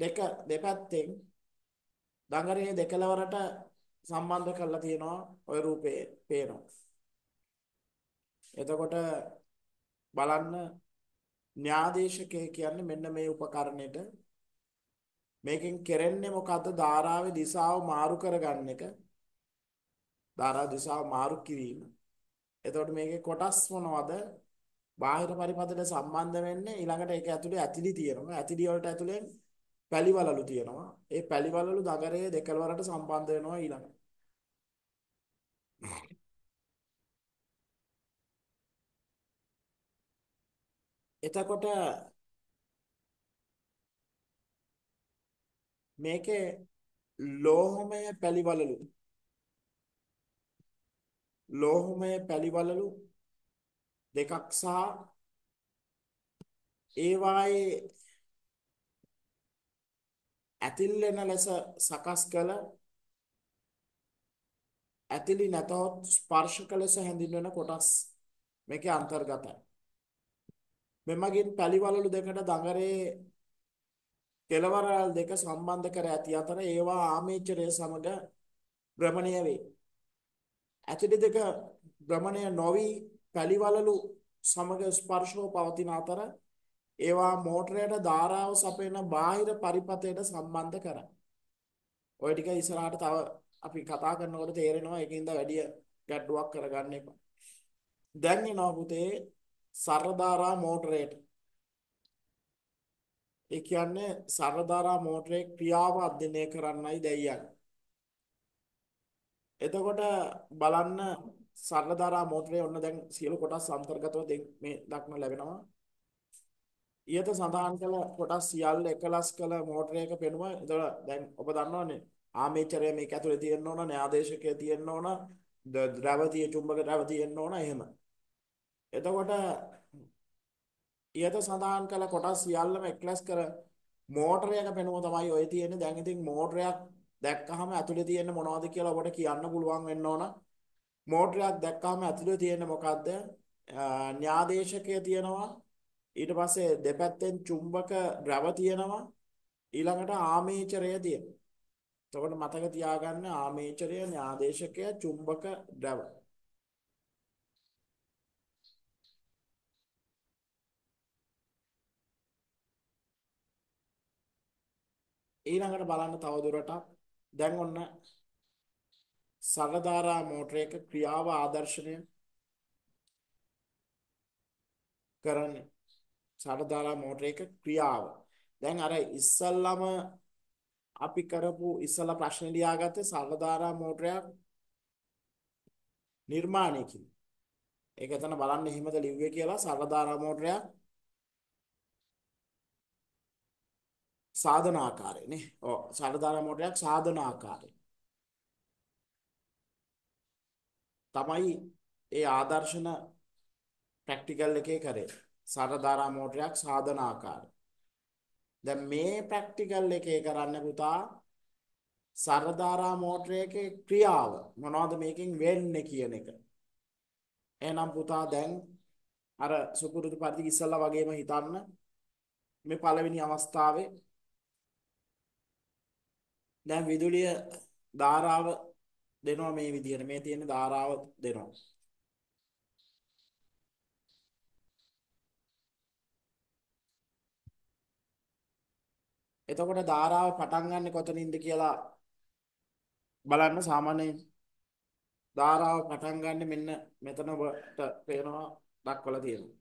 දෙක දෙපැත්තෙන් දඟරේ දෙකලවරට සම්බන්ධ කරලා තියෙනවා ওই රූපේ පේනවා. එතකොට බලන්න න්‍යාදේශකය කියන්නේ මෙන්න මේ උපකරණයට මේකෙන් කරන්නේ මොකද්ද ධාරාවේ දිශාව මාරු කරගන්න එක ධාරා දිශාව මාරු කිරීම එතකොට මේකේ කොටස් මොනවද බාහිර පරිපදයට සම්බන්ධ වෙන්නේ ඊළඟට ඒක ඇතුලේ ඇතිලි තියෙනවා ඇතිලි වලට ඇතුලෙන් පැලිවලලු තියෙනවා ඒ පැලිවලලු දගරේ දෙකලවරට සම්බන්ධ වෙනවා ඊළඟට එතකොට මේකේ ලෝහමය පැලිවලලු ලෝහමය පැලිවලලු දෙකක් සහ ඒ වායේ ඇතිල් වෙන ලෙස සකස් කළ ඇතිලි නැතහොත් ස්පර්ශක ලෙස හැඳින්වෙන කොටස් මේකේ අන්තර්ගතයි. මෙමගින් පැලිවලලු දෙකට දඟරේ කෙළවරල් දෙක සම්බන්ධ කර ඇති අතර ඒවා ආමේචරය සමග භ්‍රමණය වේ. ඇටඩි දෙක භ්‍රමණය නොවි පැලිවලලු සමග ස්පර්ශව පවතින අතර ඒවා මෝටරයට ධාරාව සපයන බාහිර පරිපථයට සම්බන්ධ කරයි. ඔය ටික ඉස්සරහට තව අපි කතා කරනකොට තේරෙනවා ඒකින්ද වැඩි ගැටුවක් කරගන්න එපා. දැන් එනවා පුතේ සරදාරා මෝටරේට ඒ කියන්නේ සරදාරා මෝටරේ ක්‍රියාව අධ්‍යයනය කරන්නයි දැයියන්නේ. එතකොට බලන්න සරදාරා මෝටරේ ඔන්න දැන් සියලු කොටස් අන්තර්ගතව මේ දක්න ලැබෙනවා. ඊට සඳහන් කළ කොටස් සියල්ල එකලස් කළ මෝටරයක පෙනුම. එතකොට දැන් ඔබ දන්නවනේ ආමේචරය මේක ඇතුලේ තියෙන්න ඕන, න්‍යාදේශකය තියෙන්න ඕන, ද්‍රවතිය චුම්බක ද්‍රව තියෙන්න ඕන එහෙම. එතකොට ඉහත සඳහන් කළ කොටස් සියල්ලම එක්ලස් කර මෝටරයක පෙනුම තමයි ඔය තියෙන්නේ. දැන් ඉතින් මෝටරයක් දැක්කහම ඇතුලේ තියෙන මොනවද කියලා ඔබට කියන්න පුළුවන් වෙන්න ඕන. මෝටරයක් දැක්කහම ඇතුලේ තියෙන මොකද්ද? න්‍යාදේශකය තියෙනවා. ඊට පස්සේ දෙපැත්තෙන් චුම්බක ද්‍රව තියෙනවා. ඊළඟට ආමේචරය තියෙනවා. එතකොට මතක තියාගන්න ආමේචරය න්‍යාදේශකය චුම්බක ද්‍රව. ඊළඟට බලන්න තව දුරටත් දැන් ඔන්න සරදාරා මෝටරයක ක්‍රියාව ආදර්ශනය කරන්නේ සරදාරා මෝටරයක ක්‍රියාව දැන් අර ඉස්සල්ලාම අපි කරපු ඉස්සලා ප්‍රශ්නේ ලියාගත්තේ සරදාරා මෝටරයක් නිර්මාණය කිව්වා ඒක එතන බලන්න එහෙමද ලිව්වේ කියලා සරදාරා මෝටරයක් සාධන ආකාරයනේ. ඔව් සාධාරණ මෝටරයක් සාධන ආකාරය. තමයි ඒ ආදර්ශන ප්‍රැක්ටිකල් එකේ කරේ. සාධාරණ මෝටරයක් සාධන ආකාරය. දැන් මේ ප්‍රැක්ටිකල් එකේ කරන්න පුතා සරදාරා මෝටරයේ ක්‍රියාව මොනවද මේකෙන් වෙන්නේ කියන එක. එහෙනම් පුතා දැන් අර සුපුරුදු පරිදි ඉස්සලා වගේම හිතන්න මේ පළවෙනි අවස්ථාවේ දැන් විදුලිය ධාරාව දෙනවා මේ විදිහට. මේ තියෙන ධාරාව දෙනවා. එතකොට ධාරාව පටන් ගන්න කොතනින්ද කියලා බලන්න සාමාන්‍යයෙන් ධාරාව පටන් ගන්න මෙන්න මෙතන ඔබට පේනවා දක්වලා තියෙනවා.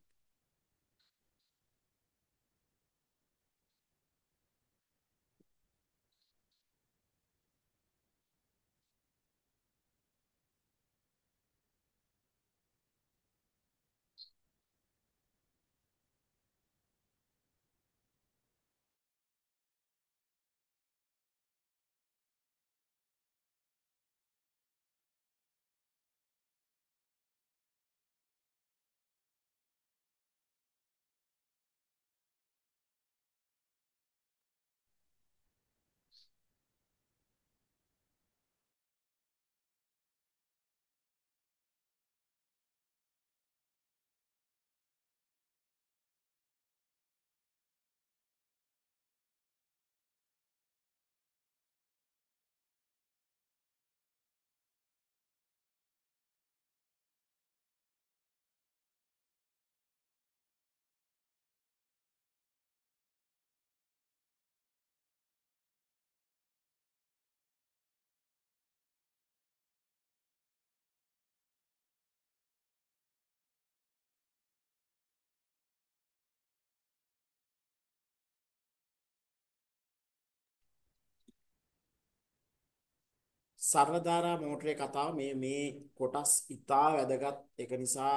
සරලධාරා මෝටරේ කතාව මේ මේ කොටස් ඉතා වැදගත් ඒක නිසා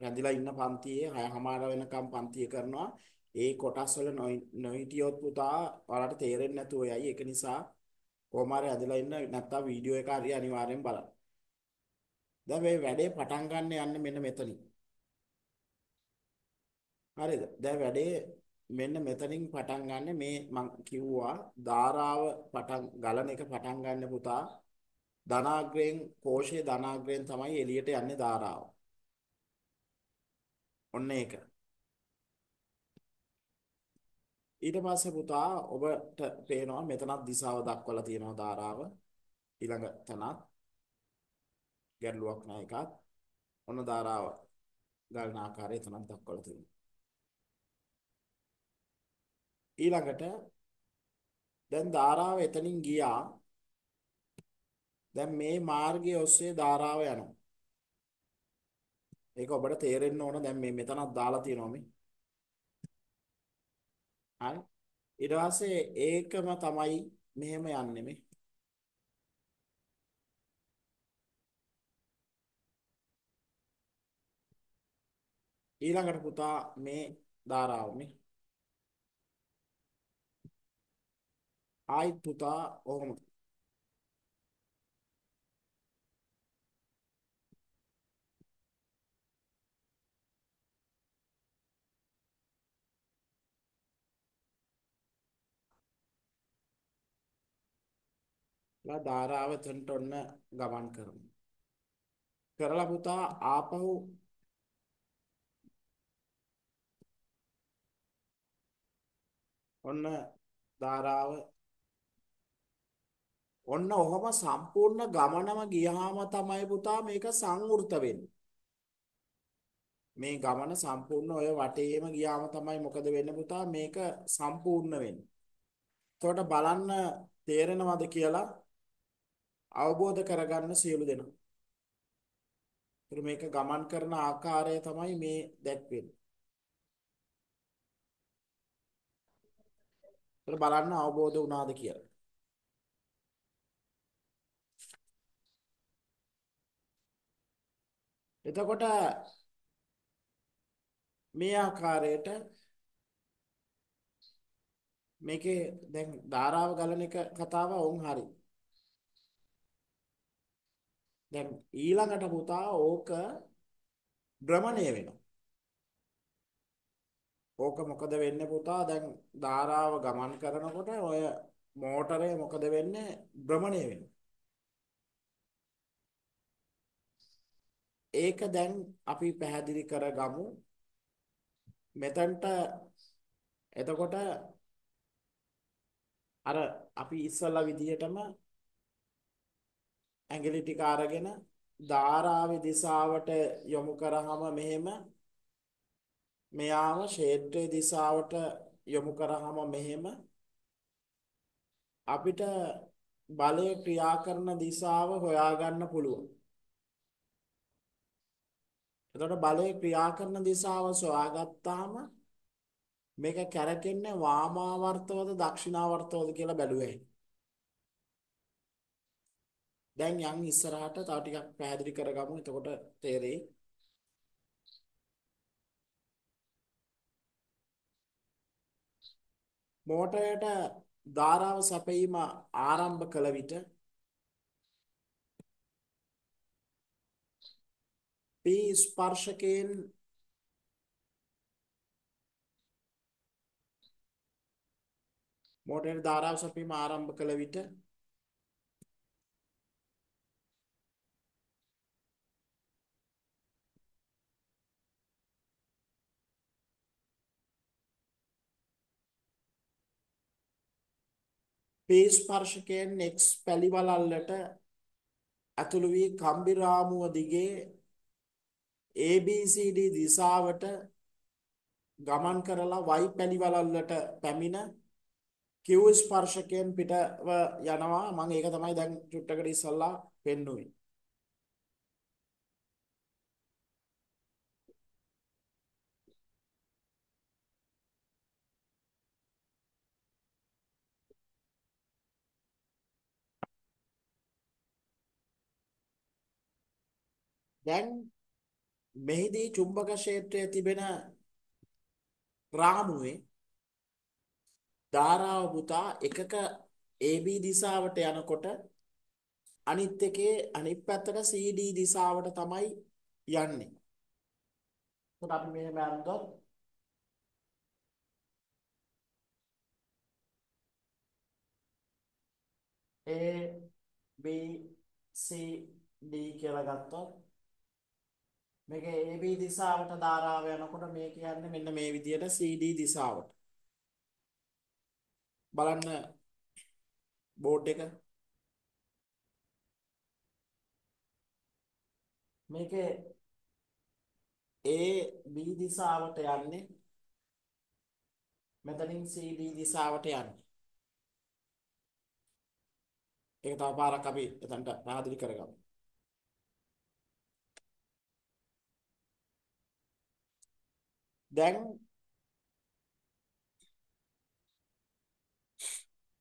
රැඳිලා ඉන්න පන්තියේ 6:00 වෙනකම් පන්තිය කරනවා ඒ කොටස් වල නොහිටියොත් පුතා ඔයාලට තේරෙන්නේ නැතුව යයි ඒක නිසා කොහොම හරි ඇදලා ඉන්න නැත්තම් වීඩියෝ එක හරි අනිවාර්යෙන් බලන්න දැන් මේ වැඩේ පටන් ගන්න යන්නේ මෙන්න මෙතනින්. හරිද? දැන් වැඩේ මෙන්න මෙතනින් පටන් ගන්න මේ මම කිව්වා ධාරාව පටන් ගලන එක පටන් ගන්න පුතා ධනාග්‍රයෙන් කෝෂයේ ධනාග්‍රයෙන් තමයි එළියට යන්නේ ධාරාව. ඔන්න ඒක. ඊට පස්සේ පුතා ඔබට පේනවා මෙතනත් දිශාව දක්වලා තියෙනවා ධාරාව. ඊළඟ තැනත් ගැටලුවක් නැහැ එකත්. ඔන්න ධාරාව ගලන ආකාරය එතනත් දක්වලා තියෙනවා. ඊළඟට දැන් ධාරාව එතනින් ගියා දැන් මේ මාර්ගය ඔස්සේ ධාරාව යනවා. ඒක ඔබට තේරෙන්න ඕන දැන් මේ මෙතනක් දාලා තියෙනවා මේ. හරි. ඊට පස්සේ ඒකම තමයි මෙහෙම යන්නේ මේ. ඊළඟට පුතා මේ ධාරාව මේ. ආයි පුතා ඔහොම ලා ධාරාව එතනට ඔන්න ගමන් කරමු. කරලා පුතා ආපහු ඔන්න ධාරාව ඔන්න ඔහම සම්පූර්ණ ගමනම ගියාම තමයි පුතා මේක සංවෘත වෙන්නේ. මේ ගමන සම්පූර්ණ ඔය වටේම ගියාම තමයි මොකද වෙන්නේ පුතා මේක සම්පූර්ණ වෙන්නේ. එතකොට බලන්න තේරෙනවද කියලා අවබෝධ කරගන්න සියලු දෙනා. ඒත් මේක ගමන් කරන ආකාරය තමයි මේ දැක්වෙන්නේ. ඒත් බලන්න අවබෝධ වුණාද කියලා. එතකොට මේ ආකාරයට මේකේ දැන් ධාරාව ගලන එක කතාව වුන් හරියි. දැන් ඊළඟට පුතා ඕක භ්‍රමණය වෙනවා. ඕක මොකද වෙන්නේ පුතා? දැන් ධාරාව ගමන් කරනකොට ඔය මෝටරය මොකද වෙන්නේ? භ්‍රමණය වෙනවා. ඒක දැන් අපි පැහැදිලි කරගමු. මෙතනට එතකොට අර අපි ඉස්සලා විදියටම ඇඟිලි ටික අරගෙන ධාරාවේ දිශාවට යොමු කරාම මෙහෙම මෙයාව ක්ෂේත්‍රයේ දිශාවට යොමු කරාම මෙහෙම අපිට බලය ක්‍රියා කරන දිශාව හොයාගන්න පුළුවන්. එතකොට බලය ක්‍රියා කරන දිශාව සොයාගත්තාම මේක කැරකෙන්නේ වාමාවර්තවද දක්ෂිනාවර්තවද කියලා බැලුවේ. දැන් යන් ඉස්සරහට තව ටිකක් පැහැදිලි කරගමු. එතකොට තේරෙයි. මෝටරයට ධාරාව සැපයීම ආරම්භ කළ විට P ස්පර්ශකයෙන් මෝටරයේ ධාරාව සැපයීම ආරම්භ කළ විට මේ ස්පර්ශකයෙන් x පැලිවලල්ලට ඇතුළු වී කම්බි රාමුව දිගේ ABCD දිශාවට ගමන් කරලා y පැලිවලල්ලට පැමිණ q ස්පර්ශකයෙන් පිටව යනවා මම ඒක තමයි දැන් චුට්ටකට ඉස්සල්ලා පෙන්නුවේ දැන් මෙහිදී චුම්බක ක්ෂේත්‍රයේ තිබෙන රාමුවේ ධාරාව පුතා එකක AB දිශාවට යනකොට අනිත් එකේ අනිත් පැත්තට CD දිශාවට තමයි යන්නේ. එතකොට අපි මෙහෙම අරන්දොත් A B C D කියලා ගත්තොත් මේක AB දිශාවට ධාරාව යනකොට මේ කියන්නේ මෙන්න මේ විදියට CD දිශාවට. බලන්න බෝඩ් එක. මේකේ AB දිශාවට යන්නේ මෙතනින් CD දිශාවට යන්නේ. ඒක තව පාරක් අපි එතනට පැහැදිලි කරගමු. දැන්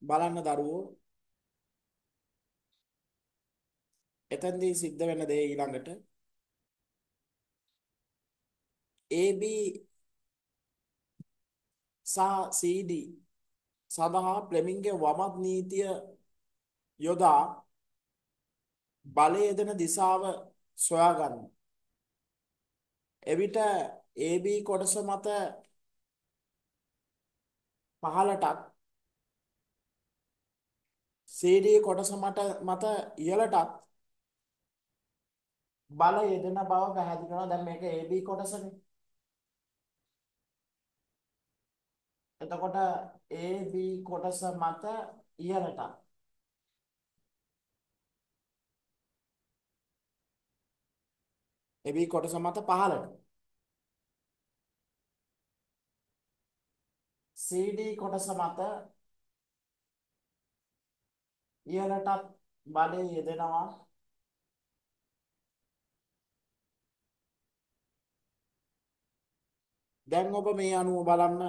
බලන්න දරුවෝ එතෙන්දී සිද්ධ වෙන දේ ඊළඟට AB සහ CD සඳහා ෆ්ලෙමින්ගේ වමත් නීතිය යොදා බලය දෙන දිශාව සොයාගන්න. එවිට AB කොටස මත පහලටත් CD කොටස මත මත ඉහලටත් බල යෙදෙන බව පැහැදිලි කරනවා දැන් මේක AB කොටසනේ එතකොට AB කොටස මත ඉහලටත් AB කොටස මත පහලට CD කොටස මත ඉහළටත් බලය යෙදෙනවා දැන් ඔබ මේ අනුව බලන්න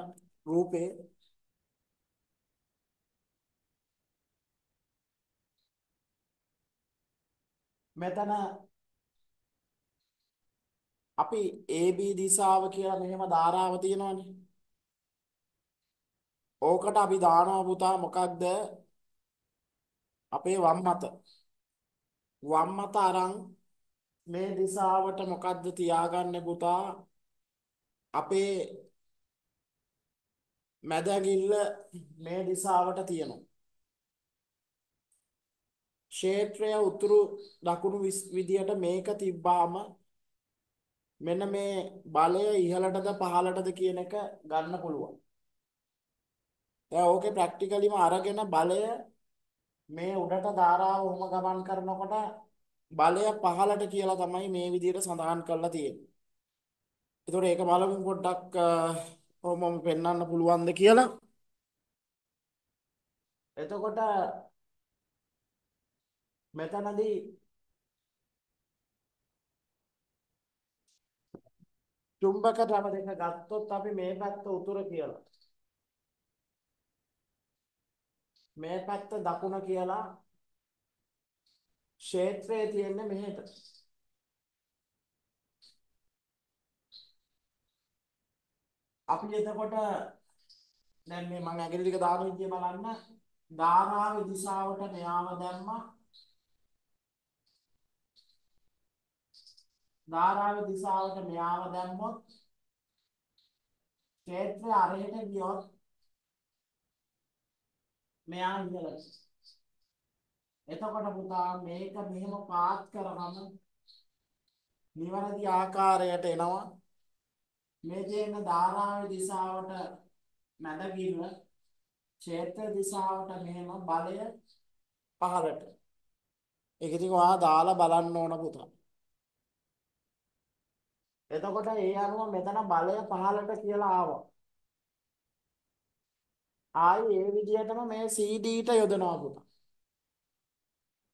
රූපේ මෙතන අපි AB දිශාව කියලා මෙහෙම ධාරාව තියෙනවානේ ඕකට අපි දානවා පුතා මොකක්ද? අපේ වම් මත. වම් මත අරන් මේ දිශාවට මොකද්ද තියාගන්නේ පුතා? අපේ මැදගිල්ල මේ දිශාවට තියෙනවා. ක්ෂේත්‍රය උතුරු දකුණු විදියට මේක තිබ්බාම මෙන්න මේ බලය ඉහළටද පහළටද කියන එක ගන්න පුළුවන්. දැන් ඕකේ ප්‍රැක්ටිකලිම අරගෙන බලය මේ උඩට ධාරාව උහුම ගමන් කරනකොට බලය පහළට කියලා තමයි මේ විදිහට සඳහන් කරලා තියෙන්නේ. ඒතකොට ඒක බලමින් පොඩ්ඩක් කොහොමම පෙන්වන්න පුළුවන්ද කියලා. එතකොට මෙතනදී චුම්බක ධම දෙක ගත්තොත් අපි මේ පැත්ත උතුර කියලා. මේ පැත්ත දකුණ කියලා ක්ෂේත්‍රයේ තියෙන්නේ මෙහෙට. අපි එතකොට දැන් මේ මම ඇගිලි ටික දාන විදිය බලන්න ධාරාවේ දිශාවට මෙයාව දැම්මා ධාරාවේ දිශාවට මෙයාව දැම්මොත් ක්ෂේත්‍රය අරහෙට ගියොත් මෙයා ඉඳලා එතකොට පුතා මේක මෙහෙම පාත් කරනම නිවැරදි ආකාරයට එනවා මේ තියෙන ධාරාවේ දිශාවට මැද ගිහින් ක්ෂේත්‍ර දිශාවට මෙහෙම බලය පහළට ඒක ඉතින් ඔයා දාලා බලන්න ඕන පුතා එතකොට ඒ අනුව මෙතන බලය පහළට කියලා ආවා ආයේ ඒ විදිහටම මේ CD ට යොදනවා පුතා.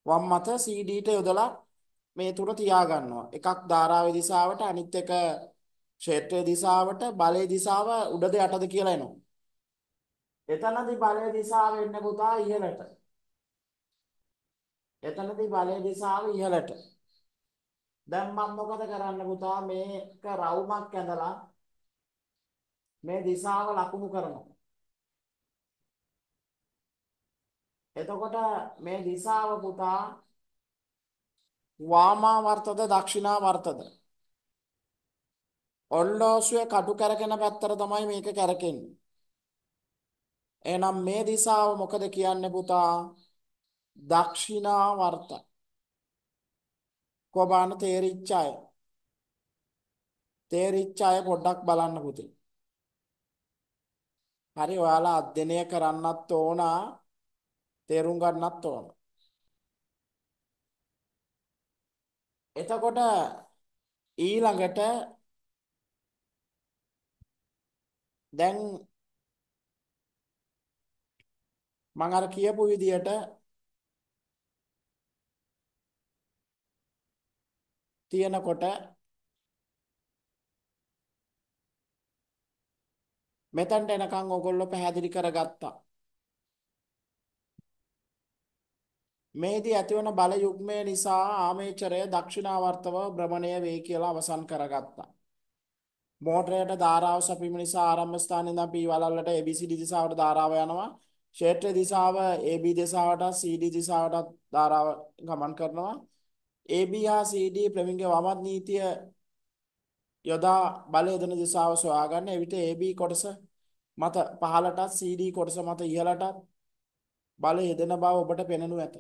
වම් මත CD ට යොදලා මේ තුර තියා ගන්නවා. එකක් ධාරාවේ දිශාවට අනිත් එක ක්ෂේත්‍රයේ දිශාවට බලයේ දිශාව උඩද යටද කියලා එනවා. එතනදී බලයේ දිශාව එන්නේ පුතා ඉහළට. එතනදී බලයේ දිශාව ඉහළට. දැන් මම මොකද කරන්න පුතා මේක රවුමක් ඇඳලා මේ දිශාව ලකුණු කරනවා. එතකොට මේ දිසාව පුතා වාමා වර්තද දක්ෂිනා වර්තද ඔල්ලෝසුවේ කටු කැරකෙන පැත්තට තමයි මේක කැරකෙන්නේ. එහෙනම් මේ දිසාව මොකද කියන්නේ පුතා? දක්ෂිනා වර්ත. කොබාන තේරිච්ච අය. තේරිච්ච අය පොඩ්ඩක් බලන්න පුතේ. හරි ඔයාලා අධ්‍යයනය කරන්නත් ඕනා තේරුම් ගන්නත් ඕන. එතකොට ඊළඟට දැන් මම අර කියපු විදියට තියෙනකොට මෙතනට එනකන් ඕගොල්ලෝ පැහැදිලි කරගත්තා. මේදී ඇතිවන බල යුග්මය නිසා ආමේචරය දක්ෂිනාවර්තව භ්‍රමණය වේ කියලා අවසන් කරගත්තා. මෝටරයට ධාරාව සැපීම නිසා ආරම්භ ස්ථානයේ ඉඳන් P වලල්ලට ABC දිශාවට ධාරාව යනවා. ක්ෂේත්‍ර දිශාව AB දිශාවට CD දිශාවට ධාරාව ගමන් කරනවා. AB හා CD ප්‍රමින්ගේ වමත් නීතිය යොදා බල යොදන දිශාව සොයාගන්න. එවිට AB කොටස මත පහළටත් CD කොටස මත ඉහළටත් බල යෙදෙන බව ඔබට පෙනෙනු ඇත.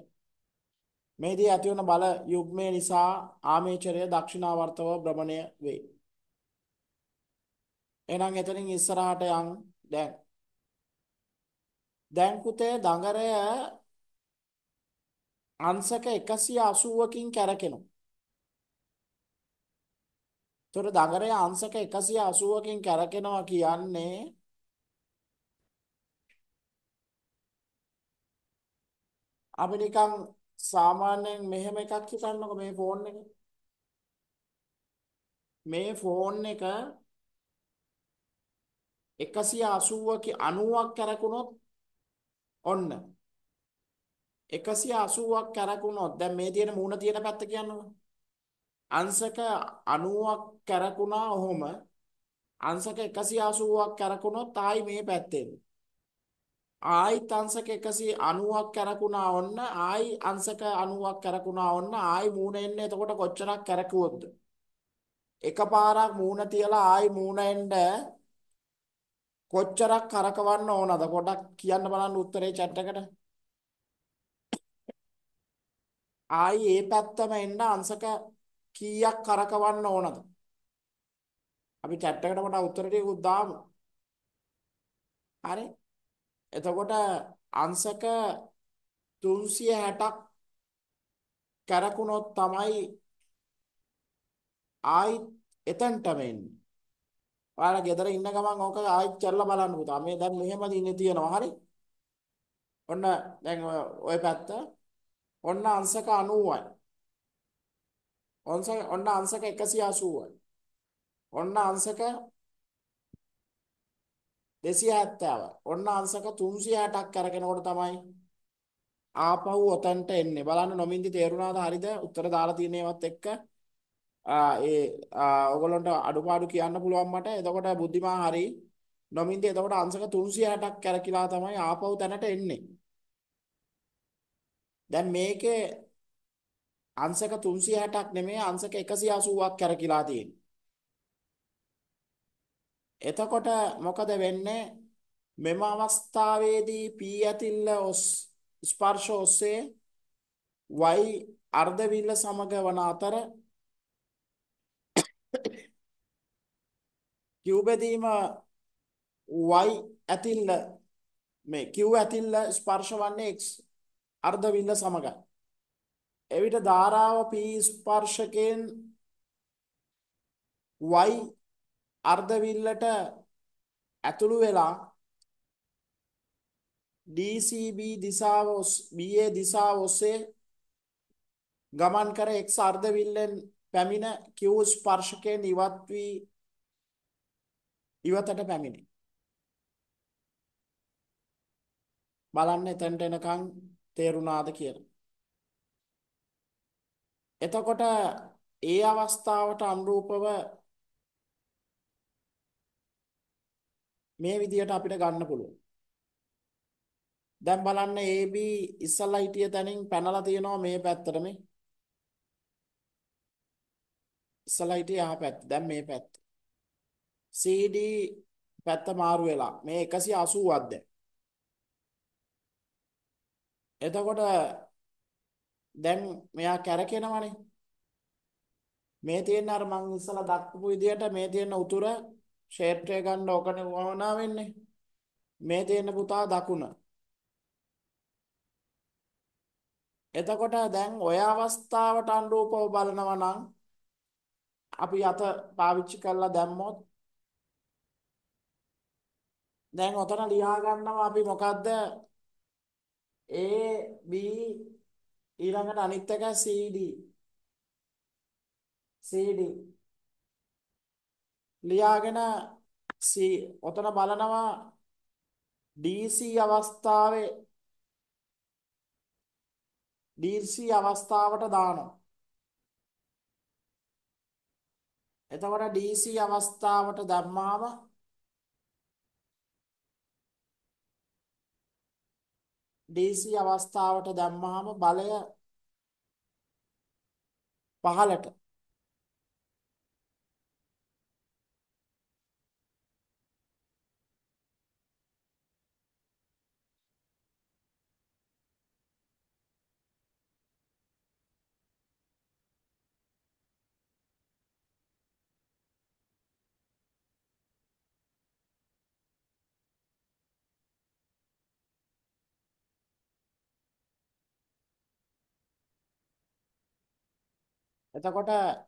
මෙහිදී ඇතිවන බල යුග්මය නිසා ආමේචරය දක්ෂිනාවර්තව භ්‍රමණය වේ. එහෙනම් එතනින් ඉස්සරහට යන් දැන්. දැන් පුතේ දඟරය අංශක 180කින් කැරකෙනවා. තොර දඟරය අංශක 180කින් කැරකෙනවා කියන්නේ අපි නිකන් සාමාන්‍යයෙන් මෙහෙම එකක් හිතන්නකෝ මේ ෆෝන් එක. මේ ෆෝන් එක 180 කි 90ක් කරකුණොත් ඔන්න 180ක් කරකුණොත් දැන් මේ තියෙන මූණ තියෙන පැත්ත කියන්නකෝ. අංශක 90ක් කරකුණා ඔහොම අංශක 180ක් කරකුණොත් ආයි මේ පැත්තේ ආයිත් අංශක 190ක් කැරකුණා ඔන්න ආයි අංශක 90ක් කැරකුණා ඔන්න ආයි මූණ එන්නේ එතකොට කොච්චරක් කැරකුවොත්ද එකපාරක් මූණ තියලා ආයි මූණ එන්න කොච්චරක් කරකවන්න ඕනද පොඩක් කියන්න බලන්න උත්තරේ chat එකට ආයි ඒ පැත්තම එන්න අංශක කීයක් කරකවන්න ඕනද අපි chat එකට පොඩක් උත්තර ටිකක් දාමු හරි එතකොට අංශක 360ක් කරකුණොත් තමයි ආයි එතනටම එන්නේ. ඔයාලා ගෙදර ඉන්න ගමන් ඕක ආයි කරලා බලන්න පුතා. මේ දැන් මෙහෙමද ඉන්නේ තියනවා. හරි. ඔන්න දැන් ওই පැත්ත ඔන්න අංශක 90යි. ඔන්න අංශක 180යි. ඔන්න අංශක 270යි. ඔන්න අංශක 360ක් අරගෙනකොට තමයි ආපහු ඔතනට එන්නේ. බලන්න නොමින්දි තේරුණාද හරිද? උත්තර දාලා තියෙන ඒවත් එක්ක ඒ ඔයගොල්ලන්ට අඩුපාඩු කියන්න පුළුවන් මට. එතකොට බුද්ධිමා හරි නොමින්දි එතකොට අංශක 360ක් කරකිලා තමයි ආපහු තැනට එන්නේ. දැන් මේකේ අංශක 360ක් නෙමෙයි අංශක 180ක් කරකිලා තියෙන්නේ. එතකොට මොකද වෙන්නේ මෙම අවස්ථාවේදී පී ඇතිල්ල ස්පර්ශ ඔස්සේ වයි අර්ධවිල්ල සමග වන අතර කිව්බැදීම වයි ඇතිල්ල මේ කිව් ඇතිල්ල ස්පර්ශ වන්නේ x අර්ධවිල්ල සමගයි. එවිට ධාරාව p ස්පර්ශකයෙන් y අර්ධවිල්ලට ඇතුළු වෙලා DCB දිශාව BA දිශාව ඔස්සේ ගමන් කර x අර්ධවිල්ලෙන් පැමිණ Q ස්පර්ශකයෙන් ඉවත් වී ඉවතට පැමිණි. බලන්න එතනට එනකන් තේරුණාද කියලා. එතකොට ඒ අවස්ථාවට අනුරූපව මේ විදිහට අපිට ගන්න පුළුවන්. දැන් බලන්න AB ඉස්සල්ලා හිටිය තැනින් පැනලා තියෙනවා මේ පැත්තට මේ. ඉස්සල්ලා හිටිය යහ පැත්ත. දැන් මේ පැත්ත. CD පැත්ත මාරු වෙලා. මේ 180ක් දැන්. එතකොට දැන් මෙයා කැරකෙනවනේ. මේ තියෙන අර මං ඉස්සලා දක්වපු විදිහට මේ තියෙන උතුර ක්ෂේත්‍රය ගන්න ඕකනේ වමනා වෙන්නේ. මේ තියෙන පුතා දකුණ. එතකොට දැන් ඔය අවස්ථාවට අනුරූපව බලනවා නම් අපි අත පාවිච්චි කරලා දැම්මොත් දැන් ඔතන ලියා ගන්නවා අපි මොකද්ද A B ඊළඟට අනිත් එක C D C D ලියාගෙන ඔතන බලනවා DC අවස්ථාවේ DC අවස්ථාවට දානවා එතකොට DC අවස්ථාවට දැම්මාම DC අවස්ථාවට දැම්මාම බලය පහළට එතකොට A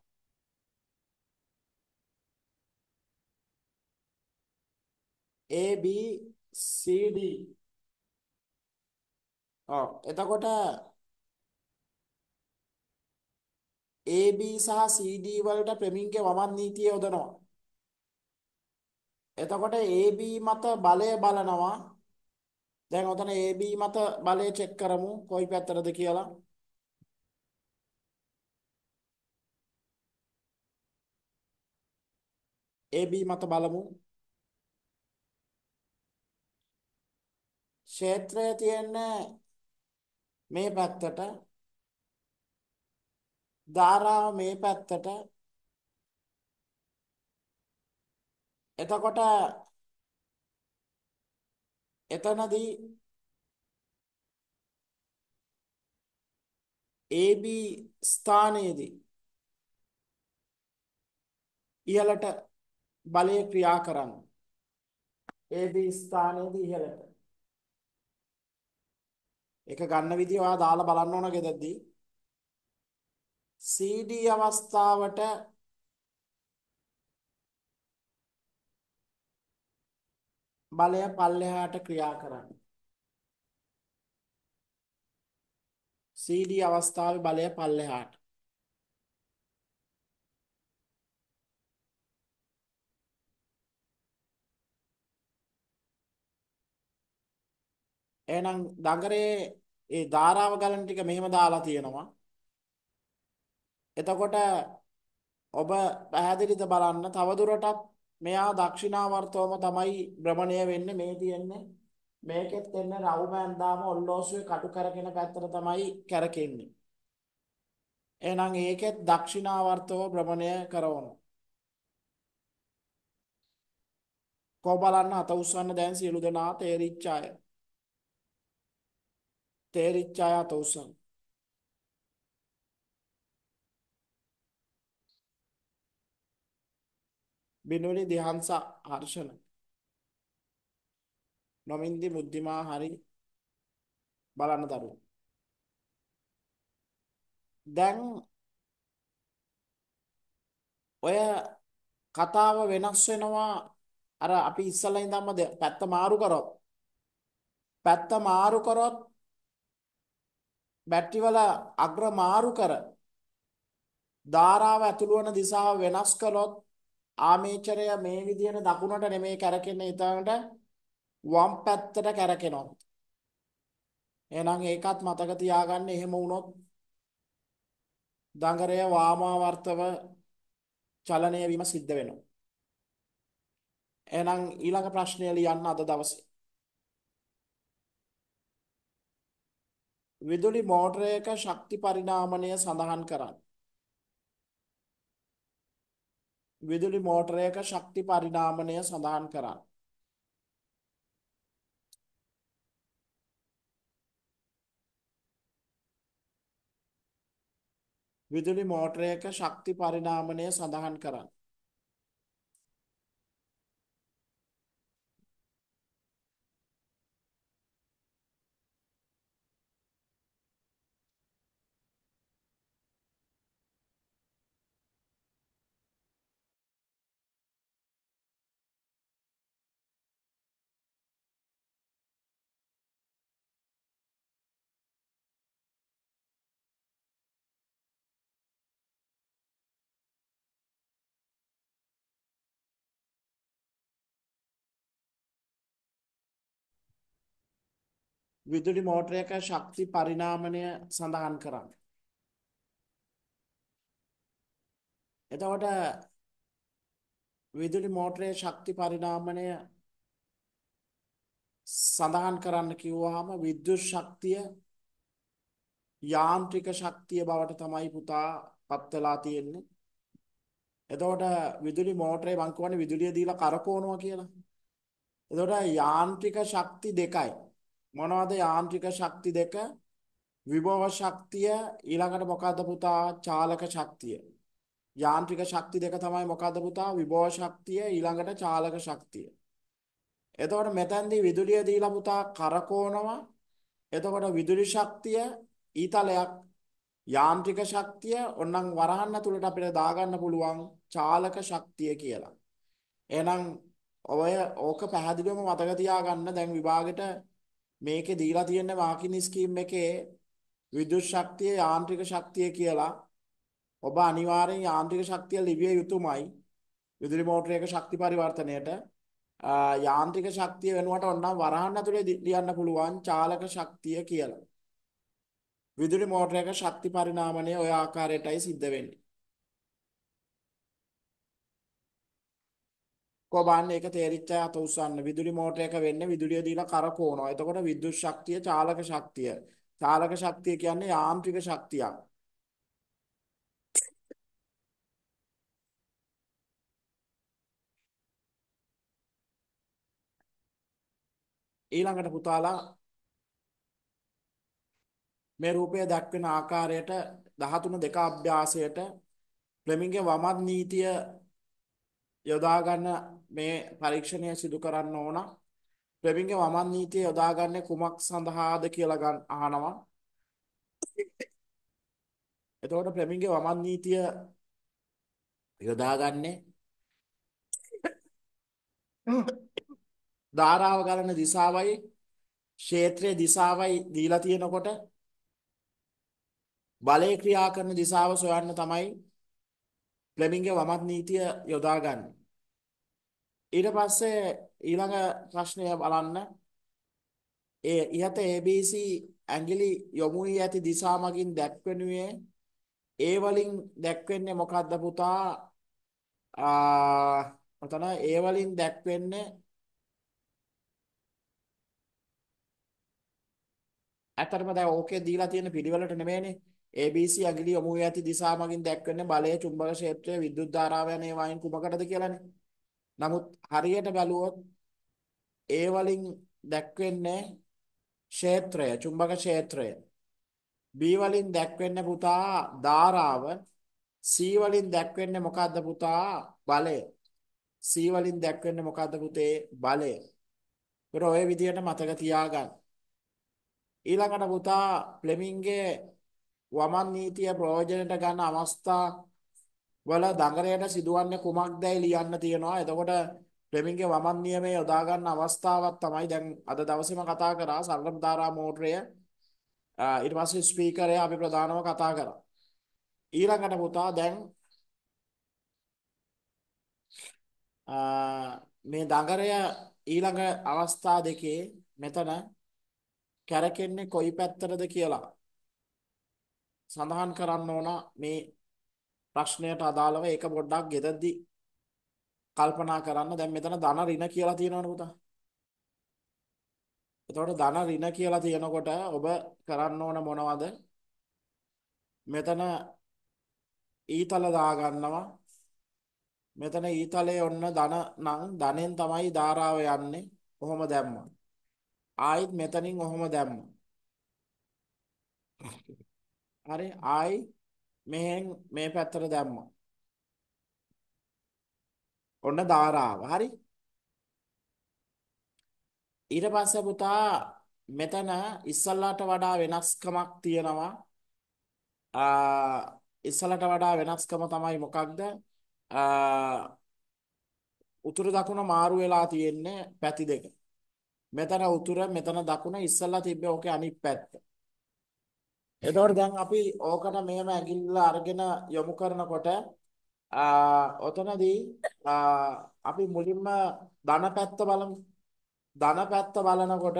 B C D ඔව් එතකොට AB සහ CD වලට ප්‍රමින්ගේ වමන් නීතිය යොදනවා. එතකොට AB මත බලය බලනවා. දැන් ඔතන AB මත බලය චෙක් කරමු කොයි පැත්තටද කියලා. AB මත බලමු. ක්ෂේත්‍රය තියෙන මේ පැත්තට ධාරාව මේ පැත්තට එතකොට එතනදී AB ස්ථානයේදී ඉහළට බලය ක්‍රියා කරන්න. AB ස්ථානයේදී ඉහළට. ඒක ගන්න විදිය ඔයා දාලා බලන්න ඕන ගෙදරදී. CD අවස්ථාවට බලය පල්ලෙහාට ක්‍රියා කරන්න. CD අවස්ථාවේ බලය පල්ලෙහාට එහෙනම් දඟරේ ඒ ධාරාව ගලන ටික මෙහෙම දාලා තියෙනවා. එතකොට ඔබ පැහැදිලිද බලන්න තවදුරටත් මෙයා දක්ෂිනාවර්තවම තමයි භ්‍රමණය වෙන්නේ මේ තියෙන්නේ. මේකෙත් එන්නේ රවුම ඇඳාම ඔල්ලෝසුවේ කටු කරගෙන පැත්තට තමයි කැරකෙන්නේ. එහෙනම් ඒකෙත් දක්ෂිනාවර්තව භ්‍රමණය කරනවා. කෝ බලන්න අත උස්සන්න දැන් සියලු දෙනා තේරිච්ච අය. තේරිච්ඡාය තෝසං බිනෝනි දිහන්ස හර්ෂණ නොමින්දි බුද්ධිමා හරි බලන්න දරුවෝ දැන් ඔය කතාව වෙනස් වෙනවා අර අපි ඉස්සලා ඉඳන්ම පැත්ත මාරු කරොත් පැත්ත මාරු කරොත් බැටරි වල අග්‍ර මාරු කර ධාරාව ඇතුළු වන දිශාව වෙනස් කළොත් ආමේචරය මේ විදිහට දකුණට නෙමෙයි කැරකෙන්නේ ඊටකට වම් පැත්තට කැරකෙනවා. එහෙනම් ඒකත් මතක තියාගන්න එහෙම වුණොත් දඟරය වාමාවර්තව චලනය වීම සිද්ධ වෙනවා. එහෙනම් ඊළඟ ප්‍රශ්නය ලියන්න අද දවසේ විදුලි මෝටරයක ශක්ති පරිණාමණය සඳහන් කරන්න. විදුලි මෝටරයක ශක්ති පරිණාමණය සඳහන් කරන්න. විදුලි මෝටරයක ශක්ති පරිණාමණය සඳහන් කරන්න. විදුලි මෝටරයක ශක්ති පරිණාමණය සඳහන් කරන්න. එතකොට විදුලි මෝටරයේ ශක්ති පරිණාමණය සඳහන් කරන්න කිව්වහම විද්‍යුත් ශක්තිය යාන්ත්‍රික ශක්තිය බවට තමයි පුතා පත් වෙලා තියෙන්නේ. එතකොට විදුලි මෝටරේ මං කියන්නේ විදුලිය දීලා කරකවනවා කියලා. එතකොට යාන්ත්‍රික ශක්ති දෙකයි. මොනවද යාන්ත්‍රික ශක්ති දෙක විභව ශක්තිය ඊළඟට මොකද්ද පුතා චාලක ශක්තිය යාන්ත්‍රික ශක්ති දෙක තමයි මොකද්ද පුතා විභව ශක්තිය ඊළඟට චාලක ශක්තිය එතකොට මෙතෙන්දී විදුලිය දීලා පුතා කරකවනවා එතකොට විදුලි ශක්තිය ඊතලයක් යාන්ත්‍රික ශක්තිය ඕනම් වරහන්න තුලට අපිට දාගන්න පුළුවන් චාලක ශක්තිය කියලා එහෙනම් ඔය ඕක පැහැදිලිවම මතක තියාගන්න දැන් විභාගෙට මේකේ දීලා තියෙන මාකිනි ස්කීම් එකේ විදුලි ශක්තිය යාන්ත්‍රික ශක්තිය කියලා ඔබ අනිවාර්යෙන් යාන්ත්‍රික ශක්තිය ලිවිය යුතුමයි විදුලි මෝටරයක ශක්ති පරිවර්තනයට යාන්ත්‍රික ශක්තිය වෙනුවට ඔන්නම් වරහන් ඇතුලේ ලියන්න පුළුවන් චාලක ශක්තිය කියලා විදුලි මෝටරයක ශක්ති පරිණාමණය ওই ආකාරයටයි සිද්ධ වෙන්නේ කොබන්න ඒක තේරිච්ච අත උස්සන්න විදුලි මෝටරයක වෙන්නේ විදුලිය දීලා කරකවනවා. එතකොට විද්‍යුත් ශක්තිය චාලක ශක්තිය. චාලක ශක්තිය කියන්නේ යාන්ත්‍රික ශක්තියක්. ඊළඟට පුතාලා මේ රූපය දක්වන ආකාරයට 13 දෙක අභ්‍යාසයට ෆ්ලෙමින්ගේ වමත් නීතිය යොදා ගන්න මේ පරීක්ෂණය සිදු කරන්න ඕන. ප්‍රවීන්ගේ වමන් නීතිය යොදාගන්නේ කුමක් සඳහාද කියලා ගන්න අහනවා. එතකොට ප්‍රවීන්ගේ වමන් නීතිය යොදාගන්නේ ධාරාව ගලන දිශාවයි ක්ෂේත්‍රයේ දිශාවයි දීලා තියෙනකොට බලය ක්‍රියා කරන දිශාව සොයන්න තමයි ෆ්ලෙමින්ගේ වමත් නීතිය යොදාගන්නේ. ඊට පස්සේ ඊළඟ ප්‍රශ්නය බලන්න. ඒ ඉහත ABC ඇඟිලි යොමු වී ඇති දිශා මගින් දැක්වෙනුයේ ඒ වලින් දැක්වෙන්නේ මොකද්ද පුතා? ආ මතන ඒ වලින් දැක්වෙන්නේ ඇත්තටම දැන් ඕකේ දීලා තියෙන පිළිවෙලට නෙමෙයිනේ ABC ඇඟිලි යොමු වී ඇති දිශා මගින් දැක්වෙන බලය චුම්බක ක්ෂේත්‍රය විද්‍යුත් ධාරාව යන ඒවායින් කුමකටද කියලානේ නමුත් හරියට බැලුවොත් ඒ වලින් දැක්වෙන්නේ ක්ෂේත්‍රය, චුම්බක ක්ෂේත්‍රය. B වලින් දැක්වෙන්නේ පුතා ධාරාව. C වලින් දැක්වෙන්නේ මොකද්ද පුතා? බලය. C වලින් දැක්වෙන්නේ මොකද්ද පුතේ? බලය. ඒක ඔය විදිහට මතක තියාගන්න. ඊළඟට පුතා ෆ්ලෙමින්ගේ වමන් නීතිය ප්‍රයෝජනට ගන්න අවස්ථා වල දඟරයට සිදුවන්නේ කුමක්දයි ලියන්න තියෙනවා. එතකොට ෆ්ලෙමින්ගේ වමන් නියමයේ යොදා ගන්න අවස්ථාවක් තමයි දැන් අද දවසේම කතා කරා සරලම්දාරා මෝටරය. ඊට පස්සේ ස්පීකරය අපි ප්‍රධානව කතා කරා. ඊළඟට පුතා දැන් මේ දඟරය ඊළඟ අවස්ථා දෙකේ මෙතන කැරකෙන්නේ කොයි පැත්තටද කියලා සඳහන් කරන්න ඕන මේ ප්‍රශ්නයට අදාළව ඒක පොඩ්ඩක් ගෙදද්දි කල්පනා කරන්න දැන් මෙතන ධන ඍණ කියලා තියෙනවනේ පුතා. එතකොට ධන ඍණ කියලා තියෙනකොට ඔබ කරන්න ඕන මොනවද? මෙතන ඊතල දාගන්නවා. මෙතන ඊතලේ ඔන්න ධන නම් ධනෙන් තමයි ධාරාව යන්නේ. කොහොම දැම්මා. ආයිත් මෙතනින් ඔහොම දැම්මා. හරි ආයි මෙහෙන් මේ පැත්තට දැම්මා. ඔන්න ධාරාව. හරි. ඊට පස්සේ පුතා මෙතන ඉස්සල්ලාට වඩා වෙනස්කමක් තියෙනවා. ඉස්සලට වඩා වෙනස්කම තමයි මොකක්ද උතුරු දකුණ මාරු වෙලා තියෙන්නේ පැති දෙක. මෙතන උතුර මෙතන දකුණ ඉස්සලා තිබ්බේ ඕකේ අනිත් පැත්ත. එතකොට දැන් අපි ඕකට මෙහෙම ඇඟිල්ල අරගෙන යොමු කරනකොට ඔතනදී අපි මුලින්ම ධන පැත්ත බලමු. ධන පැත්ත බලනකොට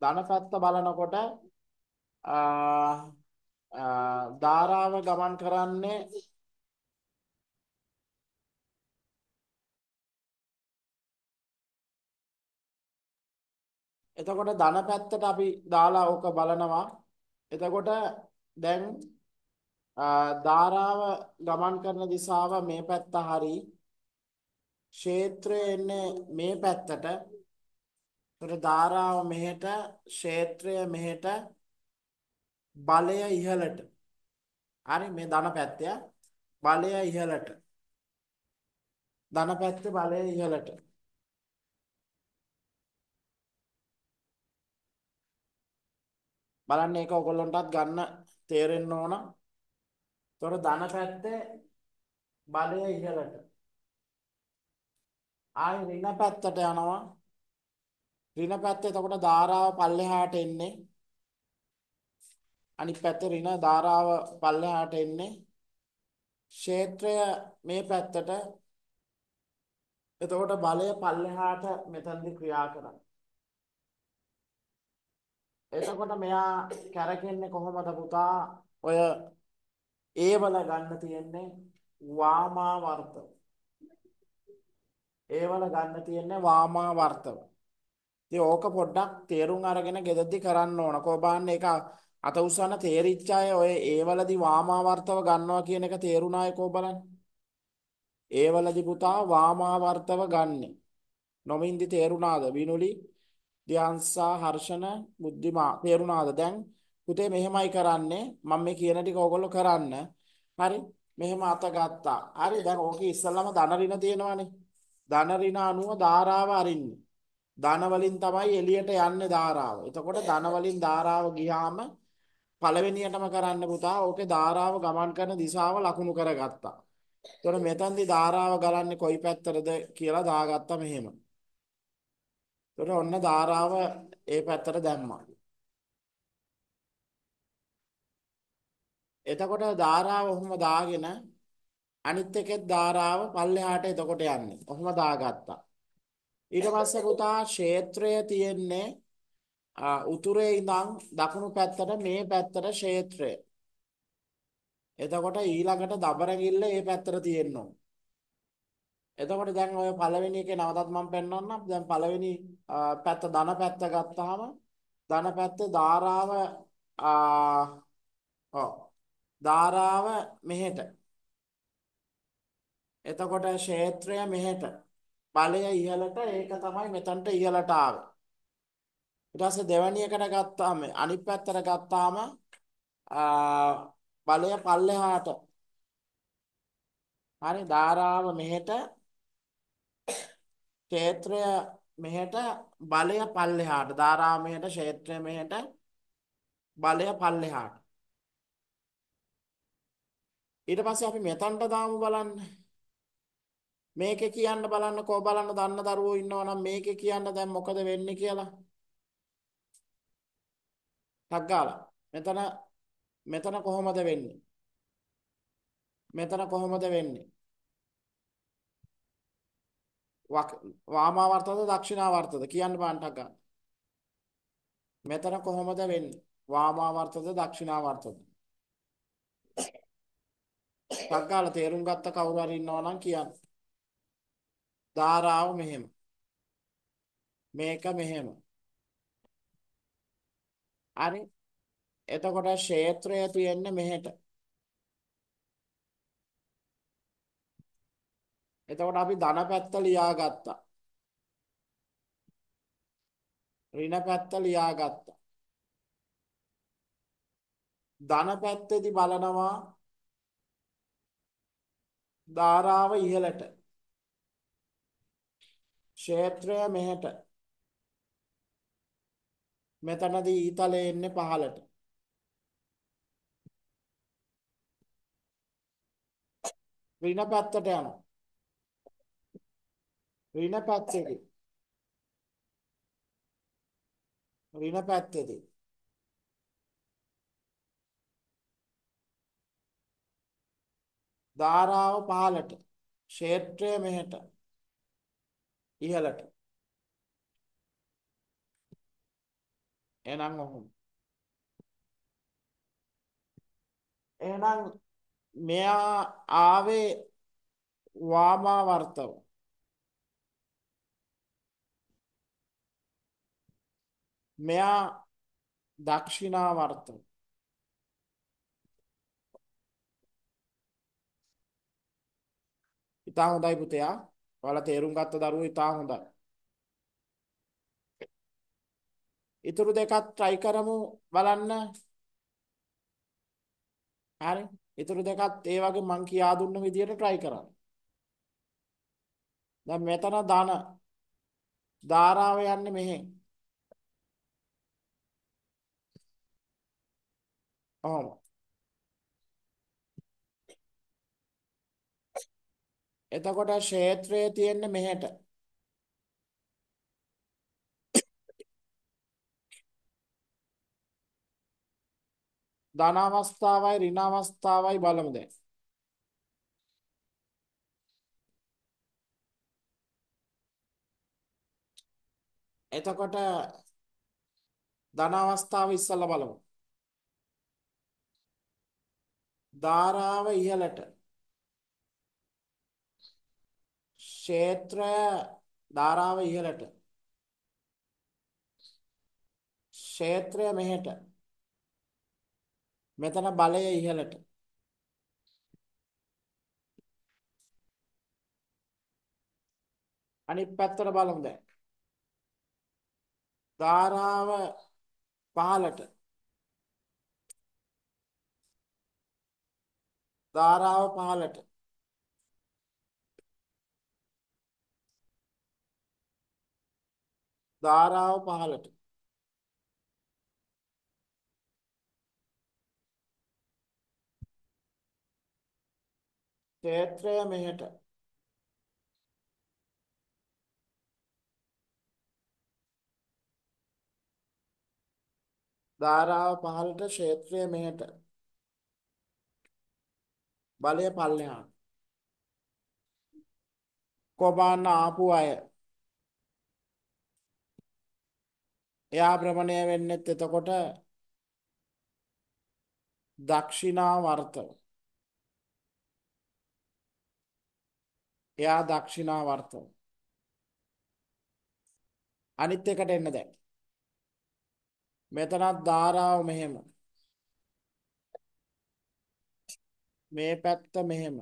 ධන පැත්ත බලනකොට ධාරාව ගමන් කරන්නේ එතකොට ධන පැත්තට අපි දාලා ඕක බලනවා. එතකොට දැන් ධාරාව ගමන් කරන දිශාව මේ පැත්ත හරි ක්ෂේත්‍රය එන්නේ මේ පැත්තට. එතකොට ධාරාව මෙහෙට, ක්ෂේත්‍රය මෙහෙට, බලය ඉහළට. හරි මේ ධන පැත්ත බලය ඉහළට. ධන පැත්තේ බලය ඉහළට. බලන්න ඒක ඔයගොල්ලන්ටත් ගන්න තේරෙන්න ඕන. ඒතොර ධන පැත්තේ බලය ඉහළට. ආයි ඍණ පැත්තට යනවා. ඍණ පැත්තේ එතකොට ධාරාව පල්ලෙහාට එන්නේ. අනිත් පැත්තේ ඍණ ධාරාව පල්ලෙහාට එන්නේ. ක්ෂේත්‍රය මේ පැත්තට එතකොට බලය පල්ලෙහාට මෙතනදී ක්‍රියා කරනවා. එතකොට මෙයා කැරකෙන්නේ කොහොමද පුතා? ඔය ඒවල ගන්න තියෙන්නේ වාමාවර්තව. ඒවල ගන්න තියෙන්නේ වාමාවර්තව. ඉතින් ඕක පොඩ්ඩක් තේරුම් අරගෙන ගෙදද්දි කරන්න ඕන. කොබාන්න ඒක අත උස්සන තේරිච්ච අය ඔය ඒවලදී වාමාවර්තව ගන්නවා කියන එක තේරුණාය කො බලන්න. ඒවලදී පුතා වාමාවර්තව ගන්නෙ. නොමින්දි තේරුණාද? විනුලි ධ්‍යානසා හර්ෂණ බුද්ධිමා තේරුණාද දැන් පුතේ මෙහෙමයි කරන්නේ මම මේ කියන ටික ඕගොල්ලෝ කරන්න හරි මෙහෙම අත ගත්තා හරි දැන් ඕකේ ඉස්සල්ලාම ධන ඍණ තියෙනවානේ ධන ඍණ අනුව ධාරාව අරින්නේ ධන වලින් තමයි එළියට යන්නේ ධාරාව එතකොට ධන වලින් ධාරාව ගියාම පළවෙනියටම කරන්න පුතා ඕකේ ධාරාව ගමන් කරන දිශාව ලකුණු කරගත්තා එතකොට මෙතෙන්දී ධාරාව ගලන්නේ කොයි පැත්තරද කියලා දාගත්තා මෙහෙම එතකොට ඔන්න ධාරාව ඒ පැත්තට දැම්මා. එතකොට ධාරාව ඔහොම දාගෙන අනිත් එකේ ධාරාව පල්ලෙහාට එතකොට යන්නේ. ඔහොම දාගත්තා. ඊට පස්සේ පුතා ක්ෂේත්‍රය තියෙන්නේ උතුරේ ඉඳන් දකුණු පැත්තට මේ පැත්තට ක්ෂේත්‍රය. එතකොට ඊළඟට දබරගිල්ල මේ පැත්තට තියෙනවා. එතකොට දැන් ඔය පළවෙනි එකේ නැවතත් මම පෙන්වන්නම්. දැන් පළවෙනි පැත්ත ධන පැත්ත ගත්තාම ධන පැත්තේ ධාරාව ඔව් ධාරාව මෙහෙට. එතකොට ක්ෂේත්‍රය මෙහෙට. බලය ඉහළට ඒක තමයි මෙතනට ඉහළට ආවේ. ඊට පස්සේ දෙවැනි එකට ගත්තාම අනිත් පැත්තට ගත්තාම බලය පල්ලෙහාට. හරි ධාරාව මෙහෙට ක්ෂේත්‍රය මෙහෙට බලය පල්ලෙහාට ධාරාමයට ක්ෂේත්‍රය මෙහෙට බලය පල්ලෙහාට ඊට පස්සේ අපි මෙතනට දාමු බලන්න මේකේ කියන්න බලන්න කෝ බලන්න දන්න දරුවෝ ඉන්නවා නම් මේකේ කියන්න දැන් මොකද වෙන්නේ කියලා ටග්ගාලා මෙතන මෙතන කොහොමද වෙන්නේ මෙතන කොහොමද වෙන්නේ වාමාවර්තද දක්ෂිනාවර්තද කියන්න බාන්ටක් ගන්න. මෙතන කොහොමද වෙන්නේ? වාමාවර්තද දක්ෂිනාවර්තද? ටක්ගාලා තේරුම් ගත්ත කවුරු හරි ඉන්නවා නම් කියන්න. ධාරාව මෙහෙම. මේක මෙහෙම. හරි. එතකොට ක්ෂේත්‍රය තියෙන්නේ මෙහෙට. එතකොට අපි ධන පැත්ත ලියාගත්තා. ඍණ පැත්ත ලියාගත්තා. ධන පැත්තේදී බලනවා ධාරාව ඉහළට. ක්ෂේත්‍රය මෙහෙට. මෙතනදී ඊතලේ එන්නේ පහළට. ඍණ පැත්තට යනවා. ඍණ පැත්තේදී ඍණ පැත්තේදී ධාරාව පහළට ක්ෂේත්‍රය මෙහෙට ඉහළට එහෙනම් ඔහොම එහෙනම් මෙයා ආවේ වාමාවර්තව මෙයා දක්ෂිනාවර්ත ඉතා හොඳයි පුතයා ඔයාලා තේරුම් ගත්ත දරුවෝ ඉතා හොඳයි ඉතුරු දෙකත් try කරමු බලන්න හරි ඉතුරු දෙකත් ඒ වගේ මං කියා දුන්න විදියට try කරන්න දැන් මෙතන ධන ධාරාව යන්නේ මෙහෙන් اه එතකොට ක්ෂේත්‍රය තියෙන්නේ මෙහෙට. ධන අවස්ථාවයි ඍණ අවස්ථාවයි බලමු දැන්. එතකොට ධන අවස්ථාව ඉස්සලා බලමු. ධාරාව ඉහළට ක්ෂේත්‍රය ධාරාව ඉහළට ක්ෂේත්‍රය මෙහෙට මෙතන බලය ඉහළට අනිත් පැත්තට බලමු දැන් ධාරාව පහළට ධාරාව පහලට ධාරාව පහලට ක්ෂේත්‍රය මෙහෙට ධාරාව පහලට ක්ෂේත්‍රය මෙහෙට බලය පල්ලෙහාට. කොබාන්න ආපු අය එයා භ්‍රමණය වෙන්නෙත් එතකොට දක්ෂිනාවර්තව. එයා දක්ෂිනාවර්තව. අනිත් එකට එන්න දැන්. මෙතනත් ධාරාව මෙහෙම. මේ පැත්ත මෙහෙම.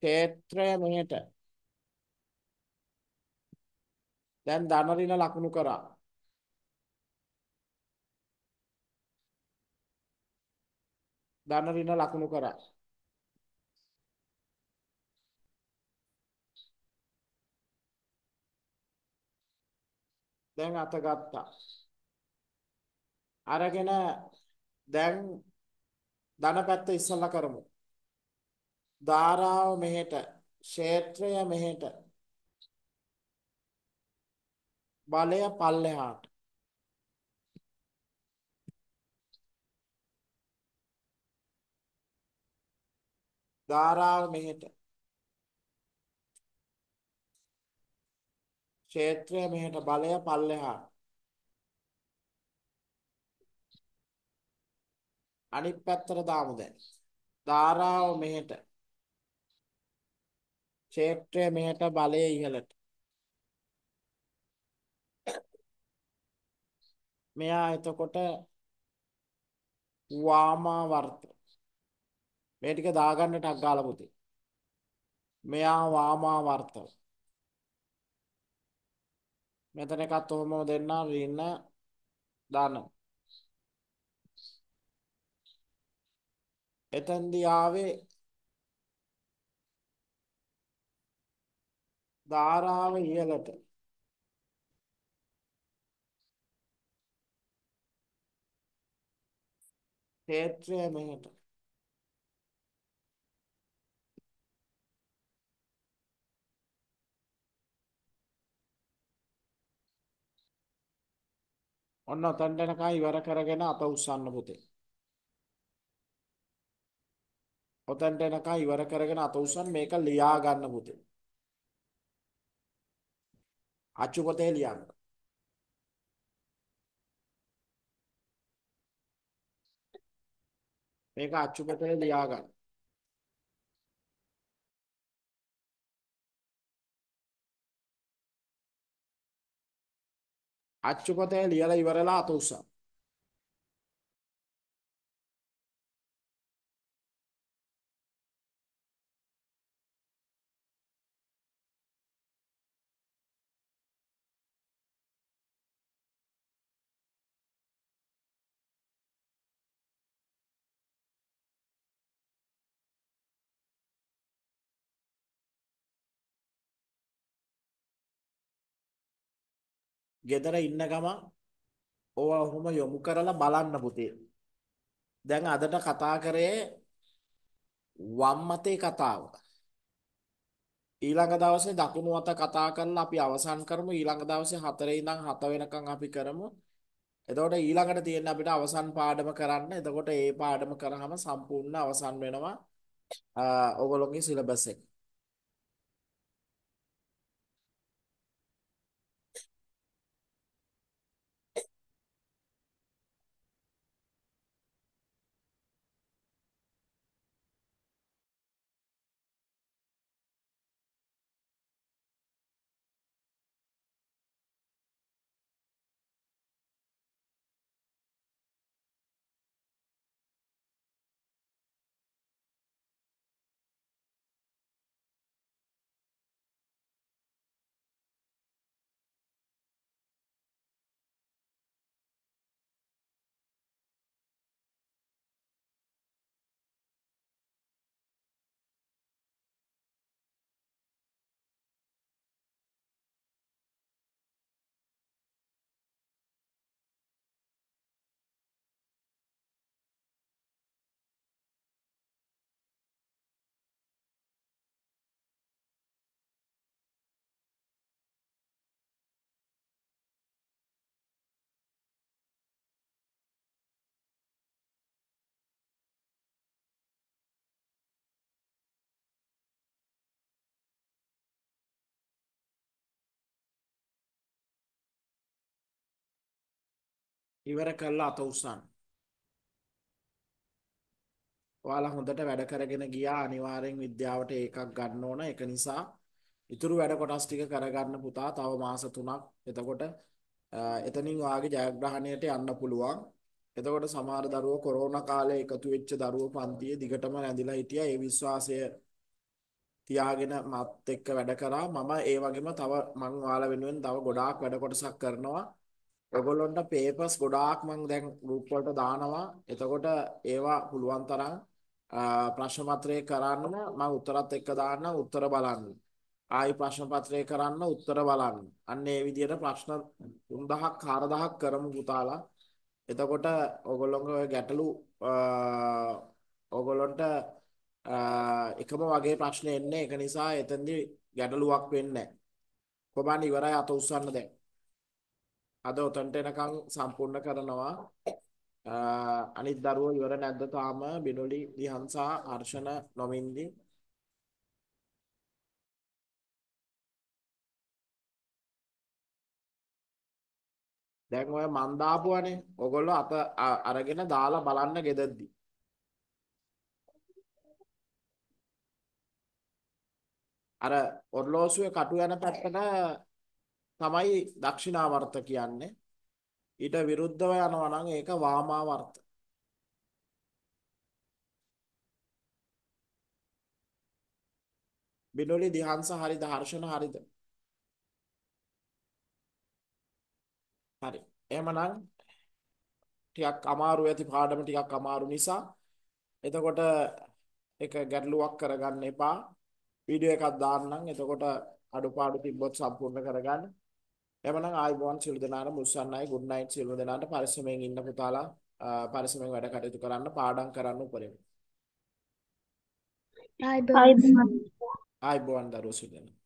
ක්ෂේත්‍රය මෙහෙට. දැන් ධනරින ලකුණු කරා. ධනරින ලකුණු කරා. දැන් අත ගත්තා. අරගෙන දැන් ධන පැත්ත ඉස්සල්ලා කරමු. ධාරාව මෙහෙට, ක්ෂේත්‍රය මෙහෙට. බලය පල්ලෙහාට. ධාරාව මෙහෙට. ක්ෂේත්‍රය මෙහෙට බලය පල්ලෙහාට. අනිත් පැත්තට දාමු දැන්. ධාරාව මෙහෙට. ක්ෂේත්‍රය මෙහෙට බලය ඉහළට. මෙයා එතකොට වාමා වර්ත. මේ ටික දාගන්න ටක් ගාලා පුතේ. මෙයා වාමා වර්ත. මෙතන එකත් ඔහොම දෙන්නා රින්න දානවා. එතෙන්දී ආවේ ධාරාව ඉහළට ක්ෂේත්‍රය මෙහෙට ඔන්න තණ්ඩනකයි ඉවර කරගෙන අත උස්සන්න පුතේ ඔතනට එනකන් ඉවර කරගෙන අත උස්සන් මේක ලියා ගන්න පුතේ. අච්චු පොතේ ලියන්න. මේක අච්චු පොතේ ලියා ගන්න. අච්චු පොතේ ලියලා ඉවරලා අත උස්සන්. ගෙදර ඉන්න ගමන් ඕවා ඔහොම යොමු කරලා බලන්න පුතේ. දැන් අදට කතා කරේ වම් මතේ කතාව. ඊළඟ දවසේ දකුණු අත කතා කරලා අපි අවසන් කරමු. ඊළඟ දවසේ 4 ඉඳන් 7 වෙනකන් අපි කරමු. එතකොට ඊළඟට තියෙන අපිට අවසන් පාඩම කරන්න. එතකොට ඒ පාඩම කරාම සම්පූර්ණ අවසන් වෙනවා. ඔයගොල්ලෝගේ සිලබස් එක. ඉවර කරලා අත උස්සන්න. ඔයාලා හොඳට වැඩ කරගෙන ගියා අනිවාර්යෙන් විද්‍යාවට ඒකක් ගන්න ඕන. ඒක නිසා ඉතුරු වැඩ කොටස් ටික කරගන්න පුතා තව මාස 3ක්. එතකොට එතනින් ඔයාගේ ජයග්‍රහණයට යන්න පුළුවන්. එතකොට සමහර දරුවෝ කොරෝනා කාලේ එකතු වෙච්ච දරුවෝ පන්තියේ දිගටම රැඳිලා හිටියා. ඒ විශ්වාසය තියාගෙන මත් එක්ක වැඩ කරා. මම ඒ වගේම තව මං ඔයාලා වෙනුවෙන් තව ගොඩාක් වැඩ කොටසක් කරනවා. ඔයගොල්ලන්ට papers ගොඩාක් මම දැන් group වලට දානවා. එතකොට ඒවා පුළුවන් තරම් ප්‍රශ්න පත්‍රය කරන්න මම උත්තරත් එක්ක දාන්න උත්තර බලන්න. ආයි ප්‍රශ්න පත්‍රය කරන්න උත්තර බලන්න. අන්න ඒ විදිහට ප්‍රශ්න 3000ක් 4000ක් කරමු පුතාලා. එතකොට ඔයගොල්ලෝගේ ඔය ගැටලු ඔයගොල්ලන්ට එකම වගේ ප්‍රශ්න එන්නේ. ඒක නිසා එතෙන්දී ගැටලුවක් වෙන්නේ නැහැ. කොබන් ඉවරයි අත උස්සන්න දැන්. අද උතන්ට එනකන් සම්පූර්ණ කරනවා අනිත් දරුවෝ ඉවර නැද්ද තාම බිනොලි දිහන්සා අර්ෂණ නොමින්දි දැන් ඔය මන් දාපුවනේ ඔයගොල්ලෝ අත අරගෙන දාලා බලන්න ගෙදද්දි අර ඔර්ලෝසුවේ කටු යන පැත්තට තමයි දක්ෂිනාවර්ත කියන්නේ. ඊට විරුද්ධව යනවා නම් ඒක වාමාවර්ත. බිනෝලි දිහාංශ හරිද හර්ෂණ හරිද? හරි. එහෙමනම් ටිකක් අමාරු ඇති පාඩම ටිකක් අමාරු නිසා එතකොට ඒක ගැටලුවක් කරගන්න එපා. වීඩියෝ එකක් දාන්නම්. එතකොට අඩුපාඩු තිබ්බොත් සම්පූර්ණ කරගන්න. එමනම් ආයුබෝවන් සියලු දෙනාට මුල්සන්නයි good night සියලු දෙනාට පරිස්සමෙන් ඉන්න පුතාලා පරිස්සමෙන් වැඩ කටයුතු කරන්න පාඩම් කරන්න උපරිම ආයුබෝවන් ආයුබෝවන් දරුවෝ සියලු දෙනා